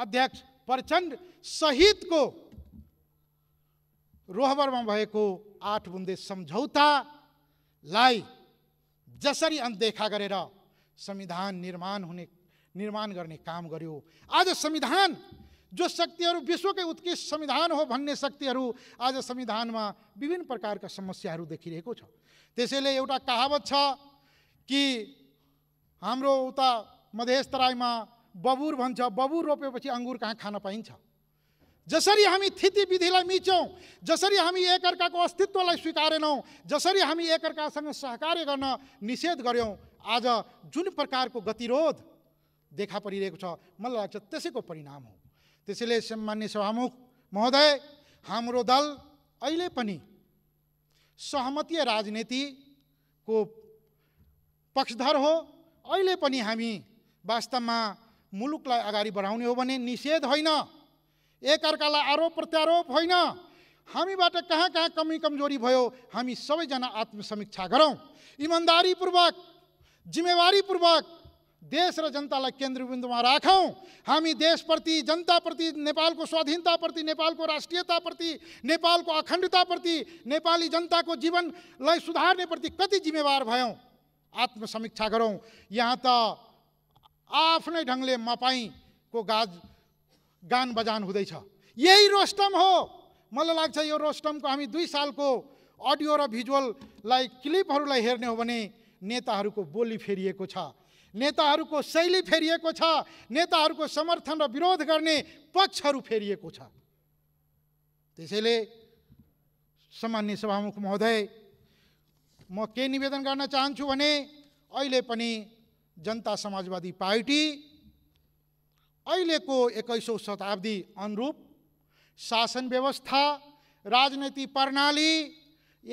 अध्यक्ष प्रचण्ड सहितको रोहबरमा भएको आठ बुन्दे सम्झौतालाई जसरी अनदेखा गरेर संविधान निर्माण हुने निर्माण गर्ने काम गर्यो आज संविधान जो शक्तिहरू विश्वकै उत्कृष्ट संविधान हो भन्ने शक्तिहरू आज संविधानमा विभिन्न प्रकारका समस्याहरू देखिरहेको छ त्यसैले एउटा कहावत छ कि हाम्रो उता मधेस तराईमा बबुर भन्छ बबुर रोपेपछि अङ्गुर कहाँ खान पाइन्छ जसरी हामी थिति विधिलाई मिच्यौँ जसरी हामी एकअर्काको अस्तित्वलाई स्वीकारेनौँ जसरी हामी एकअर्कासँग सहकार्य गर्न निषेध गऱ्यौँ आज जुन प्रकारको गतिरोध देखा परिरहेको छ मलाई लाग्छ त्यसैको परिणाम हो त्यसैले सम्मान्य सभामुख महोदय हाम्रो दल अहिले पनि सहमतीय राजनीतिको पक्षधर हो अहिले पनि हामी वास्तवमा मुलुकलाई अगाडि बढाउने हो भने निषेध होइन एकअर्कालाई आरोप प्रत्यारोप होइन हामीबाट कहाँ कहाँ कमी कमजोरी भयो हामी सबैजना आत्मसमीक्षा गरौँ इमान्दारीपूर्वक जिम्मेवारीपूर्वक देश र जनतालाई केन्द्रबिन्दुमा राखौँ हामी देशप्रति जनताप्रति नेपालको स्वाधीनताप्रति नेपालको राष्ट्रियताप्रति नेपालको अखण्डताप्रति नेपाली जनताको जीवनलाई सुधार्नेप्रति कति जिम्मेवार भयौँ आत्मसमीक्षा गरौँ यहाँ त आफ्नै ढङ्गले मपाईको गाज गान बजान हुँदैछ यही रोस्टम हो मलाई लाग्छ यो रोस्टमको हामी दुई सालको अडियो र भिजुअललाई क्लिपहरूलाई हेर्ने हो भने नेताहरूको बोली फेरिएको छ नेताहरूको शैली फेरिएको छ नेताहरूको समर्थन र विरोध गर्ने पक्षहरू फेरिएको छ त्यसैले सामान्य सभामुख महोदय म के निवेदन गर्न चाहन्छु भने अहिले पनि जनता समाजवादी पार्टी अहिलेको एक्काइसौँ शताब्दी अनुरूप शासन व्यवस्था राजनैतिक प्रणाली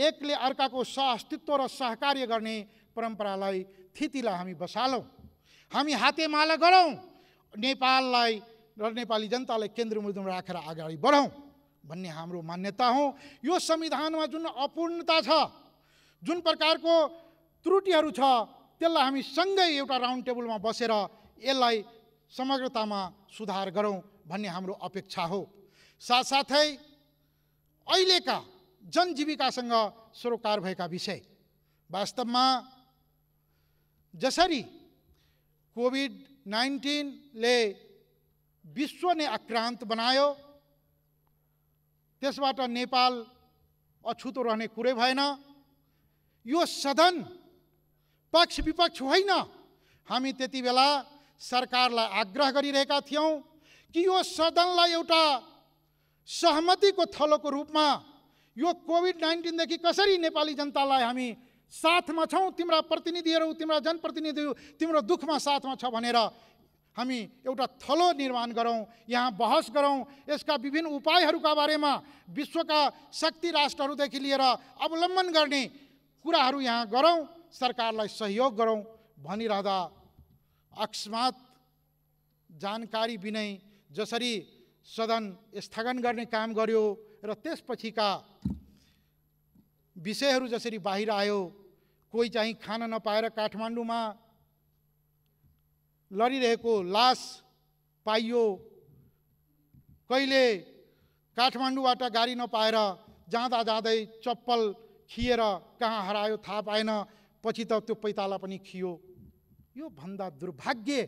एकले अर्काको सहअस्तित्व र सहकार्य गर्ने परम्परालाई थितिलाई हामी बसालौँ हामी हातेमाला गरौँ नेपाललाई र नेपाली जनतालाई केन्द्र मुद्रमा राखेर अगाडि बढौँ भन्ने हाम्रो मान्यता हो यो संविधानमा जुन अपूर्णता छ जुन प्रकारको त्रुटिहरू छ त्यसलाई हामी सँगै एउटा राउन्ड टेबलमा बसेर यसलाई समग्रतामा सुधार गरौँ भन्ने हाम्रो अपेक्षा हो साथसाथै अहिलेका जनजीविकासँग सरोकार भएका विषय वास्तवमा जसरी कोभिड नाइन्टिनले विश्व नै आक्रान्त बनायो त्यसबाट नेपाल अछुतो रहने कुरै भएन यो सदन पक्ष विपक्ष होइन हामी त्यति बेला सरकारलाई आग्रह गरिरहेका थियौँ कि यो सदनलाई एउटा सहमतिको थलोको रूपमा यो कोभिड नाइन्टिनदेखि कसरी नेपाली जनतालाई हामी साथमा छौँ तिम्रा प्रतिनिधिहरू तिम्रा जनप्रतिनिधिहरू तिम्रो दुःखमा साथमा छ भनेर हामी एउटा थलो निर्माण गरौँ यहाँ बहस गरौँ यसका विभिन्न उपायहरूका बारेमा विश्वका शक्ति राष्ट्रहरूदेखि लिएर रा, अवलम्बन गर्ने कुराहरू यहाँ गरौँ सरकारलाई सहयोग गरौँ भनिरहँदा अकस्मात जानकारी बिनै जसरी सदन स्थगन गर्ने काम गर्यो र त्यसपछिका विषयहरू जसरी बाहिर आयो कोही चाहिँ खान नपाएर काठमाडौँमा लडिरहेको लास पाइयो कहिले काठमाडौँबाट गाडी नपाएर जाँदा जाँदै चप्पल खिएर कहाँ हरायो थाहा पाएन पछि त त्यो पैताला पनि खियो यो भन्दा दुर्भाग्य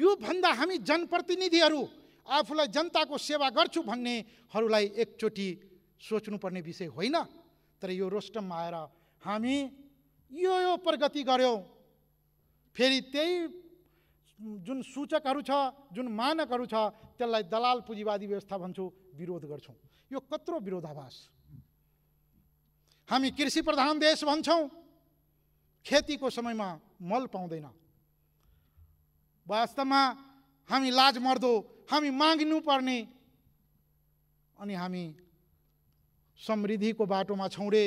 यो भन्दा हामी जनप्रतिनिधिहरू आफूलाई जनताको सेवा गर्छु भन्नेहरूलाई एकचोटि सोच्नुपर्ने विषय होइन तर यो रोस्टममा आएर हामी यो यो प्रगति गऱ्यौँ फेरि त्यही जुन सूचकहरू छ जुन मानकहरू छ त्यसलाई दलाल पुँजीवादी व्यवस्था भन्छौँ विरोध गर्छौँ यो कत्रो विरोधाभास हामी कृषि प्रधान देश भन्छौँ खेतीको समयमा मल पाउँदैन वास्तवमा हामी लाज मर्दो हामी माग्नु पर्ने अनि हामी समृद्धिको बाटोमा छौँ रे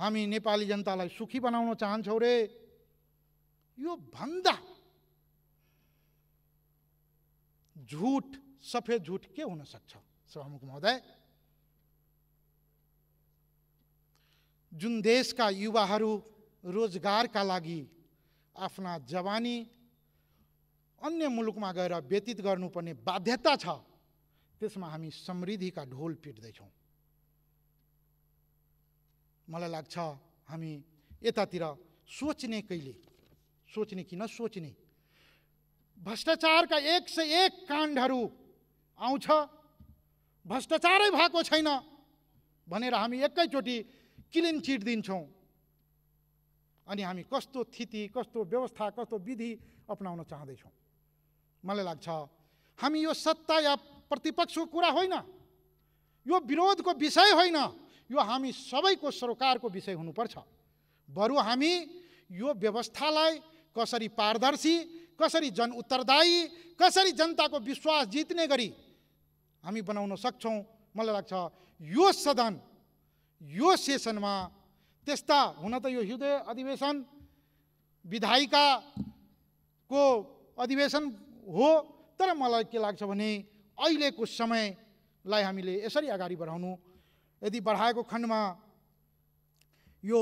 हामी नेपाली जनतालाई सुखी बनाउन चाहन्छौँ रे यो भन्दा झुट सफेद झुट के हुन सक्छ सभामुख महोदय जुन देशका युवाहरू रोजगारका लागि आफ्ना जवानी अन्य मुलुकमा गएर व्यतीत गर्नुपर्ने बाध्यता छ त्यसमा हामी समृद्धिका ढोल पिट्दैछौँ मलाई लाग्छ हामी यतातिर सोच्ने कहिले सोच्ने कि नसोच्ने भ्रष्टाचारका एक सय एक काण्डहरू आउँछ भ्रष्टाचारै भएको छैन भनेर हामी एकैचोटि क्लिन चिट दिन्छौँ अनि हामी कस्तो स्थिति कस्तो व्यवस्था कस्तो विधि अप्नाउन चाहँदैछौँ मलाई लाग्छ हामी यो सत्ता या प्रतिपक्षको कुरा होइन यो विरोधको विषय होइन यो हामी सबैको सरकारको विषय हुनुपर्छ बरु हामी यो व्यवस्थालाई कसरी पारदर्शी कसरी जनउत्तरदायी कसरी जनताको विश्वास जित्ने गरी हामी बनाउन सक्छौँ मलाई लाग्छ यो सदन यो सेसनमा त्यस्ता हुन त यो हृदय अधिवेशन विधायिकाको अधिवेशन हो तर मलाई के लाग्छ भने अहिलेको समयलाई हामीले यसरी अगाडि बढाउनु यदि बढाएको खण्डमा यो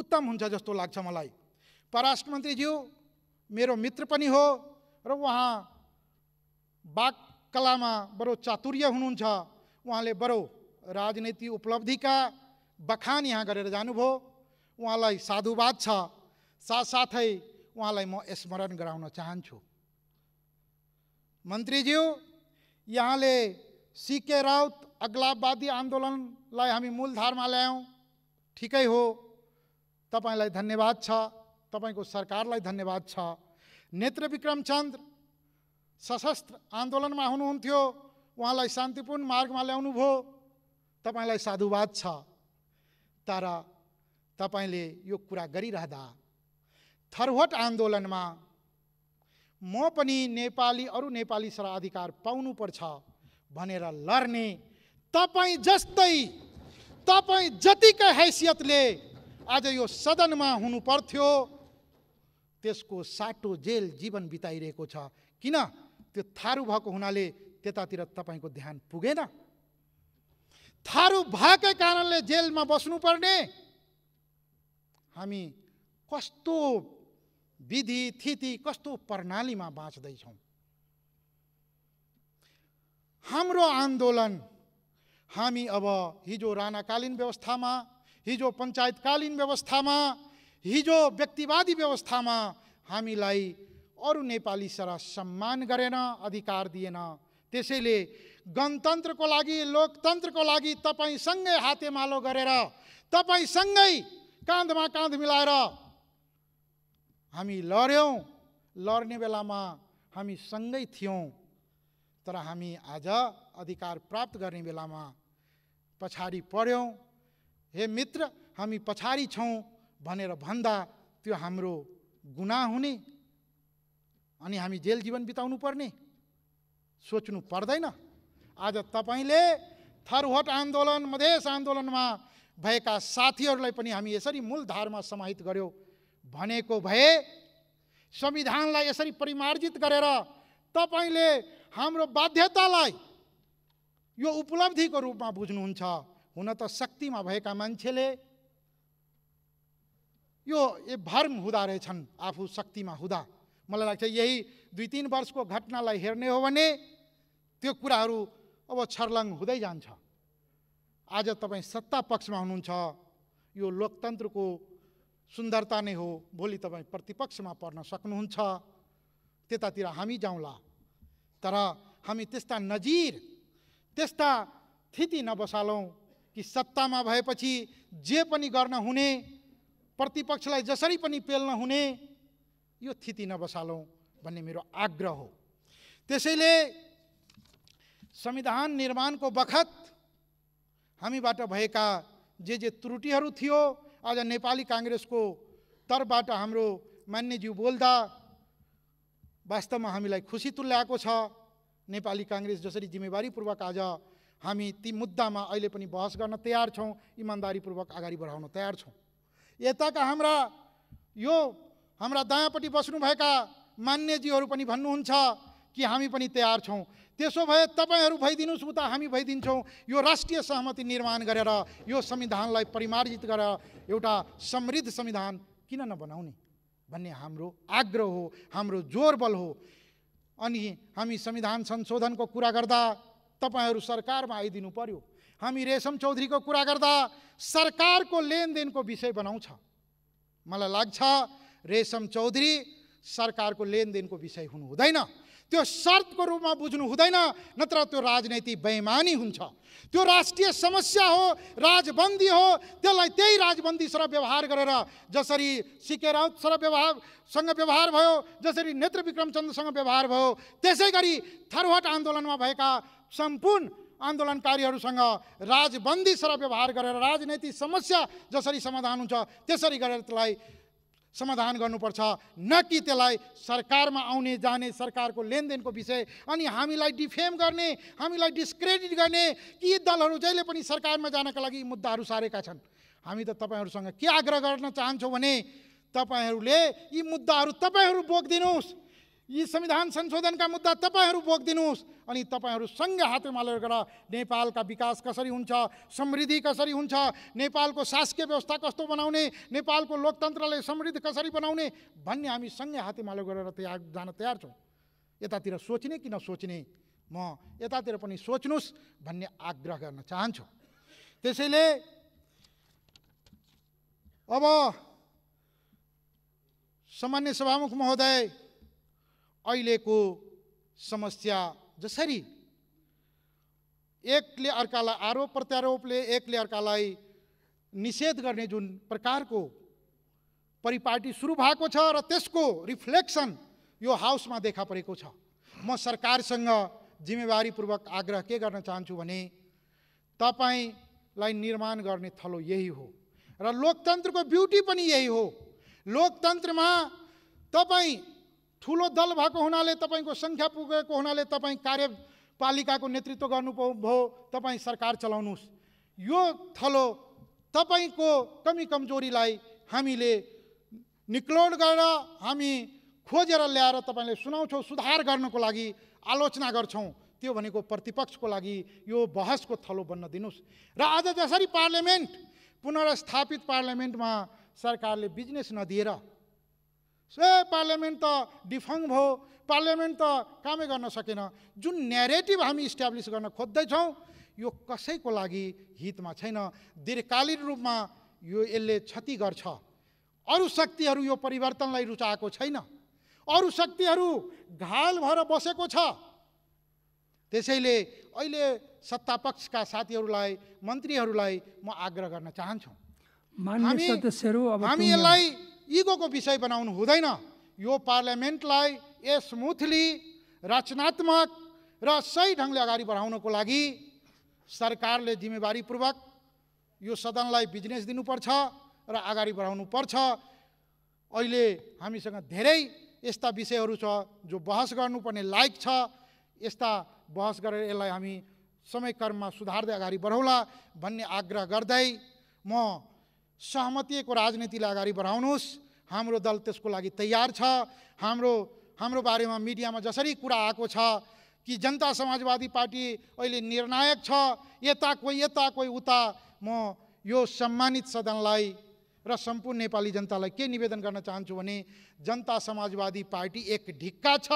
उत्तम हुन्छ जस्तो लाग्छ मलाई परराष्ट्र मन्त्रीज्यू मेरो मित्र पनि हो र उहाँ वाक कलामा बडो चातुर्य हुनुहुन्छ उहाँले बडो राजनीति उपलब्धिका बखान यहाँ गरेर जानुभयो उहाँलाई साधुवाद छ साथसाथै उहाँलाई म स्मरण गराउन चाहन्छु मन्त्रीज्यू यहाँले सिके राउत अग्लावादी आन्दोलनलाई हामी मूलधारमा ल्यायौँ ठिकै हो तपाईँलाई धन्यवाद छ तपाईँको सरकारलाई धन्यवाद छ नेत्र चन्द्र सशस्त्र आन्दोलनमा हुनुहुन्थ्यो उहाँलाई शान्तिपूर्ण मार्गमा ल्याउनु ल्याउनुभयो तपाईँलाई साधुवाद छ तर तपाईँले यो कुरा गरिरहँदा थरवट आन्दोलनमा म पनि नेपाली अरू नेपाली सर अधिकार पाउनुपर्छ भनेर लड्ने तपाईँ जस्तै तपाईँ जतिकै हैसियतले आज यो सदनमा हुनु पर्थ्यो त्यसको साटो जेल जीवन बिताइरहेको छ किन त्यो थारू भएको हुनाले त्यतातिर तपाईँको ध्यान पुगेन थारू भएकै कारणले जेलमा बस्नुपर्ने हामी कस्तो विधि थिति कस्तो प्रणालीमा बाँच्दैछौँ हाम्रो आन्दोलन हामी अब हिजो राणाकालीन व्यवस्थामा हिजो पञ्चायतकालीन व्यवस्थामा हिजो व्यक्तिवादी व्यवस्थामा हामीलाई अरू नेपाली सर सम्मान गरेन अधिकार दिएन त्यसैले गणतन्त्रको लागि लोकतन्त्रको लागि तपाईँसँगै हातेमालो गरेर तपाईँसँगै काँधमा काँध मिलाएर हामी लड्यौँ लड्ने बेलामा हामी सँगै थियौँ तर हामी आज अधिकार प्राप्त गर्ने बेलामा पछाडि पढ्यौँ हे मित्र हामी पछाडि छौँ भनेर भन्दा त्यो हाम्रो गुना हुने अनि हामी जेल जीवन बिताउनु पर्ने सोच्नु पर्दैन आज तपाईँले थरहोट आन्दोलन मधेस आन्दोलनमा भएका साथीहरूलाई पनि हामी यसरी मूलधारमा समाहित गऱ्यौँ भनेको भए संविधानलाई यसरी परिमार्जित गरेर तपाईँले हाम्रो बाध्यतालाई यो उपलब्धिको रूपमा बुझ्नुहुन्छ हुन त शक्तिमा भएका मान्छेले यो भर्म हुँदा रहेछन् आफू शक्तिमा हुँदा मलाई लाग्छ यही दुई तिन वर्षको घटनालाई हेर्ने हो भने त्यो कुराहरू अब छर्लङ हुँदै जान्छ आज तपाईँ सत्ता पक्षमा हुनुहुन्छ यो लोकतन्त्रको सुन्दरता नै हो भोलि तपाईँ प्रतिपक्षमा पर्न सक्नुहुन्छ त्यतातिर हामी जाउँला तर हामी त्यस्ता नजिर त्यस्ता स्थिति नबसालौँ कि सत्तामा भएपछि जे पनि गर्न हुने प्रतिपक्षलाई जसरी पनि पेल्न हुने यो स्थिति नबसालौँ भन्ने मेरो आग्रह हो त्यसैले संविधान निर्माणको बखत हामीबाट भएका जे जे त्रुटिहरू थियो आज नेपाली काङ्ग्रेसको तर्फबाट हाम्रो मान्यज्यू बोल्दा वास्तवमा हामीलाई खुसी तुल्याएको छ नेपाली काङ्ग्रेस जसरी जिम्मेवारीपूर्वक आज हामी ती मुद्दामा अहिले पनि बहस गर्न तयार छौँ इमान्दारीपूर्वक अगाडि बढाउन तयार छौँ यताका हाम्रा यो हाम्रा दायाँपट्टि बस्नुभएका मान्यजीहरू पनि भन्नुहुन्छ कि हामी पनि तयार छौँ त्यसो भए तपाईँहरू भइदिनुहोस् उता हामी भइदिन्छौँ यो राष्ट्रिय सहमति निर्माण गरेर यो संविधानलाई परिमार्जित गरेर एउटा समृद्ध संविधान किन नबनाउने भन्ने हाम्रो आग्रह हो हाम्रो जोर बल हो अनि हामी संविधान संशोधनको कुरा गर्दा तपाईँहरू सरकारमा आइदिनु पर्यो हामी रेशम चौधरीको कुरा गर्दा सरकारको लेनदेनको विषय बनाउँछ मलाई लाग्छ रेशम चौधरी सरकारको लेनदेनको विषय हुनु हुँदैन त्यो शर्तको रूपमा बुझ्नु हुँदैन नत्र त्यो राजनीति बेमानी हुन्छ त्यो राष्ट्रिय समस्या हो राजबन्दी हो त्यसलाई त्यही राजबन्दी व्यवहार गरेर जसरी सिके राउतसँग व्यवहारसँग व्यवहार भयो जसरी नेत्र विक्रमचन्द्रसँग व्यवहार भयो त्यसै गरी थरहट आन्दोलनमा भएका सम्पूर्ण आन्दोलनकारीहरूसँग राजबन्दी व्यवहार गरेर राजनैतिक समस्या जसरी समाधान हुन्छ त्यसरी गरेर त्यसलाई समाधान गर्नुपर्छ न कि त्यसलाई सरकारमा आउने जाने सरकारको लेनदेनको विषय अनि हामीलाई डिफेम गर्ने हामीलाई डिस्क्रेडिट गर्ने कि यी दलहरू जहिले पनि सरकारमा जानका लागि मुद्दाहरू सारेका छन् हामी त तपाईँहरूसँग के आग्रह गर्न चाहन्छौँ भने तपाईँहरूले यी मुद्दाहरू तपाईँहरू बोकिदिनुहोस् यी संविधान संशोधनका मुद्दा तपाईँहरू बोकिदिनुहोस् अनि तपाईँहरूसँगै हातमा लगेर नेपालका विकास कसरी हुन्छ समृद्धि कसरी हुन्छ नेपालको शासकीय व्यवस्था कस्तो बनाउने नेपालको लोकतन्त्रलाई समृद्ध कसरी बनाउने भन्ने हामी सँगै हातमा लगेर तयार जान तयार छौँ यतातिर सोच्ने कि नसोच्ने म यतातिर पनि सोच्नुहोस् भन्ने आग्रह गर्न चाहन्छु त्यसैले अब सामान्य सभामुख महोदय अहिलेको समस्या जसरी एकले अर्कालाई आरोप प्रत्यारोपले एकले अर्कालाई निषेध गर्ने जुन प्रकारको परिपाटी सुरु भएको छ र त्यसको रिफ्लेक्सन यो हाउसमा देखा परेको छ म सरकारसँग जिम्मेवारीपूर्वक आग्रह के गर्न चाहन्छु भने तपाईँलाई निर्माण गर्ने थलो यही हो र लोकतन्त्रको ब्युटी पनि यही हो लोकतन्त्रमा तपाईँ ठुलो दल भएको हुनाले तपाईँको सङ्ख्या पुगेको हुनाले तपाईँ कार्यपालिकाको नेतृत्व गर्नुभयो तपाईँ सरकार चलाउनुहोस् यो थलो तपाईँको कमी कमजोरीलाई हामीले निक्लोड गरेर हामी खोजेर ल्याएर तपाईँले सुनाउँछौँ सुधार गर्नको लागि आलोचना गर्छौँ त्यो भनेको प्रतिपक्षको लागि यो बहसको थलो बन्न दिनुहोस् र आज जसरी पार्लियामेन्ट पुनर्स्थापित पार्लियामेन्टमा सरकारले बिजनेस नदिएर से पार्लियामेन्ट त डिफङ भयो पार्लियामेन्ट त कामै गर्न सकेन जुन नेरेटिभ हामी इस्ट्याब्लिस गर्न खोज्दैछौँ यो कसैको लागि हितमा छैन दीर्घकालीन रूपमा यो यसले क्षति गर्छ अरू शक्तिहरू यो परिवर्तनलाई रुचाएको छैन अरू शक्तिहरू घाल भएर बसेको छ त्यसैले अहिले सत्तापक्षका साथीहरूलाई मन्त्रीहरूलाई म आग्रह गर्न चाहन्छु हामी यसलाई इगोको विषय बनाउनु हुँदैन यो पार्लियामेन्टलाई स्मुथली रचनात्मक र सही ढङ्गले अगाडि बढाउनको लागि सरकारले जिम्मेवारीपूर्वक यो सदनलाई बिजनेस दिनुपर्छ र अगाडि बढाउनु पर्छ अहिले हामीसँग धेरै यस्ता विषयहरू छ जो बहस गर्नुपर्ने लायक छ यस्ता बहस गरेर यसलाई हामी समयक्रममा सुधार्दै अगाडि बढाउँला भन्ने आग्रह गर्दै म सहमतिको राजनीतिलाई अगाडि बढाउनुहोस् हाम्रो दल त्यसको लागि तयार छ हाम्रो हाम्रो बारेमा मिडियामा जसरी कुरा आएको छ कि जनता समाजवादी पार्टी अहिले निर्णायक छ यता कोही यता कोही उता म यो सम्मानित सदनलाई र सम्पूर्ण नेपाली जनतालाई के निवेदन गर्न चाहन्छु भने जनता समाजवादी पार्टी एक ढिक्का छ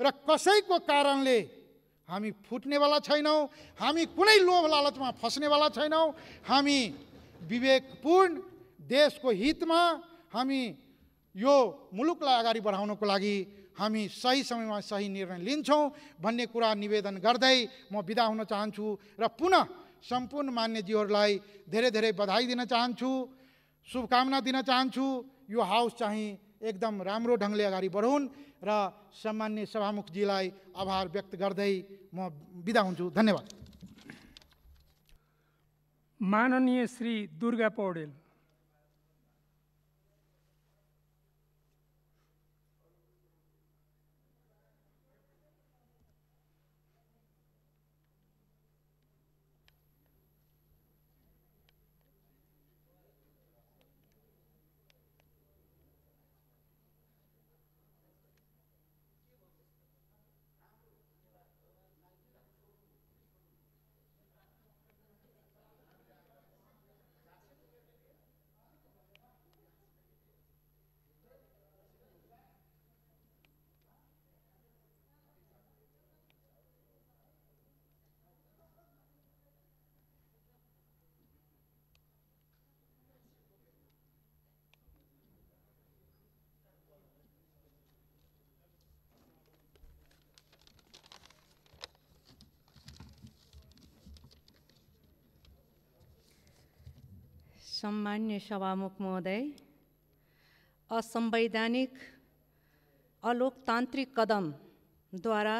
र कसैको कारणले हामी फुट्नेवाला छैनौँ हामी कुनै लोभ लालचमा फस्नेवाला छैनौँ हामी विवेकपूर्ण देशको हितमा हामी यो मुलुकलाई अगाडि बढाउनको लागि हामी सही समयमा सही निर्णय लिन्छौँ भन्ने कुरा निवेदन गर्दै म बिदा हुन चाहन्छु र पुनः सम्पूर्ण मान्यजीहरूलाई धेरै धेरै बधाई दिन चाहन्छु शुभकामना दिन चाहन्छु यो हाउस चाहिँ एकदम राम्रो ढङ्गले अगाडि बढुन् र सामान्य सभामुखजीलाई आभार व्यक्त गर्दै म बिदा हुन्छु धन्यवाद माननीय श्री दुर्गा पौडेल सम्मान्य सभामुख महोदय असंवैधानिक अलोकतान्त्रिक कदमद्वारा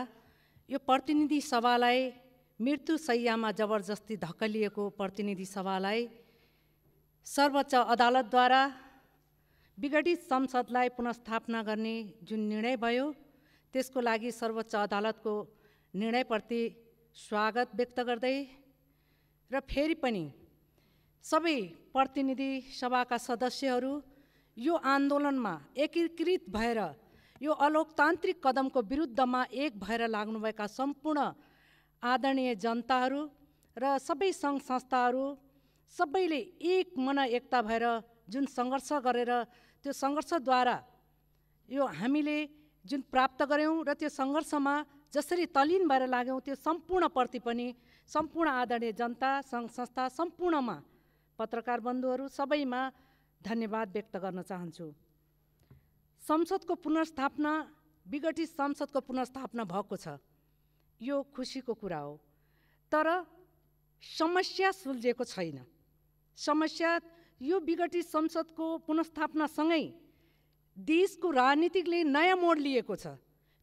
यो प्रतिनिधि सभालाई मृत्युशैयामा जबरजस्ती धकलिएको प्रतिनिधि सभालाई सर्वोच्च अदालतद्वारा विघटित संसदलाई पुनस्थापना गर्ने जुन निर्णय भयो त्यसको लागि सर्वोच्च अदालतको निर्णयप्रति स्वागत व्यक्त गर्दै र फेरि पनि सबै प्रतिनिधि सभाका सदस्यहरू यो आन्दोलनमा एकीकृत भएर यो अलोकतान्त्रिक कदमको विरुद्धमा एक भएर लाग्नुभएका सम्पूर्ण आदरणीय जनताहरू र सबै सङ्घ संस्थाहरू सबैले एक मन एकता भएर जुन सङ्घर्ष गरेर त्यो सङ्घर्षद्वारा यो हामीले जुन प्राप्त गऱ्यौँ र त्यो सङ्घर्षमा जसरी तलिन भएर लाग्यौँ त्यो सम्पूर्णप्रति पनि सम्पूर्ण आदरणीय जनता सङ्घ संस्था सम्पूर्णमा पत्रकार बन्धुहरू सबैमा धन्यवाद व्यक्त गर्न चाहन्छु संसदको पुनर्स्थापना विघटित संसदको पुनर्स्थापना भएको छ यो खुसीको कुरा हो तर समस्या सुल्झेको छैन समस्या यो विघटित संसदको पुनस्थापनासँगै देशको राजनीतिकले नयाँ मोड लिएको छ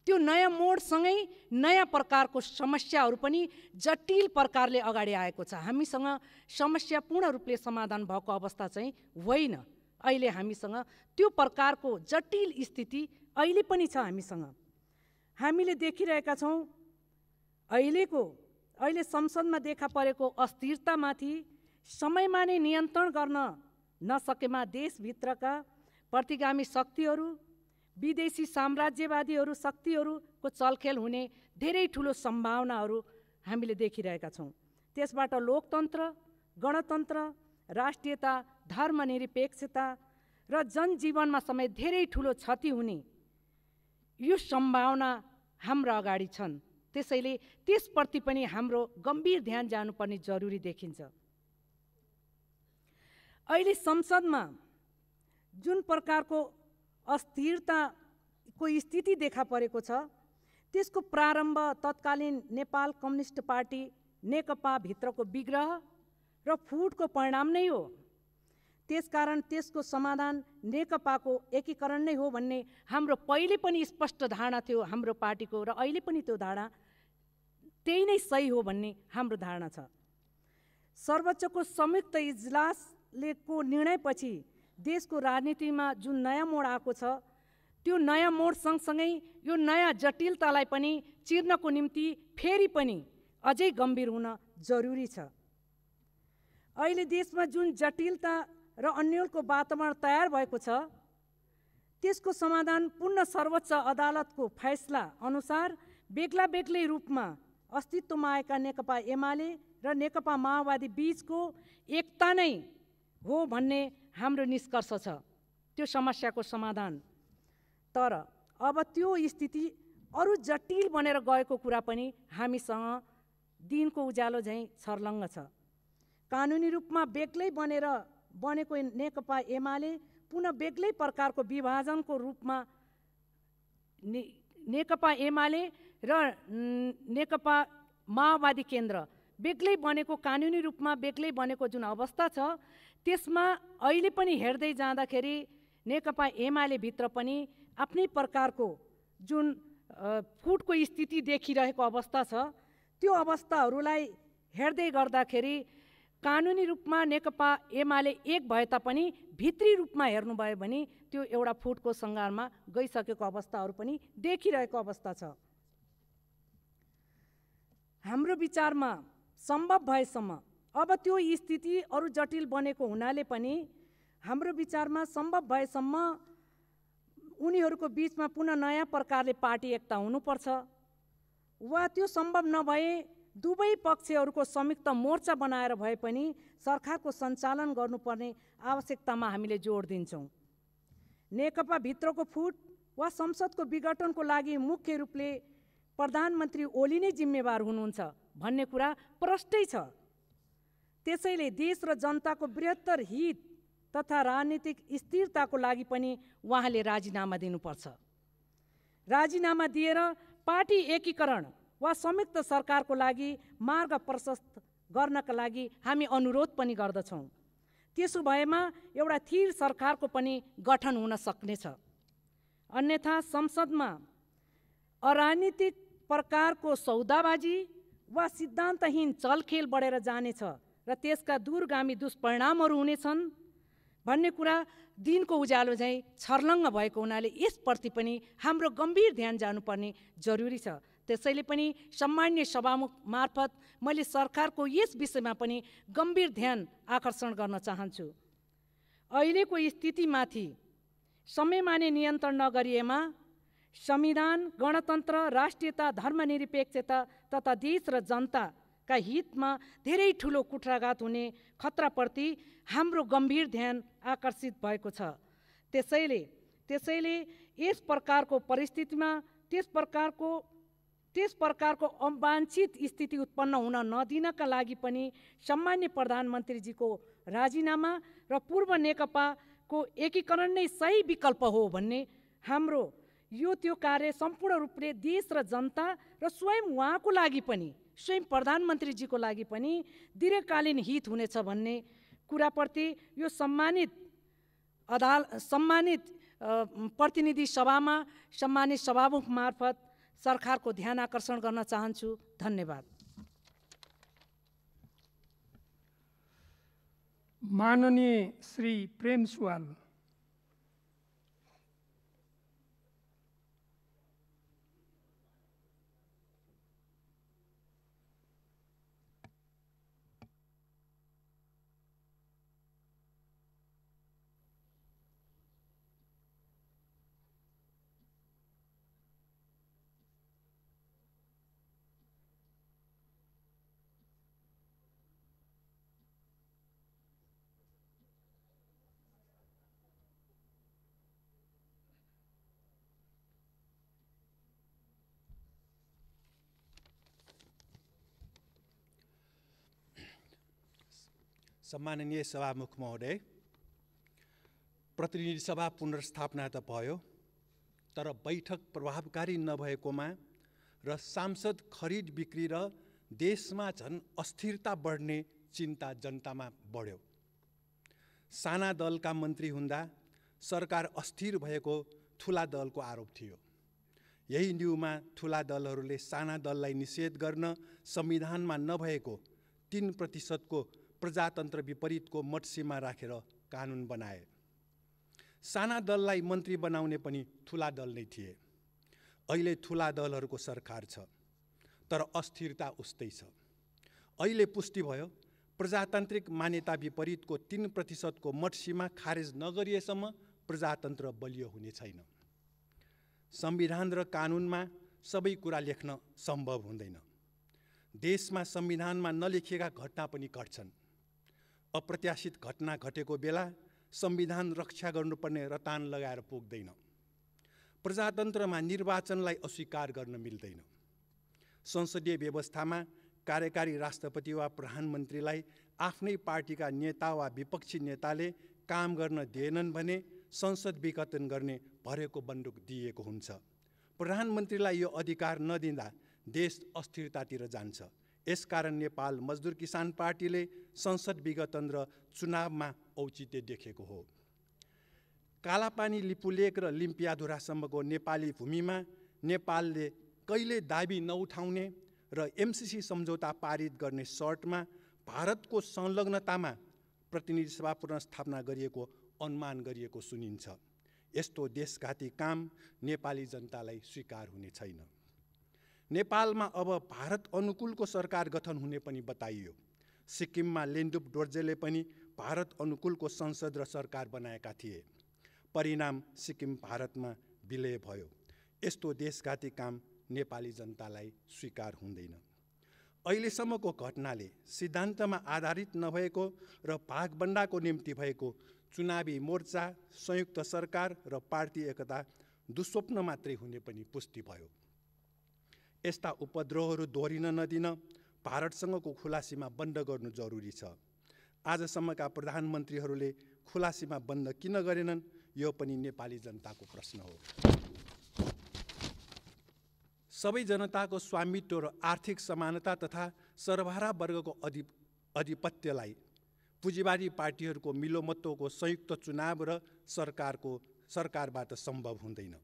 त्यो नयाँ मोडसँगै नयाँ प्रकारको समस्याहरू पनि जटिल प्रकारले अगाडि आएको छ हामीसँग समस्या पूर्ण रूपले समाधान भएको अवस्था चाहिँ होइन अहिले हामीसँग त्यो प्रकारको जटिल स्थिति अहिले पनि छ हामीसँग हामीले देखिरहेका छौँ अहिलेको अहिले संसदमा देखा परेको अस्थिरतामाथि समयमा नै नियन्त्रण गर्न नसकेमा देशभित्रका प्रतिगामी शक्तिहरू विदेशी साम्राज्यवादीहरू शक्तिहरूको चलखेल हुने धेरै ठुलो सम्भावनाहरू हामीले देखिरहेका छौँ त्यसबाट लोकतन्त्र गणतन्त्र राष्ट्रियता धर्मनिरपेक्षता र जनजीवनमा समेत धेरै ठुलो क्षति हुने यो सम्भावना हाम्रा अगाडि छन् त्यसैले त्यसप्रति पनि हाम्रो गम्भीर ध्यान जानुपर्ने जरुरी देखिन्छ अहिले संसदमा जुन प्रकारको अस्थिरताको स्थिति देखा परेको छ त्यसको प्रारम्भ तत्कालीन नेपाल कम्युनिस्ट पार्टी नेकपाभित्रको विग्रह र फुटको परिणाम नै हो त्यसकारण त्यसको समाधान नेकपाको एकीकरण नै हो भन्ने हाम्रो पहिले पनि स्पष्ट धारणा थियो हाम्रो पार्टीको र अहिले पनि त्यो धारणा त्यही नै सही हो भन्ने हाम्रो धारणा छ सर्वोच्चको संयुक्त इजलासले को निर्णयपछि देशको राजनीतिमा जुन नयाँ मोड आएको छ त्यो नयाँ मोड सँगसँगै यो नयाँ जटिलतालाई पनि चिर्नको निम्ति फेरि पनि अझै गम्भीर हुन जरुरी छ अहिले देशमा जुन जटिलता र अन्यलको वातावरण तयार भएको छ त्यसको समाधान पूर्ण सर्वोच्च अदालतको फैसला अनुसार बेग्ला बेग्लै रूपमा अस्तित्वमा आएका नेकपा एमाले र नेकपा माओवादी बिचको एकता नै हो भन्ने हाम्रो निष्कर्ष छ त्यो समस्याको समाधान तर अब त्यो स्थिति अरू जटिल बनेर गएको कुरा पनि हामीसँग दिनको उज्यालो झैँ छर्लङ्ग छ कानुनी रूपमा बेग्लै बनेर बनेको नेकपा एमाले पुनः बेग्लै प्रकारको विभाजनको रूपमा ने नेकपा एमाले र नेकपा माओवादी केन्द्र बेग्लै बनेको कानुनी रूपमा बेग्लै बनेको जुन अवस्था छ त्यसमा अहिले पनि हेर्दै जाँदाखेरि नेकपा एमाले भित्र पनि आफ्नै प्रकारको जुन फुटको स्थिति देखिरहेको अवस्था छ त्यो अवस्थाहरूलाई हेर्दै गर्दाखेरि कानुनी रूपमा नेकपा एमाले एक भए तापनि भित्री रूपमा हेर्नुभयो भने त्यो एउटा फुटको सङ्घारमा गइसकेको अवस्थाहरू पनि देखिरहेको अवस्था छ हाम्रो विचारमा सम्भव भएसम्म अब त्यो स्थिति अरू जटिल बनेको हुनाले पनि हाम्रो विचारमा सम्भव भएसम्म उनीहरूको बिचमा पुनः नयाँ प्रकारले पार्टी एकता हुनुपर्छ वा त्यो सम्भव नभए दुवै पक्षहरूको संयुक्त मोर्चा बनाएर भए पनि सरकारको सञ्चालन गर्नुपर्ने आवश्यकतामा हामीले जोड दिन्छौँ नेकपाभित्रको फुट वा संसदको विघटनको लागि मुख्य रूपले प्रधानमन्त्री ओली नै जिम्मेवार हुनुहुन्छ भन्ने कुरा प्रष्टै छ त्यसैले देश र जनताको बृहत्तर हित तथा राजनीतिक स्थिरताको लागि पनि उहाँले राजीनामा दिनुपर्छ राजीनामा दिएर पार्टी एकीकरण वा संयुक्त सरकारको लागि मार्ग प्रशस्त गर्नका लागि हामी अनुरोध पनि गर्दछौँ त्यसो भएमा एउटा थिर सरकारको पनि गठन हुन सक्नेछ अन्यथा संसदमा अराजनीतिक प्रकारको सौदाबाजी वा सिद्धान्तहीन चलखेल बढेर जानेछ र त्यसका दूरगामी दुष्परिणामहरू हुनेछन् भन्ने कुरा दिनको उज्यालो झैँ छर्लङ्ग भएको हुनाले यसप्रति पनि हाम्रो गम्भीर ध्यान जानुपर्ने जरुरी छ त्यसैले पनि सामान्य सभामुख मार्फत मैले सरकारको यस विषयमा पनि गम्भीर ध्यान आकर्षण गर्न चाहन्छु अहिलेको स्थितिमाथि नै नियन्त्रण नगरिएमा संविधान गणतन्त्र राष्ट्रियता धर्मनिरपेक्षता तथा देश र जनता का हितमा धेरै ठुलो कुठराघात हुने खतराप्रति हाम्रो गम्भीर ध्यान आकर्षित भएको छ त्यसैले त्यसैले यस प्रकारको परिस्थितिमा त्यस प्रकारको त्यस प्रकारको अवाञ्छित स्थिति उत्पन्न हुन नदिनका लागि पनि सामान्य प्रधानमन्त्रीजीको राजीनामा र पूर्व नेकपाको एकीकरण नै सही विकल्प हो भन्ने हाम्रो यो त्यो कार्य सम्पूर्ण रूपले देश र जनता र स्वयं उहाँको लागि पनि स्वयं प्रधानमन्त्रीजीको लागि पनि दीर्घकालीन हित हुनेछ भन्ने कुराप्रति यो सम्मानित अदाल सम्मानित प्रतिनिधि सभामा सम्मानित सभामुख मार्फत सरकारको ध्यान आकर्षण गर्न चाहन्छु धन्यवाद माननीय श्री प्रेम सुवाल सम्माननीय सभामुख महोदय प्रतिनिधि सभा पुनर्स्थापना त भयो तर बैठक प्रभावकारी नभएकोमा र सांसद खरिद बिक्री र देशमा झन् अस्थिरता बढ्ने चिन्ता जनतामा बढ्यो साना दलका मन्त्री हुँदा सरकार अस्थिर भएको ठुला दलको आरोप थियो यही न्युमा ठुला दलहरूले साना दललाई निषेध गर्न संविधानमा नभएको तिन प्रतिशतको प्रजातन्त्र विपरीतको मटसीमा राखेर कानुन बनाए साना दललाई मन्त्री बनाउने पनि ठुला दल नै थिए अहिले ठुला दलहरूको सरकार छ तर अस्थिरता उस्तै छ अहिले पुष्टि भयो प्रजातान्त्रिक मान्यता विपरीतको तिन प्रतिशतको मटसीमा खारेज नगरिएसम्म प्रजातन्त्र बलियो हुने छैन संविधान र कानुनमा सबै कुरा लेख्न सम्भव हुँदैन देशमा संविधानमा नलेखिएका घटना पनि घट्छन् अप्रत्याशित घटना घटेको बेला संविधान रक्षा गर्नुपर्ने रतान लगाएर पुग्दैन प्रजातन्त्रमा निर्वाचनलाई अस्वीकार गर्न मिल्दैन संसदीय व्यवस्थामा कार्यकारी राष्ट्रपति वा प्रधानमन्त्रीलाई आफ्नै पार्टीका नेता वा विपक्षी नेताले काम गर्न दिएनन् भने संसद विघटन गर्ने भरेको बन्दुक दिएको हुन्छ प्रधानमन्त्रीलाई यो अधिकार नदिँदा देश अस्थिरतातिर जान्छ यसकारण नेपाल मजदुर किसान पार्टीले संसद विघटन र चुनावमा औचित्य देखेको हो कालापानी लिपुलेक र लिम्पियाधुरासम्मको नेपाली भूमिमा नेपालले कहिले दाबी नउठाउने र एमसिसी सम्झौता पारित गर्ने सर्टमा भारतको संलग्नतामा प्रतिनिधि सभा पुनस्थापना गरिएको अनुमान गरिएको सुनिन्छ यस्तो देशघाती काम नेपाली जनतालाई स्वीकार हुने छैन नेपालमा अब भारत अनुकूलको सरकार गठन हुने पनि बताइयो सिक्किममा लेन्डुप डोर्जेले पनि भारत अनुकूलको संसद र सरकार बनाएका थिए परिणाम सिक्किम भारतमा विलय भयो यस्तो देशघाती काम नेपाली जनतालाई स्वीकार हुँदैन अहिलेसम्मको घटनाले सिद्धान्तमा आधारित नभएको र भागबन्डाको निम्ति भएको चुनावी मोर्चा संयुक्त सरकार र पार्टी एकता दुस्वप्न मात्रै हुने पनि पुष्टि भयो यस्ता उपद्रोहहरू दोहोरिन नदिन भारतसँगको खुला सीमा बन्द गर्नु जरुरी छ आजसम्मका प्रधानमन्त्रीहरूले खुला सीमा बन्द किन गरेनन् यो पनि नेपाली जनताको प्रश्न हो सबै जनताको स्वामित्व र आर्थिक समानता तथा सरभारा वर्गको अधि अधिपत्यलाई पुँजीवादी पार्टीहरूको मिलोमत्वको संयुक्त चुनाव र सरकारको सरकारबाट सम्भव हुँदैन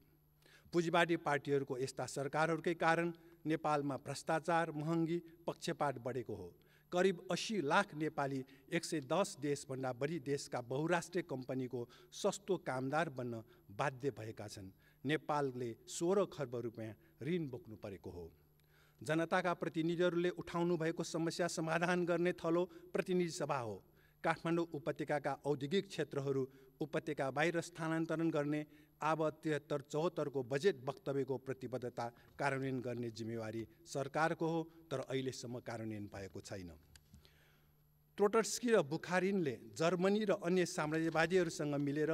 पुँजीवादी पार्टीहरूको यस्ता सरकारहरूकै कारण नेपालमा भ्रष्टाचार महँगी पक्षपात बढेको हो करिब अस्सी लाख नेपाली एक सय दस देशभन्दा बढी देशका बहुराष्ट्रिय कम्पनीको सस्तो कामदार बन्न बाध्य भएका छन् नेपालले सोह्र खर्ब रुपियाँ ऋण बोक्नु परेको हो जनताका प्रतिनिधिहरूले उठाउनु भएको समस्या समाधान गर्ने थलो प्रतिनिधि सभा हो काठमाडौँ उपत्यकाका औद्योगिक क्षेत्रहरू उपत्यका बाहिर स्थानान्तरण गर्ने अब त्रिहत्तर चौहत्तरको बजेट वक्तव्यको प्रतिबद्धता कार्यान्वयन गर्ने जिम्मेवारी सरकारको हो तर अहिलेसम्म कार्यान्वयन भएको छैन ट्रोटर्स्की र बुखारिनले जर्मनी र अन्य साम्राज्यवादीहरूसँग मिलेर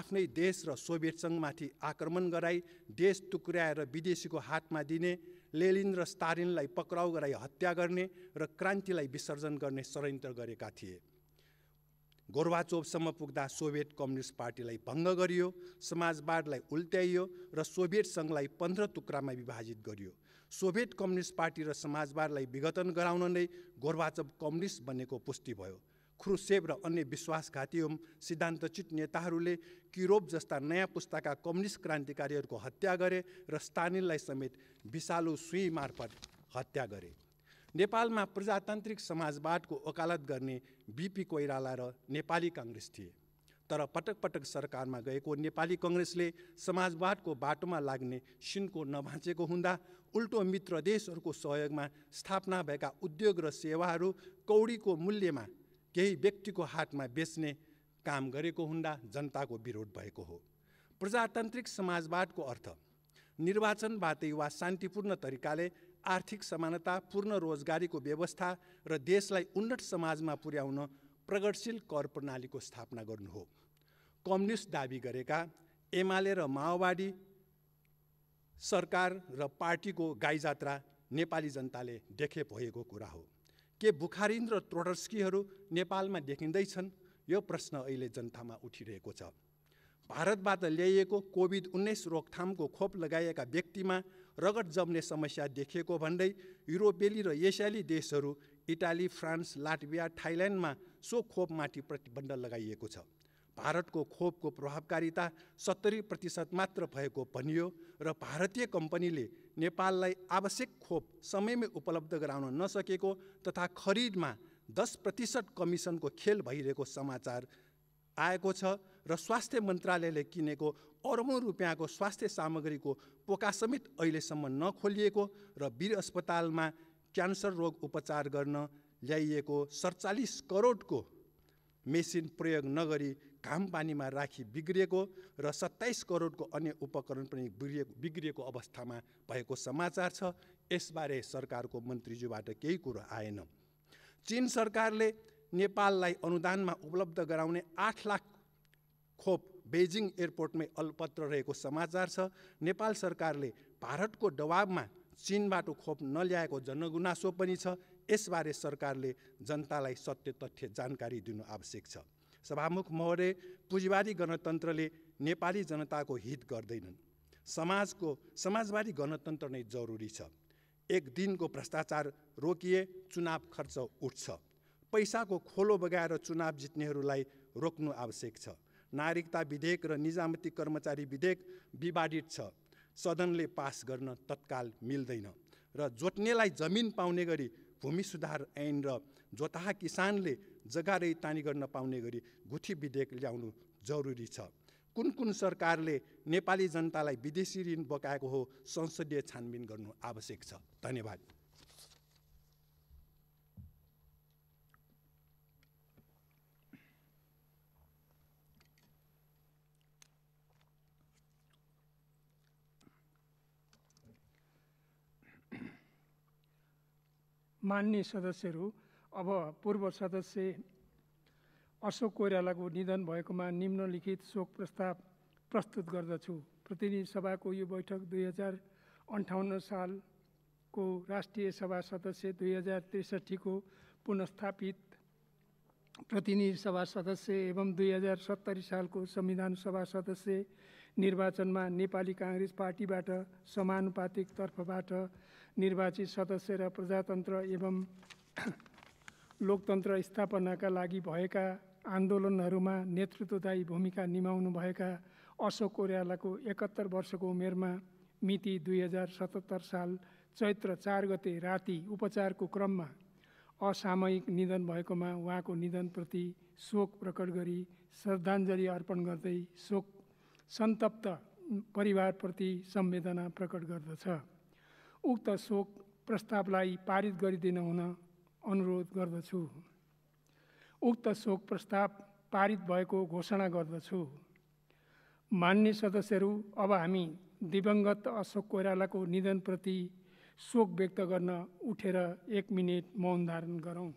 आफ्नै देश र सोभियत सङ्घमाथि आक्रमण गराई देश टुक्र्याएर विदेशीको हातमा दिने लेलिन र स्टालिनलाई पक्राउ गराई हत्या गर्ने र क्रान्तिलाई विसर्जन गर्ने षड्यन्त्र गरेका थिए गोर्वाचोपसम्म पुग्दा सोभियत कम्युनिस्ट पार्टीलाई भङ्ग गरियो समाजवादलाई उल्ट्याइयो र सोभियत सङ्घलाई पन्ध्र टुक्रामा विभाजित गरियो सोभियत कम्युनिस्ट पार्टी र समाजवादलाई विघटन गराउन नै गोर्वाचोप कम्युनिस्ट बनेको पुष्टि भयो ख्रुसेव र अन्य विश्वासघाती एवं सिद्धान्तचित नेताहरूले किरोप जस्ता नयाँ पुस्ताका कम्युनिस्ट क्रान्तिकारीहरूको हत्या गरे र स्टालिनलाई समेत विषालु सुई मार्फत हत्या गरे नेपालमा प्रजातान्त्रिक समाजवादको वकालत गर्ने बिपी कोइराला र नेपाली काङ्ग्रेस थिए तर पटक पटक सरकारमा गएको नेपाली कङ्ग्रेसले समाजवादको बाटोमा लाग्ने सिनको नभाँचेको हुँदा उल्टो मित्र देशहरूको सहयोगमा स्थापना भएका उद्योग र सेवाहरू कौडीको मूल्यमा केही व्यक्तिको हातमा बेच्ने काम गरेको हुँदा जनताको विरोध भएको हो प्रजातान्त्रिक समाजवादको अर्थ निर्वाचनबाटै वा शान्तिपूर्ण तरिकाले आर्थिक समानता पूर्ण रोजगारीको व्यवस्था र देशलाई उन्नत समाजमा पुर्याउन प्रगतिशील कर प्रणालीको स्थापना गर्नु हो कम्युनिस्ट दावी गरेका एमाले र माओवादी सरकार र पार्टीको गाई जात्रा नेपाली जनताले देखे भएको कुरा हो के बुखारिन र ट्रोडस्कीहरू नेपालमा देखिँदैछन् यो प्रश्न अहिले जनतामा उठिरहेको छ भारतबाट ल्याइएको कोभिड उन्नाइस रोकथामको खोप लगाएका व्यक्तिमा रगत जम्ने समस्या देखिएको भन्दै युरोपेली र एसियाली देशहरू इटाली फ्रान्स लाटभिया थाइल्यान्डमा सो खोपमाथि प्रतिबन्ध लगाइएको छ भारतको खोपको प्रभावकारिता सत्तरी प्रतिशत मात्र भएको भनियो र भारतीय कम्पनीले नेपाललाई आवश्यक खोप समयमै उपलब्ध गराउन नसकेको तथा खरिदमा दस प्रतिशत कमिसनको खेल भइरहेको समाचार आएको छ र स्वास्थ्य मन्त्रालयले किनेको अरबौँ रुपियाँको स्वास्थ्य सामग्रीको पोका पोकासमेत अहिलेसम्म नखोलिएको र वीर अस्पतालमा क्यान्सर रोग उपचार गर्न ल्याइएको सडचालिस करोडको मेसिन प्रयोग नगरी घाम पानीमा राखी बिग्रिएको र सत्ताइस करोडको अन्य उपकरण पनि बिग्रिएको बिग्रिएको अवस्थामा भएको समाचार छ यसबारे सरकारको मन्त्रीज्यूबाट केही कुरो आएन चिन सरकारले नेपाललाई अनुदानमा उपलब्ध गराउने आठ लाख खोप बेजिङ एयरपोर्टमै अल्पत्र रहेको समाचार छ नेपाल सरकारले भारतको दबाबमा चिनबाट खोप नल्याएको जनगुनासो पनि छ यसबारे सरकारले जनतालाई सत्य तथ्य जानकारी दिनु आवश्यक छ सभामुख महोदय पुँजीवादी गणतन्त्रले नेपाली जनताको हित गर्दैनन् समाजको समाजवादी गणतन्त्र नै जरुरी छ एक दिनको भ्रष्टाचार रोकिए चुनाव खर्च उठ्छ पैसाको खोलो बगाएर चुनाव जित्नेहरूलाई रोक्नु आवश्यक छ नागरिकता विधेयक र निजामती कर्मचारी विधेयक विवादित छ सदनले पास गर्न तत्काल मिल्दैन र जोत्नेलाई जमिन पाउने गरी भूमि सुधार ऐन र जोताहा किसानले जग्गा रैतानी गर्न पाउने गरी गुठी विधेयक ल्याउनु जरुरी छ कुन कुन सरकारले नेपाली जनतालाई विदेशी ऋण बकाएको हो संसदीय छानबिन गर्नु आवश्यक छ धन्यवाद मान्ने सदस्यहरू अब पूर्व सदस्य अशोक कोइरालाको निधन भएकोमा निम्नलिखित शोक प्रस्ताव प्रस्तुत गर्दछु प्रतिनिधि सभाको यो बैठक दुई हजार अन्ठाउन्न सालको राष्ट्रिय सभा सदस्य दुई हजार त्रिसठीको पुनस्थापित प्रतिनिधि सभा सदस्य एवं दुई हजार सत्तरी सालको संविधान सभा सदस्य निर्वाचनमा नेपाली काङ्ग्रेस पार्टीबाट समानुपातिक तर्फबाट निर्वाचित सदस्य र प्रजातन्त्र एवं लोकतन्त्र स्थापनाका लागि भएका आन्दोलनहरूमा नेतृत्वदायी भूमिका निभाउनुभएका अशोक कोरियालाको एकहत्तर वर्षको उमेरमा मिति दुई हजार सतहत्तर साल चैत्र चार गते राति उपचारको क्रममा असामयिक निधन भएकोमा उहाँको निधनप्रति शोक प्रकट गरी श्रद्धाञ्जली अर्पण गर्दै शोक सन्तप्त परिवारप्रति संवेदना प्रकट गर्दछ उक्त शोक प्रस्तावलाई पारित गरिदिन हुन अनुरोध गर्दछु उक्त शोक प्रस्ताव पारित भएको घोषणा गर्दछु मान्य सदस्यहरू अब हामी दिवंगत अशोक कोइरालाको निधनप्रति शोक व्यक्त गर्न उठेर एक मिनट मौन धारण गरौँ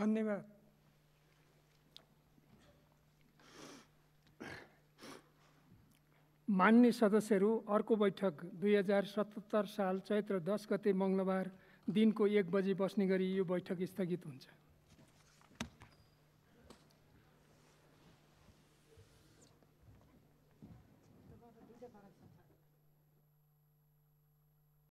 धन्यवाद मान्ने सदस्यहरू अर्को बैठक दुई हजार सतहत्तर साल चैत्र दस गते मङ्गलबार दिनको एक बजी बस्ने गरी यो बैठक स्थगित हुन्छ